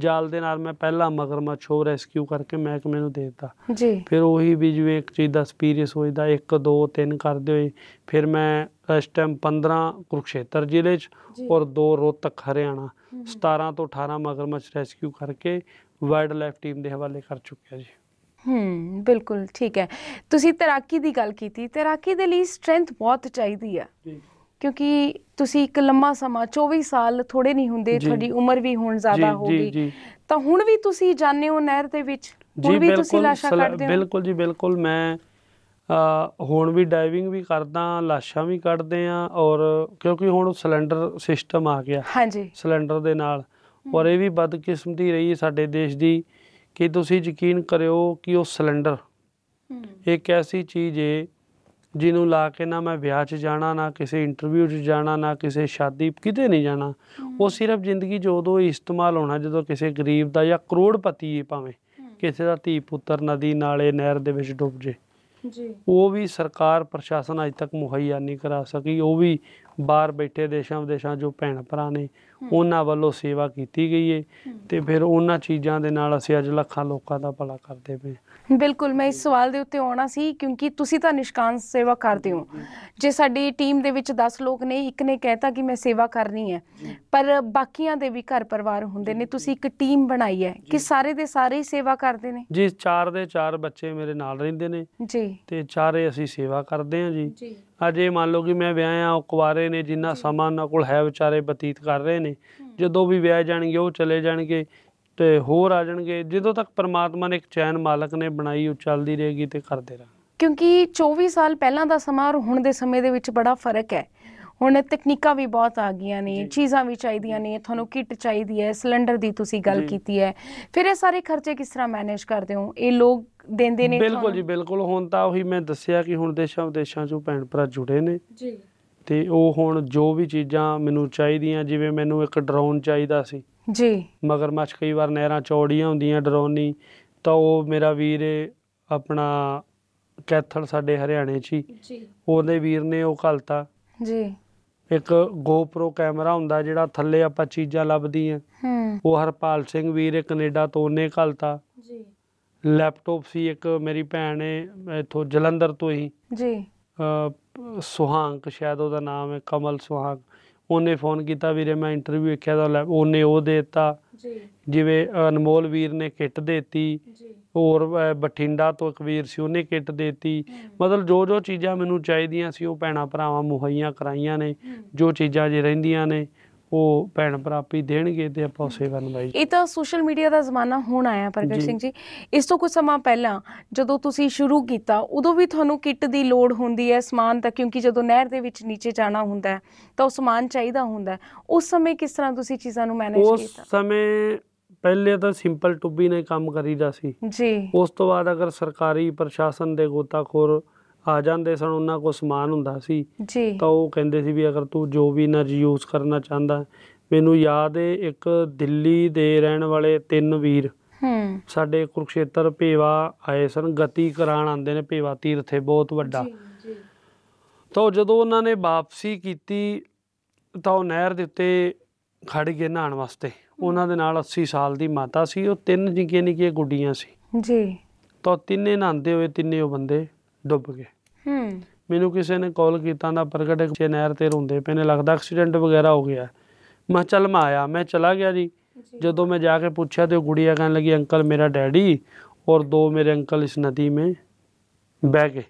ਜਾਲ ਦੇ ਨਾਲ ਮੈਂ ਪਹਿਲਾ ਮਗਰਮੱਛ ਹੋ ਰੈਸਕਿਊ ਕਰਕੇ ਮਹਿਕਮੇ ਨੂੰ ਦੇ ਦਿੱਤਾ ਜੀ ਫਿਰ ਉਹੀ ਵੀ ਜਿਵੇਂ ਇੱਕ ਚੀਜ਼ ਦਾ ਐਕਸਪੀਰੀਅੰਸ ਹੋਈਦਾ 1 2 3 ਕਰਦੇ ਹੋਏ ਫਿਰ ਮੈਂ ਇਸ ਟਾਈਮ 15 ਕੁਰਕਸ਼ੇਤਰ ਜ਼ਿਲ੍ਹੇ 'ਚ ਔਰ 2 ਰੋਹਤਕ ਹਰਿਆਣਾ 17 ਤੋਂ 18 ਮਗਰਮੱਛ ਰੈਸਕਿਊ ਕਰਕੇ ਵਾਈਲਡ ਲਾਈਫ ਟੀਮ ਦੇ ਹਵਾਲੇ ਕਰ ਚੁੱਕਿਆ ਜੀ ਹੂੰ ਬਿਲਕੁਲ ਠੀਕ ਹੈ ਤੁਸੀਂ ਤੈਰਾਕੀ ਦੀ ਗੱਲ ਕੀਤੀ ਤੈਰਾਕੀ ਦੇ ਲਈ ਸਟਰੈਂਥ ਬਹੁਤ ਚਾਹੀਦੀ ਆ ਕਿਉਂਕਿ ਤੁਸੀਂ ਇੱਕ ਲੰਮਾ ਸਮਾਂ 24 ਸਾਲ ਥੋੜੇ ਨਹੀਂ ਹੁੰਦੇ ਤੁਹਾਡੀ ਉਮਰ ਵੀ ਹੁਣ ਜ਼ਿਆਦਾ ਹੋ ਗਈ ਤਾਂ ਹੁਣ ਵੀ ਤੁਸੀਂ ਜਾਣੇ ਹੋ ਨਹਿਰ ਦੇ ਵਿੱਚ ਹੁਣ ਵੀ ਤੁਸੀਂ ਲਾਸ਼ਾਂ ਕੱਢਦੇ ਹੋ ਬਿਲਕੁਲ ਜੀ ਬਿਲਕੁਲ ਮੈਂ ਹੁਣ ਵੀ ਡਾਈਵਿੰਗ ਵੀ ਕਰਦਾ ਲਾਸ਼ਾਂ ਵੀ ਕੱਢਦੇ ਆ ਔਰ ਕਿਉਂਕਿ ਹੁਣ ਸਿਲੰਡਰ ਸਿਸਟਮ ਆ ਗਿਆ ਹਾਂਜੀ ਸਿਲੰਡਰ ਦੇ ਨਾਲ ਔਰ ਇਹ ਵੀ ਬਦਕਿਸਮਤੀ ਰਹੀ ਸਾਡੇ ਦੇਸ਼ ਦੀ ਕਿ ਤੁਸੀਂ ਯਕੀਨ ਕਰਿਓ ਕਿ ਉਹ ਸਿਲੰਡਰ ਇੱਕ ਐਸੀ ਚੀਜ਼ ਏ ਜਿਹਨੂੰ ਲਾ ਕੇ ਨਾ ਮੈਂ ਵਿਆਹ 'ਚ ਜਾਣਾ ਨਾ ਕਿਸੇ ਇੰਟਰਵਿਊ 'ਚ ਜਾਣਾ ਨਾ ਕਿਸੇ ਸ਼ਾਦੀ ਕਿਤੇ ਨਹੀਂ ਜਾਣਾ ਉਹ ਸਿਰਫ ਜ਼ਿੰਦਗੀ ਜਦੋਂ ਇਸਤੇਮਾਲ ਹੋਣਾ ਜਦੋਂ ਕਿਸੇ ਗਰੀਬ ਦਾ ਜਾਂ ਕਰੋੜਪਤੀ ਏ ਭਾਵੇਂ ਕਿਸੇ ਦਾ ਧੀ ਪੁੱਤਰ ਨਦੀ ਨਾਲੇ ਨਹਿਰ ਦੇ ਵਿੱਚ ਡੁੱਬ ਜੇ ਜੀ ਉਹ ਵੀ ਸਰਕਾਰ ਪ੍ਰਸ਼ਾਸਨ ਅਜ ਤੱਕ ਮੁਹੱਈਆ ਨਹੀਂ ਕਰਾ ਸਕੀ ਉਹ ਵੀ ਬਾਹਰ ਬੈਠੇ ਦੇਸ਼ਾਂ ਵਿਦੇਸ਼ਾਂ ਜੋ ਭੈਣ ਭਰਾ ਨੇ ਉਹਨਾਂ ਵੱਲੋਂ ਸੇਵਾ ਕੀਤੀ ਗਈ ਏ ਤੇ ਫਿਰ ਉਹਨਾਂ ਚੀਜ਼ਾਂ ਦੇ ਨਾਲ ਅਸੀਂ ਅੱਜ ਲੱਖਾਂ ਲੋਕਾਂ ਦਾ ਭਲਾ ਕਰਦੇ ਪਏ ਬਿਲਕੁਲ ਮੈਂ ਇਸ ਸਵਾਲ ਦੇ ਉੱਤੇ ਆਉਣਾ ਸੀ ਕਿਉਂਕਿ ਤੁਸੀਂ ਤਾਂ ਨਿਸ਼ਕਾਮ ਸੇਵਾ ਕਰਦੇ ਹੋ ਜੇ ਸਾਡੀ ਟੀਮ ਦੇ ਵਿੱਚ 10 ਲੋਕ ਨੇ ਇੱਕ ਨੇ ਕਹਿਤਾ ਕਿ ਮੈਂ ਸੇਵਾ ਕਰਨੀ ਹੈ ਪਰ ਬਾਕੀਆਂ ਦੇ ਵੀ ਘਰ ਪਰਿਵਾਰ ਹੁੰਦੇ ਨੇ ਤੁਸੀਂ ਇੱਕ ਟੀਮ ਬਣਾਈ ਹੈ ਕਿ ਸਾਰੇ ਦੇ ਸਾਰੇ ਹੀ ਸੇਵਾ ਕਰਦੇ ਨੇ ਜੀ ਚਾਰ ਦੇ ਚਾਰ ਬੱਚੇ ਮੇਰੇ ਨਾਲ ਰਹਿੰਦੇ ਨੇ ਜੀ ਤੇ ਚਾਰੇ ਅਸੀਂ ਸੇਵਾ ਕਰਦੇ ਹਾਂ ਜੀ ਜੀ ਅਜੇ ਮੰਨ ਲਓ ਕਿ ਮੈਂ ਵਿਆਹਾਂ ਉਹ ਕੁਵਾਰੇ ਨੇ ਜਿੰਨਾ ਸਮਾਂ ਨਾਲ ਕੋਲ ਹੈ ਵਿਚਾਰੇ ਬਤੀਤ ਕਰ ਰਹੇ ਨੇ ਜਦੋਂ ਵੀ ਵਿਆਹ ਜਾਣਗੇ ਉਹ ਚਲੇ ਜਾਣਗੇ ਤੇ ਹੋਰ ਆ ਜਾਣਗੇ ਜਦੋਂ ਤੱਕ ਪਰਮਾਤਮਾ ਨੇ ਇੱਕ ਚੈਨ ਮਾਲਕ ਨੇ ਬਣਾਈ ਉਹ ਚੱਲਦੀ ਰਹੇਗੀ ਤੇ ਕਰਦੇ ਰਹਿਣ ਕਿਉਂਕਿ 24 ਸਾਲ ਪਹਿਲਾਂ ਦਾ ਸਮਾਂ ਔਰ ਹੁਣ ਦੇ ਸਮੇਂ ਦੇ ਵਿੱਚ ਬੜਾ ਫਰਕ ਹੈ ਹੁਣ ਤਕਨੀਕਾਂ ਵੀ ਬਹੁਤ ਆ ਗਈਆਂ ਨੇ ਚੀਜ਼ਾਂ ਵੀ ਚਾਹੀਦੀਆਂ ਨੇ ਤੁਹਾਨੂੰ ਕਿੱਟ ਚਾਹੀਦੀ ਹੈ ਸਿਲੰਡਰ ਦੀ ਤੁਸੀਂ ਗੱਲ ਕੀਤੀ ਹੈ ਫਿਰ ਇਹ ਸਾਰੇ ਖਰਚੇ ਕਿਸ ਤਰ੍ਹਾਂ ਮੈਨੇਜ ਕਰਦੇ ਹੋ ਇਹ ਲੋਕ ਦਿੰਦੇ ਨੇ ਬਿਲਕੁਲ ਜੀ ਬਿਲਕੁਲ ਹੁਣ ਤਾਂ ਉਹੀ ਮੈਂ ਦੱਸਿਆ ਕਿ ਹੁਣ ਦੇਸ਼ਾਂ ਵਿਦੇਸ਼ਾਂ ਚੋਂ ਭੈਣ ਭਰਾ ਜੁੜੇ ਨੇ ਜੀ ਤੇ ਉਹ ਹੁਣ ਜੋ ਵੀ ਚੀਜ਼ਾਂ ਮੈਨੂੰ ਚਾਹੀਦੀਆਂ ਜਿਵੇਂ ਮੈਨੂੰ ਇੱਕ ਡਰੋਨ ਚਾਹੀਦਾ ਸੀ ਜੀ ਮਗਰਮੱਛ ਕਈ ਵਾਰ ਨਹਿਰਾਂ ਚੌੜੀਆਂ ਹੁੰਦੀਆਂ ਡਰੋਨੀ ਤਾਂ ਉਹ ਮੇਰਾ ਵੀਰ ਆਪਣਾ ਕੈਥਲ ਸਾਡੇ ਹਰਿਆਣੇ 'ਚ ਹੀ ਉਹਦੇ ਵੀਰ ਨੇ ਉਹ ਘਲਤਾ ਜੀ ਇੱਕ GoPro ਕੈਮਰਾ ਹੁੰਦਾ ਜਿਹੜਾ ਥੱਲੇ ਆਪਾਂ ਚੀਜ਼ਾਂ ਲੱਭਦੀਆਂ ਹੂੰ ਉਹ ਹਰਪਾਲ ਸਿੰਘ ਵੀਰ ਕੈਨੇਡਾ ਤੋਂ ਉਹਨੇ ਘਲਤਾ ਜੀ ਲੈਪਟਾਪ ਸੀ ਇੱਕ ਮੇਰੀ ਭੈਣ ਨੇ ਇਥੋਂ ਜਲੰਧਰ ਤੋਂ ਹੀ ਜੀ ਸੁਹਾਗ ਸ਼ਾਇਦ ਉਹਦਾ ਨਾਮ ਹੈ ਕਮਲ ਸੁਹਾਗ ਉਹਨੇ ਫੋਨ ਕੀਤਾ ਵੀਰੇ ਮੈਂ ਇੰਟਰਵਿਊ ਵੇਖਿਆ ਤਾਂ ਉਹਨੇ ਉਹ ਦੇਤਾ ਜੀ ਜਿਵੇਂ ਅਨਮੋਲ ਵੀਰ ਨੇ ਕਿੱਟ ਦੇਤੀ ਜੀ ਹੋਰ ਬਠਿੰਡਾ ਤੋਂ ਕਬੀਰ ਸੀ ਉਹਨੇ ਕਿੱਟ ਦੇਤੀ ਮਤਲਬ ਜੋ ਜੋ ਚੀਜ਼ਾਂ ਮੈਨੂੰ ਚਾਹੀਦੀਆਂ ਸੀ ਉਹ ਭੈਣਾ ਭਰਾਵਾਂ ਮੁਹੱਈਆ ਕਰਾਈਆਂ ਨੇ ਜੋ ਚੀਜ਼ਾਂ ਜੇ ਰਹਿੰਦੀਆਂ ਨੇ ਉਹ ਭੈਣ ਪ੍ਰਾਪੀ ਦੇਣਗੇ ਤੇ ਆਪਾਂ ਸੇਵਾ ਬਾਈ ਇਹ ਤਾਂ ਸੋਸ਼ਲ ਮੀਡੀਆ ਦਾ ਜ਼ਮਾਨਾ ਹੁਣ ਆਇਆ ਪ੍ਰਗਟ ਸਿੰਘ ਜੀ ਇਸ ਤੋਂ ਕੁਝ ਸਮਾਂ ਪਹਿਲਾਂ ਜਦੋਂ ਤੁਸੀਂ ਸ਼ੁਰੂ ਕੀਤਾ ਉਦੋਂ ਵੀ ਤੁਹਾਨੂੰ ਕਿੱਟ ਦੀ ਲੋੜ ਹੁੰਦੀ ਹੈ ਸਮਾਨ ਤਾਂ ਕਿਉਂਕਿ ਜਦੋਂ ਨਹਿਰ ਦੇ ਵਿੱਚ ਨੀਚੇ ਜਾਣਾ ਹੁੰਦਾ ਤਾਂ ਉਹ ਸਮਾਨ ਚਾਹੀਦਾ ਹੁੰਦਾ ਉਸ ਸਮੇਂ ਕਿਸ ਤਰ੍ਹਾਂ ਤੁਸੀਂ ਚੀਜ਼ਾਂ ਨੂੰ ਮੈਨੇਜ ਕੀਤਾ ਉਸ ਸਮੇਂ ਪਹਿਲੇ ਤਾਂ ਸਿੰਪਲ ਟੁੱਬੀ ਨੇ ਕੰਮ ਕਰੀਦਾ ਸੀ ਜੀ ਉਸ ਤੋਂ ਬਾਅਦ ਅਗਰ ਸਰਕਾਰੀ ਪ੍ਰਸ਼ਾਸਨ ਦੇ ਗੋਤਾਖੋਰ ਆ ਜਾਂਦੇ ਸਨ ਉਹਨਾਂ ਕੋਲ ਸਮਾਨ ਹੁੰਦਾ ਸੀ ਜੀ ਤਾਂ ਉਹ ਕਹਿੰਦੇ ਸੀ ਵੀ ਅਗਰ ਤੂੰ ਜੋ ਵੀ એનર્ਜੀ ਯੂਜ਼ ਕਰਨਾ ਚਾਹੁੰਦਾ ਮੈਨੂੰ ਯਾਦ ਹੈ ਇੱਕ ਦਿੱਲੀ ਦੇ ਰਹਿਣ ਵਾਲੇ ਤਿੰਨ ਵੀਰ ਹੂੰ ਸਾਡੇ ਕੁਰਕਸ਼ੇਤਰ ਪੇਵਾ ਆਏ ਸਨ ਗਤੀ ਕਰਾਣ ਆਉਂਦੇ ਨੇ ਪੇਵਾ ਤੀਰਥੇ ਬਹੁਤ ਵੱਡਾ ਜੀ ਤਾਂ ਜਦੋਂ ਉਹਨਾਂ ਨੇ ਵਾਪਸੀ ਕੀਤੀ ਤਾਂ ਉਹ ਨਹਿਰ ਦੇ ਉੱਤੇ ਖੜ ਗਏ ਨਹਾਣ ਵਾਸਤੇ ਉਹਨਾਂ ਦੇ ਨਾਲ 80 ਸਾਲ ਦੀ ਮਾਤਾ ਸੀ ਉਹ ਤਿੰਨ ਨਿੱਕੀਆਂ ਨਿੱਕੀਆਂ ਗੁੱਡੀਆਂ ਸੀ ਜੀ ਤਾਂ ਤਿੰਨੇ ਨਹਾਉਂਦੇ ਹੋਏ ਤਿੰਨੇ ਉਹ ਬੰਦੇ ਡੁੱਬ ਗਏ ਹੂੰ ਮੈਨੂੰ ਕਿਸੇ ਨੇ ਕਾਲ ਕੀਤਾ ਦਾ ਪ੍ਰਗਟ ਕਿ ਨਹਿਰ ਤੇ ਰੋਂਦੇ ਪਏ ਨੇ ਲੱਗਦਾ ਐਕਸੀਡੈਂਟ ਵਗੈਰਾ ਹੋ ਗਿਆ ਮੈਂ ਚੱਲ ਮੈਂ ਆਇਆ ਮੈਂ ਚਲਾ ਗਿਆ ਜੀ ਜਦੋਂ ਮੈਂ ਜਾ ਕੇ ਪੁੱਛਿਆ ਤੇ ਗੁੜੀਆ ਕਹਿਣ ਲੱਗੀ ਅੰਕਲ ਮੇਰਾ ਡੈਡੀ ਔਰ ਦੋ ਮੇਰੇ ਅੰਕਲ ਇਸ ਨਦੀ ਮੇ ਬਹਿ ਗਏ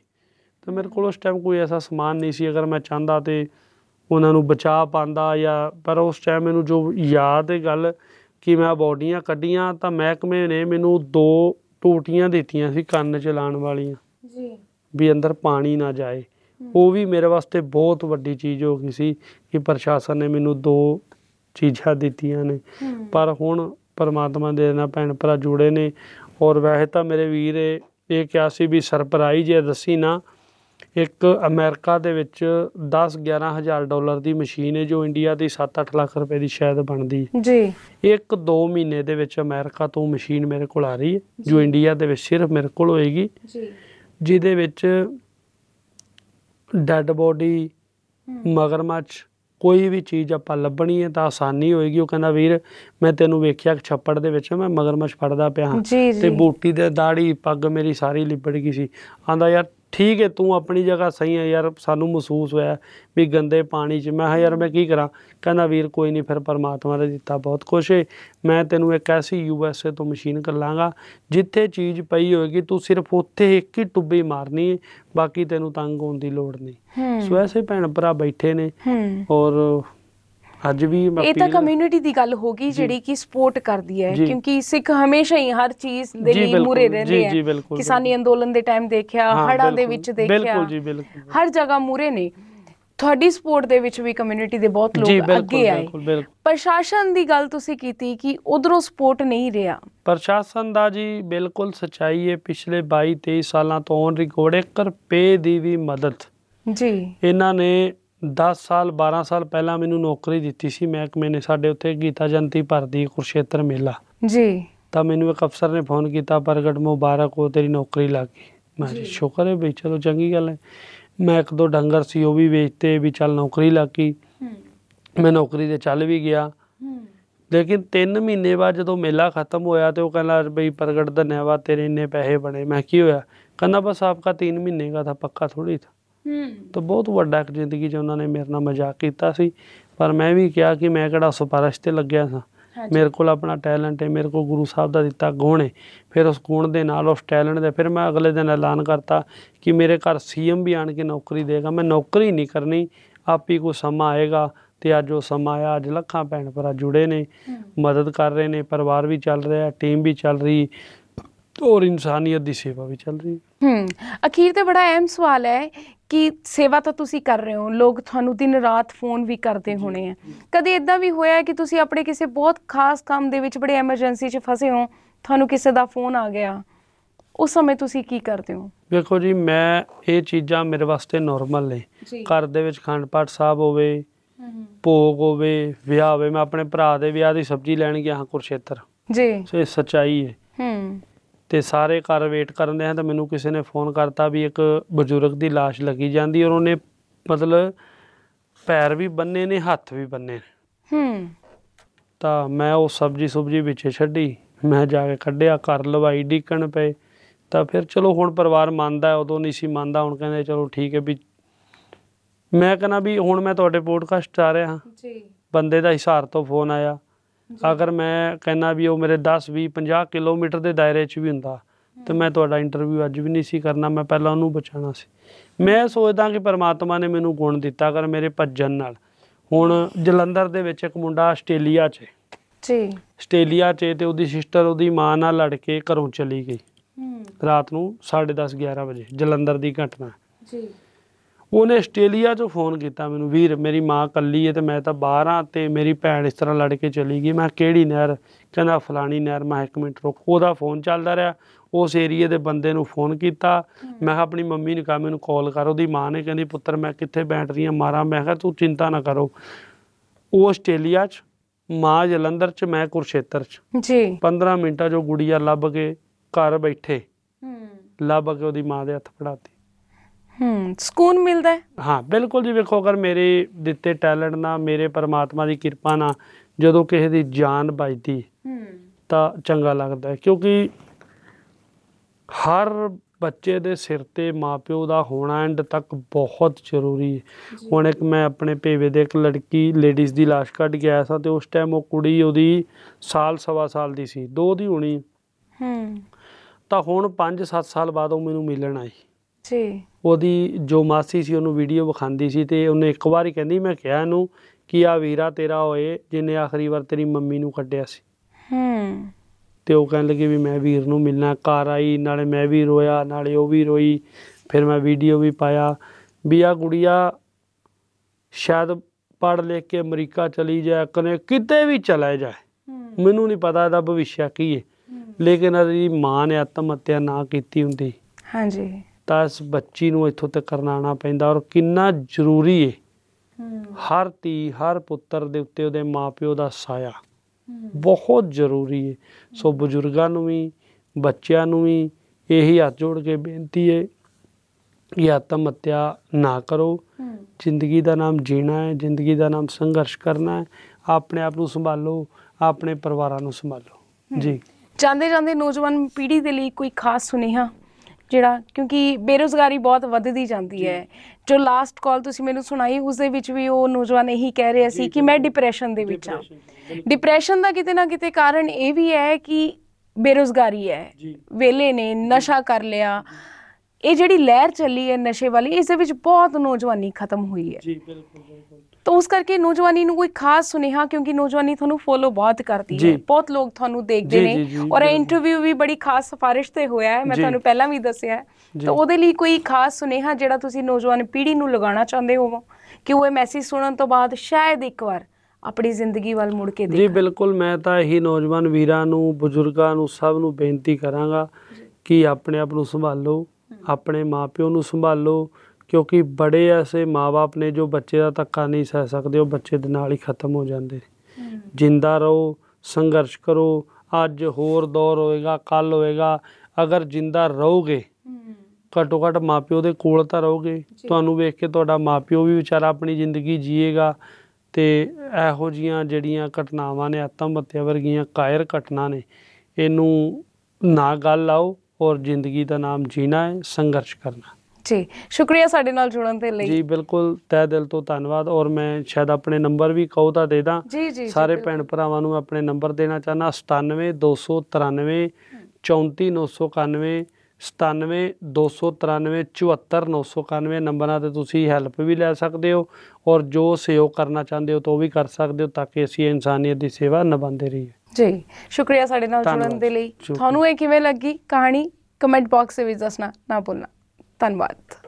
ਤਾਂ ਮੇਰੇ ਕੋਲ ਉਸ ਟਾਈਮ ਕੋਈ ਐਸਾ ਸਮਾਨ ਨਹੀਂ ਸੀ ਅਗਰ ਮੈਂ ਚਾਹੁੰਦਾ ਤੇ ਉਹਨਾਂ ਨੂੰ ਬਚਾ ਪਾਂਦਾ ਜਾਂ ਪਰ ਉਸ ਟਾਈਮ ਮੈਨੂੰ ਜੋ ਯਾਦ ਹੈ ਗੱਲ ਕਿ ਮੈਂ ਬਾਡੀਆਂ ਕੱਢੀਆਂ ਤਾਂ ਮਹਿਕਮੇ ਨੇ ਮੈਨੂੰ ਦੋ ਟੂਟੀਆਂ ਦਿੱਤੀਆਂ ਸੀ ਕੰਨ ਚ ਲਾਣ ਵਾਲੀਆਂ ਜੀ ਵੀ ਅੰਦਰ ਪਾਣੀ ਨਾ ਜਾਏ ਉਹ ਵੀ ਮੇਰੇ ਵਾਸਤੇ ਬਹੁਤ ਵੱਡੀ ਚੀਜ਼ ਹੋ ਗਈ ਸੀ ਕਿ ਪ੍ਰਸ਼ਾਸਨ ਨੇ ਮੈਨੂੰ ਦੋ ਚੀਜ਼ਾਂ ਦਿੱਤੀਆਂ ਨੇ ਪਰ ਹੁਣ ਪਰਮਾਤਮਾ ਦੇ ਨਾਲ ਭੈਣ ਭਰਾ ਜੁੜੇ ਨੇ ਔਰ ਵੈਸੇ ਤਾਂ ਮੇਰੇ ਵੀਰ ਇਹ ਕਿਹਾ ਸੀ ਵੀ ਸਰਪ੍ਰਾਈਜ਼ ਹੈ ਦੱਸੀ ਨਾ ਇੱਕ ਅਮਰੀਕਾ ਦੇ ਵਿੱਚ 10 11000 ਡਾਲਰ ਦੀ ਮਸ਼ੀਨ ਹੈ ਜੋ ਇੰਡੀਆ ਦੀ 7-8 ਲੱਖ ਰੁਪਏ ਦੀ ਸ਼ਾਇਦ ਬਣਦੀ ਜੀ ਇੱਕ 2 ਮਹੀਨੇ ਦੇ ਵਿੱਚ ਅਮਰੀਕਾ ਤੋਂ ਮਸ਼ੀਨ ਮੇਰੇ ਕੋਲ ਆ ਰਹੀ ਹੈ ਜੋ ਇੰਡੀਆ ਦੇ ਵਿੱਚ ਸਿਰਫ ਮੇਰੇ ਕੋਲ ਹੋਏਗੀ ਜੀ ਜਿਹਦੇ ਵਿੱਚ ਡੈੱਡ ਬੋਡੀ ਮਗਰਮੱਛ ਕੋਈ ਵੀ ਚੀਜ਼ ਆਪਾਂ ਲੱਭਣੀ ਹੈ ਤਾਂ ਆਸਾਨੀ ਹੋਏਗੀ ਉਹ ਕਹਿੰਦਾ ਵੀਰ ਮੈਂ ਤੈਨੂੰ ਵੇਖਿਆ ਛੱਪੜ ਦੇ ਵਿੱਚ ਮੈਂ ਮਗਰਮੱਛ ਫੜਦਾ ਪਿਆ ਤੇ ਬੂਟੀ ਦੇ ਦਾੜੀ ਪੱਗ ਮੇਰੀ ਸਾਰੀ ਲਿਬੜ ਗਈ ਸੀ ਆਂਦਾ ਯਾਰ ਠੀਕ ਹੈ ਤੂੰ ਆਪਣੀ ਜਗ੍ਹਾ ਸਹੀ ਹੈ ਯਾਰ ਸਾਨੂੰ ਮਹਿਸੂਸ ਹੋਇਆ ਵੀ ਗੰਦੇ ਪਾਣੀ 'ਚ ਮੈਂ ਹਾਂ ਯਾਰ ਮੈਂ ਕੀ ਕਰਾਂ ਕਹਿੰਦਾ ਵੀਰ ਕੋਈ ਨਹੀਂ ਫਿਰ ਪਰਮਾਤਮਾ ਨੇ ਦਿੱਤਾ ਬਹੁਤ ਕੁਛ ਹੈ ਮੈਂ ਤੈਨੂੰ ਇੱਕ ਐਸੀ ਯੂਐਸਏ ਤੋਂ ਮਸ਼ੀਨ ਕਰਾਂਗਾ ਜਿੱਥੇ ਚੀਜ਼ ਪਈ ਹੋਏਗੀ ਤੂੰ ਸਿਰਫ ਉੱਥੇ ਇੱਕ ਹੀ ਟੁੱਬੀ ਮਾਰਨੀ ਹੈ ਬਾਕੀ ਤੈਨੂੰ ਤੰਗ ਹੋਣ ਦੀ ਲੋੜ ਨਹੀਂ ਸੋ ਐਸੇ ਭੈਣ ਭਰਾ ਬੈਠੇ ਨੇ ਔਰ ਅੱਜ ਵੀ ਇਹ ਤਾਂ ਕਮਿਊਨਿਟੀ ਦੀ ਗੱਲ ਹੋ ਗਈ ਜਿਹੜੀ ਕਿ ਸਪੋਰਟ ਕਰਦੀ ਹੈ ਕਿਉਂਕਿ ਸਿੱਖ ਹਮੇਸ਼ਾ ਹੀ ਹਰ ਚੀਜ਼ ਦੇ ਲਈ ਮੂਰੇ ਰਹਿੰਦੇ ਆ ਕਿਸਾਨੀ ਅੰਦੋਲਨ ਦੇ ਟਾਈਮ ਦੇਖਿਆ ਹੜਾਂ ਦੇ ਵਿੱਚ ਦੇਖਿਆ ਬਿਲਕੁਲ ਜੀ ਬਿਲਕੁਲ ਹਰ ਜਗ੍ਹਾ ਮੂਰੇ ਨੇ ਤੁਹਾਡੀ ਸਪੋਰਟ ਦੇ ਵਿੱਚ ਵੀ ਕਮਿਊਨਿਟੀ ਦੇ ਬਹੁਤ ਲੋਕ ਅੱਗੇ ਆਏ ਪ੍ਰਸ਼ਾਸਨ ਦੀ ਗੱਲ ਤੁਸੀਂ ਕੀਤੀ ਕਿ ਉਧਰੋਂ ਸਪੋਰਟ ਨਹੀਂ ਰਿਹਾ ਪ੍ਰਸ਼ਾਸਨ ਦਾ ਜੀ ਬਿਲਕੁਲ ਸਚਾਈ ਹੈ ਪਿਛਲੇ 22 23 ਸਾਲਾਂ ਤੋਂ ਔਨ ਰਿਕਾਰਡ 1 ਰੁਪਏ ਦੀ ਵੀ ਮਦਦ ਜੀ ਇਹਨਾਂ ਨੇ 10 ਸਾਲ 12 ਸਾਲ ਪਹਿਲਾਂ ਮੈਨੂੰ ਨੌਕਰੀ ਦਿੱਤੀ ਸੀ ਮਹਿਕਮੇ ਨੇ ਸਾਡੇ ਉੱਥੇ ਗੀਤਾ ਜੰਤੀ ਭਰਦੀ ਕੁਰਸ਼ੇਤਰ ਮੇਲਾ ਜੀ ਤਾਂ ਮੈਨੂੰ ਇੱਕ ਅਫਸਰ ਨੇ ਫੋਨ ਕੀਤਾ ਪ੍ਰਗਟ ਮੁਬਾਰਕ ਹੋ ਤੇਰੀ ਨੌਕਰੀ ਲੱਗ ਗਈ ਮੈਂ ਜੀ ਸ਼ੁਕਰ ਹੈ ਬਈ ਚਲੋ ਚੰਗੀ ਗੱਲ ਹੈ ਮੈਂ ਇੱਕ ਦੋ ਡੰਗਰ ਸੀ ਉਹ ਵੀ ਵੇਚਤੇ ਵੀ ਚੱਲ ਨੌਕਰੀ ਲੱਗ ਗਈ ਮੈਂ ਨੌਕਰੀ ਤੇ ਚੱਲ ਵੀ ਗਿਆ ਲੇਕਿਨ 3 ਮਹੀਨੇ ਬਾਅਦ ਜਦੋਂ ਮੇਲਾ ਖਤਮ ਹੋਇਆ ਤੇ ਉਹ ਕਹਿੰਦਾ ਬਈ ਪ੍ਰਗਟ ਧੰਨਵਾਦ ਤੇਰੇ ਇੰਨੇ ਪੈਸੇ ਬਣੇ ਮੈਂ ਕੀ ਹੋਇਆ ਕਹਿੰਦਾ ਬਸ ਆਪਕਾ 3 ਮਹੀਨੇ ਦਾ ਥਾ ਪੱਕਾ ਥੋੜੀ ਥਾ ਤਾਂ ਬਹੁਤ ਵੱਡਾ ਜ਼ਿੰਦਗੀ 'ਚ ਉਹਨਾਂ ਨੇ ਮੇਰੇ ਨਾਲ ਮਜ਼ਾਕ ਕੀਤਾ ਸੀ ਪਰ ਮੈਂ ਵੀ ਕਿਹਾ ਕਿ ਮੈਂ ਕਿਹੜਾ ਸਿਫਾਰਿਸ਼ ਤੇ ਲੱਗਿਆ ਸਾਂ ਮੇਰੇ ਕੋਲ ਆਪਣਾ ਟੈਲੈਂਟ ਹੈ ਮੇਰੇ ਕੋਲ ਗੁਰੂ ਸਾਹਿਬ ਦਾ ਦਿੱਤਾ ਗੁਣ ਹੈ ਫਿਰ ਉਸ ਗੁਣ ਦੇ ਨਾਲ ਉਸ ਟੈਲੈਂਟ ਦੇ ਫਿਰ ਮੈਂ ਅਗਲੇ ਦਿਨ ਐਲਾਨ ਕਰਤਾ ਕਿ ਮੇਰੇ ਘਰ ਸੀਐਮ ਵੀ ਆਣ ਕੇ ਨੌਕਰੀ ਦੇਗਾ ਮੈਂ ਨੌਕਰੀ ਨਹੀਂ ਕਰਨੀ ਆਪ ਹੀ ਕੋ ਸਮਾਂ ਆਏਗਾ ਤੇ ਅੱਜ ਉਹ ਸਮਾਂ ਆਇਆ ਅੱਜ ਲੱਖਾਂ ਭੈਣ ਭਰਾ ਜੁੜੇ ਨੇ ਮਦਦ ਕਰ ਰਹੇ ਨੇ ਪਰਿਵਾਰ ਵੀ ਚੱਲ ਰਿਹਾ ਟੀਮ ਵੀ ਚੱਲ ਰਹੀ ਔਰ ਇਨਸਾਨੀਅਤ ਦੀ ਸੇਵਾ ਵੀ ਚੱਲ ਰਹੀ ਹੂੰ ਅਖੀਰ ਤੇ ਬੜਾ ਅਹਿਮ ਸਵਾਲ ਹੈ ਕਿ ਸੇਵਾ ਤਾਂ ਤੁਸੀਂ ਕਰ ਰਹੇ ਹੋ ਲੋਕ ਤੁਹਾਨੂੰ ਦਿਨ ਰਾਤ ਫੋਨ ਵੀ ਕਰਦੇ ਹੋਣੇ ਆ ਕਦੇ ਇਦਾਂ ਵੀ ਹੋਇਆ ਕਿ ਤੁਸੀਂ ਆਪਣੇ ਕਿਸੇ ਬਹੁਤ ਖਾਸ ਕੰਮ ਦੇ ਵਿੱਚ ਬੜੇ ਐਮਰਜੈਂਸੀ 'ਚ ਫਸੇ ਹੋ ਤੁਹਾਨੂੰ ਕਿਸੇ ਦਾ ਫੋਨ ਆ ਗਿਆ ਉਸ ਸਮੇਂ ਤੁਸੀਂ ਕੀ ਕਰਦੇ ਹੋ ਵੇਖੋ ਜੀ ਮੈਂ ਇਹ ਚੀਜ਼ਾਂ ਮੇਰੇ ਵਾਸਤੇ ਨਾਰਮਲ ਨੇ ਘਰ ਦੇ ਵਿੱਚ ਖੰਡ ਪਾਠ ਸਾਹਿਬ ਹੋਵੇ ਭੋਗ ਹੋਵੇ ਵਿਆਹ ਹੋਵੇ ਮੈਂ ਆਪਣੇ ਭਰਾ ਦੇ ਵਿਆਹ ਦੀ ਸਬਜ਼ੀ ਲੈਣ ਗਿਆ ਹਾਂ ਕੁਰਸ਼ੇਤਰ ਜੀ ਸੋ ਇਹ ਸਚਾਈ ਹੈ ਹੂੰ ਤੇ ਸਾਰੇ ਘਰ ਵੇਟ ਕਰਦੇ ਦੇ ਹਨ ਤਾਂ ਮੈਨੂੰ ਕਿਸੇ ਨੇ ਫੋਨ ਕਰਤਾ ਵੀ ਇੱਕ ਬਜ਼ੁਰਗ ਦੀ লাশ ਲੱਗੀ ਜਾਂਦੀ ਔਰ ਉਹਨੇ ਮਤਲਬ ਪੈਰ ਵੀ ਬੰਨੇ ਨੇ ਹੱਥ ਵੀ ਬੰਨੇ ਨੇ ਹੂੰ ਤਾਂ ਮੈਂ ਉਹ ਸਬਜੀ ਸੁਬਜੀ ਵਿੱਚ ਛੱਡੀ ਮੈਂ ਜਾ ਕੇ ਕੱਢਿਆ ਘਰ ਲਵਾਈ ਡੀਕਣ ਪਏ ਤਾਂ ਫਿਰ ਚਲੋ ਹੁਣ ਪਰਿਵਾਰ ਮੰਨਦਾ ਉਦੋਂ ਨਹੀਂ ਸੀ ਮੰਨਦਾ ਹੁਣ ਕਹਿੰਦੇ ਚਲੋ ਠੀਕ ਹੈ ਵੀ ਮੈਂ ਕਹਿੰਦਾ ਵੀ ਹੁਣ ਮੈਂ ਤੁਹਾਡੇ ਪੋਡਕਾਸਟ ਆ ਰਿਹਾ ਹਾਂ ਜੀ ਬੰਦੇ ਦਾ ਹਿਸਾਰ ਤੋਂ ਫੋਨ ਆਇਆ ਅਗਰ ਮੈਂ ਕਹਿਣਾ ਵੀ ਉਹ ਮੇਰੇ 10 20 50 ਕਿਲੋਮੀਟਰ ਦੇ ਦਾਇਰੇ 'ਚ ਵੀ ਹੁੰਦਾ ਤੇ ਮੈਂ ਤੁਹਾਡਾ ਇੰਟਰਵਿਊ ਅੱਜ ਵੀ ਨਹੀਂ ਸੀ ਕਰਨਾ ਮੈਂ ਪਹਿਲਾਂ ਉਹਨੂੰ ਬਚਾਣਾ ਸੀ ਮੈਂ ਸੋਚਦਾ ਕਿ ਪਰਮਾਤਮਾ ਨੇ ਮੈਨੂੰ ਗੁਣ ਦਿੱਤਾ ਕਰ ਮੇਰੇ ਭੱਜਣ ਨਾਲ ਹੁਣ ਜਲੰਧਰ ਦੇ ਵਿੱਚ ਇੱਕ ਮੁੰਡਾ ਆਸਟ੍ਰੇਲੀਆ 'ਚ ਜੀ ਆਸਟ੍ਰੇਲੀਆ 'ਚ ਤੇ ਉਹਦੀ ਸਿਸਟਰ ਉਹਦੀ ਮਾਂ ਨਾਲ ਲੜ ਕੇ ਘਰੋਂ ਚਲੀ ਗਈ ਹੂੰ ਰਾਤ ਨੂੰ 10:30 11 ਵਜੇ ਜਲੰਧਰ ਦੀ ਘਟਨਾ ਜੀ ਉਹਨੇ ਆਸਟ੍ਰੇਲੀਆ ਤੋਂ ਫੋਨ ਕੀਤਾ ਮੈਨੂੰ ਵੀਰ ਮੇਰੀ ਮਾਂ ਕੱਲੀ ਹੈ ਤੇ ਮੈਂ ਤਾਂ ਬਾਹਰ ਆ ਤੇ ਮੇਰੀ ਭੈਣ ਇਸ ਤਰ੍ਹਾਂ ਲੜ ਕੇ ਚਲੀ ਗਈ ਮੈਂ ਕਿਹੜੀ ਨਹਿਰ ਕਹਿੰਦਾ ਫਲਾਣੀ ਨਹਿਰ ਮੈਂ ਇੱਕ ਮਿੰਟ ਰੁਕ ਉਹਦਾ ਫੋਨ ਚੱਲਦਾ ਰਿਹਾ ਉਸ ਏਰੀਏ ਦੇ ਬੰਦੇ ਨੂੰ ਫੋਨ ਕੀਤਾ ਮੈਂ ਕਿਹਾ ਆਪਣੀ ਮੰਮੀ ਨੂੰ ਕਹਾ ਮੈਨੂੰ ਕਾਲ ਕਰ ਉਹਦੀ ਮਾਂ ਨੇ ਕਹਿੰਦੀ ਪੁੱਤਰ ਮੈਂ ਕਿੱਥੇ ਬੈਠ ਰਹੀ ਆ ਮਾਰਾ ਮੈਂ ਕਿਹਾ ਤੂੰ ਚਿੰਤਾ ਨਾ ਕਰੋ ਉਹ ਆਸਟ੍ਰੇਲੀਆ 'ਚ ਮਾਂ ਜਲੰਧਰ 'ਚ ਮੈਂ ਕੁਰਸ਼ੇਤਰ 'ਚ ਜੀ 15 ਮਿੰਟਾਂ ਜੋ ਗੁੜੀਆ ਲੱਭ ਕੇ ਘਰ ਬੈਠੇ ਹੂੰ ਲੱਭ ਕੇ ਉਹਦੀ ਮਾਂ ਦੇ ਹੱਥ ਫੜਾਤੀ ਹੂੰ ਸਕੂਨ ਮਿਲਦਾ ਹੈ ਹਾਂ ਬਿਲਕੁਲ ਜੀ ਵੇਖੋ ਅਗਰ ਮੇਰੇ ਦਿੱਤੇ ਟੈਲੈਂਟ ਨਾਲ ਮੇਰੇ ਪਰਮਾਤਮਾ ਦੀ ਕਿਰਪਾ ਨਾਲ ਜਦੋਂ ਕਿਸੇ ਦੀ ਜਾਨ ਬਚਦੀ ਹੂੰ ਤਾਂ ਚੰਗਾ ਲੱਗਦਾ ਕਿਉਂਕਿ ਹਰ ਬੱਚੇ ਦੇ ਸਿਰ ਤੇ ਮਾਪਿਓ ਦਾ ਹੋਣਾ ਐਂਡ ਤੱਕ ਬਹੁਤ ਜ਼ਰੂਰੀ ਹੈ ਹੁਣ ਇੱਕ ਮੈਂ ਆਪਣੇ ਭੇਵੇ ਦੇ ਇੱਕ ਲੜਕੀ ਲੇਡੀਜ਼ ਦੀ লাশ ਕੱਢ ਕੇ ਆਇਆ ਸਾਂ ਤੇ ਉਸ ਟਾਈਮ ਉਹ ਕੁੜੀ ਉਹਦੀ ਸਾਲ ਸਵਾ ਸਾਲ ਦੀ ਸੀ ਦੋ ਦੀ ਹੋਣੀ ਹੂੰ ਤਾਂ ਹੁਣ 5-7 ਸਾਲ ਬਾਅਦ ਉਹ ਮੈਨੂੰ ਮਿਲਣ ਆਈ ਜੀ ਉਹਦੀ ਜੋ ਮਾਸੀ ਸੀ ਉਹਨੂੰ ਵੀਡੀਓ ਵਿਖਾਂਦੀ ਸੀ ਤੇ ਉਹਨੇ ਇੱਕ ਵਾਰੀ ਕਹਿੰਦੀ ਮੈਂ ਕਿਹਾ ਇਹਨੂੰ ਕਿ ਆ ਵੀਰਾ ਤੇਰਾ ਹੋਏ ਜਿਹਨੇ ਆਖਰੀ ਵਾਰ ਤੇਰੀ ਮੰਮੀ ਨੂੰ ਕੱਢਿਆ ਸੀ ਹੂੰ ਤੇ ਉਹ ਕਹਿਣ ਲੱਗੇ ਵੀ ਮੈਂ ਵੀਰ ਨੂੰ ਮਿਲਣਾ ਕਾਰ ਆਈ ਨਾਲੇ ਮੈਂ ਵੀ ਰੋਇਆ ਨਾਲੇ ਉਹ ਵੀ ਰੋਈ ਫਿਰ ਮੈਂ ਵੀਡੀਓ ਵੀ ਪਾਇਆ ਵੀ ਆ ਗੁੜੀਆ ਸ਼ਾਇਦ ਪੜ ਲਿਖ ਕੇ ਅਮਰੀਕਾ ਚਲੀ ਜਾਏ ਕਨੇ ਕਿਤੇ ਵੀ ਚਲਾ ਜਾਏ ਮੈਨੂੰ ਨਹੀਂ ਪਤਾ ਇਹਦਾ ਭਵਿੱਖ ਕੀ ਹੈ ਲੇਕਿਨ ਇਹਦੀ ਮਾਂ ਨੇ ਆਤਮ ਹੱਤਿਆ ਨਾ ਕੀਤੀ ਹੁੰਦੀ ਹਾਂਜੀ ਤਾਂ ਇਸ ਬੱਚੀ ਨੂੰ ਇੱਥੋਂ ਤੱਕ ਕਰਨਾਣਾ ਪੈਂਦਾ ਔਰ ਕਿੰਨਾ ਜ਼ਰੂਰੀ ਹੈ ਹਰ ਧੀ ਹਰ ਪੁੱਤਰ ਦੇ ਉੱਤੇ ਉਹਦੇ ਮਾਪਿਓ ਦਾ ਸਾਇਆ ਬਹੁਤ ਜ਼ਰੂਰੀ ਹੈ ਸੋ ਬਜ਼ੁਰਗਾਂ ਨੂੰ ਵੀ ਬੱਚਿਆਂ ਨੂੰ ਵੀ ਇਹੀ ਹੱਥ ਜੋੜ ਕੇ ਬੇਨਤੀ ਹੈ ਕਿ ਆਤਮ ਹੱਤਿਆ ਨਾ ਕਰੋ ਜ਼ਿੰਦਗੀ ਦਾ ਨਾਮ ਜੀਣਾ ਹੈ ਜ਼ਿੰਦਗੀ ਦਾ ਨਾਮ ਸੰਘਰਸ਼ ਕਰਨਾ ਹੈ ਆਪਣੇ ਆਪ ਨੂੰ ਸੰਭਾਲੋ ਆਪਣੇ ਪਰਿਵਾਰਾਂ ਨੂੰ ਸੰਭਾਲੋ ਜੀ ਜਾਂਦੇ ਜਾਂਦੇ ਨੌਜਵਾਨ ਪੀੜ੍ਹੀ ਦੇ ਲਈ ਕੋਈ ਖਾਸ ਸੁਨੇਹਾ ਜਿਹੜਾ ਕਿਉਂਕਿ ਬੇਰੋਜ਼ਗਾਰੀ ਬਹੁਤ ਵੱਧਦੀ ਜਾਂਦੀ ਹੈ ਜੋ ਲਾਸਟ ਕਾਲ ਤੁਸੀਂ ਮੈਨੂੰ ਸੁਣਾਈ ਉਸ ਦੇ ਵਿੱਚ ਵੀ ਉਹ ਨੌਜਵਾਨ ਇਹੀ ਕਹਿ ਰਿਹਾ ਸੀ ਕਿ ਮੈਂ ਡਿਪਰੈਸ਼ਨ ਦੇ ਵਿੱਚ ਹਾਂ ਡਿਪਰੈਸ਼ਨ ਦਾ ਕਿਤੇ ਨਾ ਕਿਤੇ ਕਾਰਨ ਇਹ ਵੀ ਹੈ ਕਿ ਬੇਰੋਜ਼ਗਾਰੀ ਹੈ ਵੇਲੇ ਨੇ ਨਸ਼ਾ ਕਰ ਲਿਆ ਇਹ ਜਿਹੜੀ ਲਹਿਰ ਚੱਲੀ ਹੈ ਨਸ਼ੇ ਵਾਲੀ ਇਸ ਦੇ ਵਿੱਚ ਬਹੁਤ ਨੌਜਵਾਨੀ ਖਤਮ ਹੋਈ ਹੈ ਜੀ ਬਿਲਕੁਲ ਬਿਲਕੁਲ ਤਾਂ ਉਸ ਕਰਕੇ ਨੌਜਵਾਨੀ ਨੂੰ ਕੋਈ ਖਾਸ ਸੁਨੇਹਾ ਕਿਉਂਕਿ ਨੌਜਵਾਨੀ ਤੁਹਾਨੂੰ ਫੋਲੋ ਬਹੁਤ ਕਰਦੀ ਹੈ ਬਹੁਤ ਲੋਕ ਤੁਹਾਨੂੰ ਦੇਖਦੇ ਨੇ ਔਰ ਇਹ ਇੰਟਰਵਿਊ ਵੀ ਬੜੀ ਖਾਸ ਸਫਾਰਿਸ਼ ਤੇ ਹੋਇਆ ਹੈ ਮੈਂ ਤੁਹਾਨੂੰ ਪਹਿਲਾਂ ਵੀ ਦੱਸਿਆ ਹੈ ਤਾਂ ਉਹਦੇ ਲਈ ਕੋਈ ਖਾਸ ਸੁਨੇਹਾ ਜਿਹੜਾ ਤੁਸੀਂ ਨੌਜਵਾਨ ਪੀੜ੍ਹੀ ਨੂੰ ਲਗਾਉਣਾ ਚਾਹੁੰਦੇ ਹੋ ਕਿ ਉਹ ਇਹ ਮੈਸੇਜ ਸੁਣਨ ਤੋਂ ਬਾਅਦ ਸ਼ਾਇਦ ਇੱਕ ਵਾਰ ਆਪਣੀ ਜ਼ਿੰਦਗੀ ਵੱਲ ਮੁੜ ਕੇ ਦੇਖੇ ਜੀ ਬਿਲਕੁਲ ਮੈਂ ਤਾਂ ਇਹੀ ਨੌਜਵਾਨ ਵੀਰਾਂ ਨੂੰ ਬਜ਼ੁਰਗਾਂ ਨੂੰ ਸਭ ਨੂੰ ਬੇਨਤੀ ਕਰਾਂਗਾ ਕਿ ਆਪਣੇ ਆਪ ਨੂੰ ਸੰਭਾਲੋ ਆਪਣੇ ਮਾਪਿਓ ਨੂੰ ਸੰਭਾਲੋ ਕਿਉਂਕਿ ਬੜੇ ਐਸੇ ਮਾਪੇ ਨੇ ਜੋ ਬੱਚੇ ਦਾ ਤੱਕਾ ਨਹੀਂ ਸਹਿ ਸਕਦੇ ਉਹ ਬੱਚੇ ਦੇ ਨਾਲ ਹੀ ਖਤਮ ਹੋ ਜਾਂਦੇ ਜਿੰਦਾ ਰਹੋ ਸੰਘਰਸ਼ ਕਰੋ ਅੱਜ ਹੋਰ ਦੌਰ ਹੋਏਗਾ ਕੱਲ ਹੋਏਗਾ ਅਗਰ ਜਿੰਦਾ ਰਹੋਗੇ ਘੱਟੋ ਘੱਟ ਮਾਪਿਓ ਦੇ ਕੋਲ ਤਾਂ ਰਹੋਗੇ ਤੁਹਾਨੂੰ ਵੇਖ ਕੇ ਤੁਹਾਡਾ ਮਾਪਿਓ ਵੀ ਵਿਚਾਰਾ ਆਪਣੀ ਜ਼ਿੰਦਗੀ ਜੀਏਗਾ ਤੇ ਇਹੋ ਜੀਆਂ ਜਿਹੜੀਆਂ ਘਟਨਾਵਾਂ ਨੇ ਆਤਮ ਹੱਤਿਆ ਵਰਗੀਆਂ ਕਾਇਰ ਘਟਨਾ ਨੇ ਇਹਨੂੰ ਨਾ ਗੱਲ ਆਓ ਔਰ ਜ਼ਿੰਦਗੀ ਦਾ ਨਾਮ ਜੀਣਾ ਹੈ ਸੰਘਰਸ਼ ਕਰਨਾ ਜੀ ਸ਼ੁਕਰੀਆ ਸਾਡੇ ਨਾਲ ਜੁੜਨ ਦੇ ਲਈ ਜੀ ਬਿਲਕੁਲ ਤਹਿ ਦਿਲ ਤੋਂ ਧੰਨਵਾਦ ਔਰ ਮੈਂ ਸ਼ਾਇਦ ਆਪਣੇ ਨੰਬਰ ਵੀ ਕਹੋ ਤਾਂ ਦੇ ਦਾਂ ਸਾਰੇ ਭੈਣ ਭਰਾਵਾਂ ਨੂੰ ਆਪਣੇ ਨੰਬਰ ਦੇਣਾ ਚਾਹਨਾ 97293 34991 74991 ਨੰਬਰਾਂ ਤੇ ਤੁਸੀਂ ਹੈਲਪ ਵੀ ਲੈ ਸਕਦੇ ਹੋ ਔਰ ਜੋ ਸਹਿਯੋਗ ਕਰਨਾ ਚਾਹੁੰਦੇ ਹੋ ਤਾਂ ਉਹ ਵੀ ਕਰ ਸਕਦੇ ਹੋ ਤਾਂ ਕਿ ਅਸੀਂ ਇਨਸਾਨੀਅਤ ਦੀ ਸੇਵਾ ਨਿਭਾਉਂਦੇ ਰਹੀਏ ਜੀ ਸ਼ੁਕਰੀਆ ਸਾਡੇ ਨਾਲ ਜੁੜਨ ਦੇ ਲਈ ਤੁਹਾਨੂੰ ਇਹ ਕਿਵੇਂ ਲੱਗੀ ਕਹਾਣੀ ਕਮੈਂਟ ਬਾਕਸ ਵਿੱਚ ਦੱਸਣਾ ਨਾ ਭੁੱਲਣਾ ਧੰਨਵਾਦ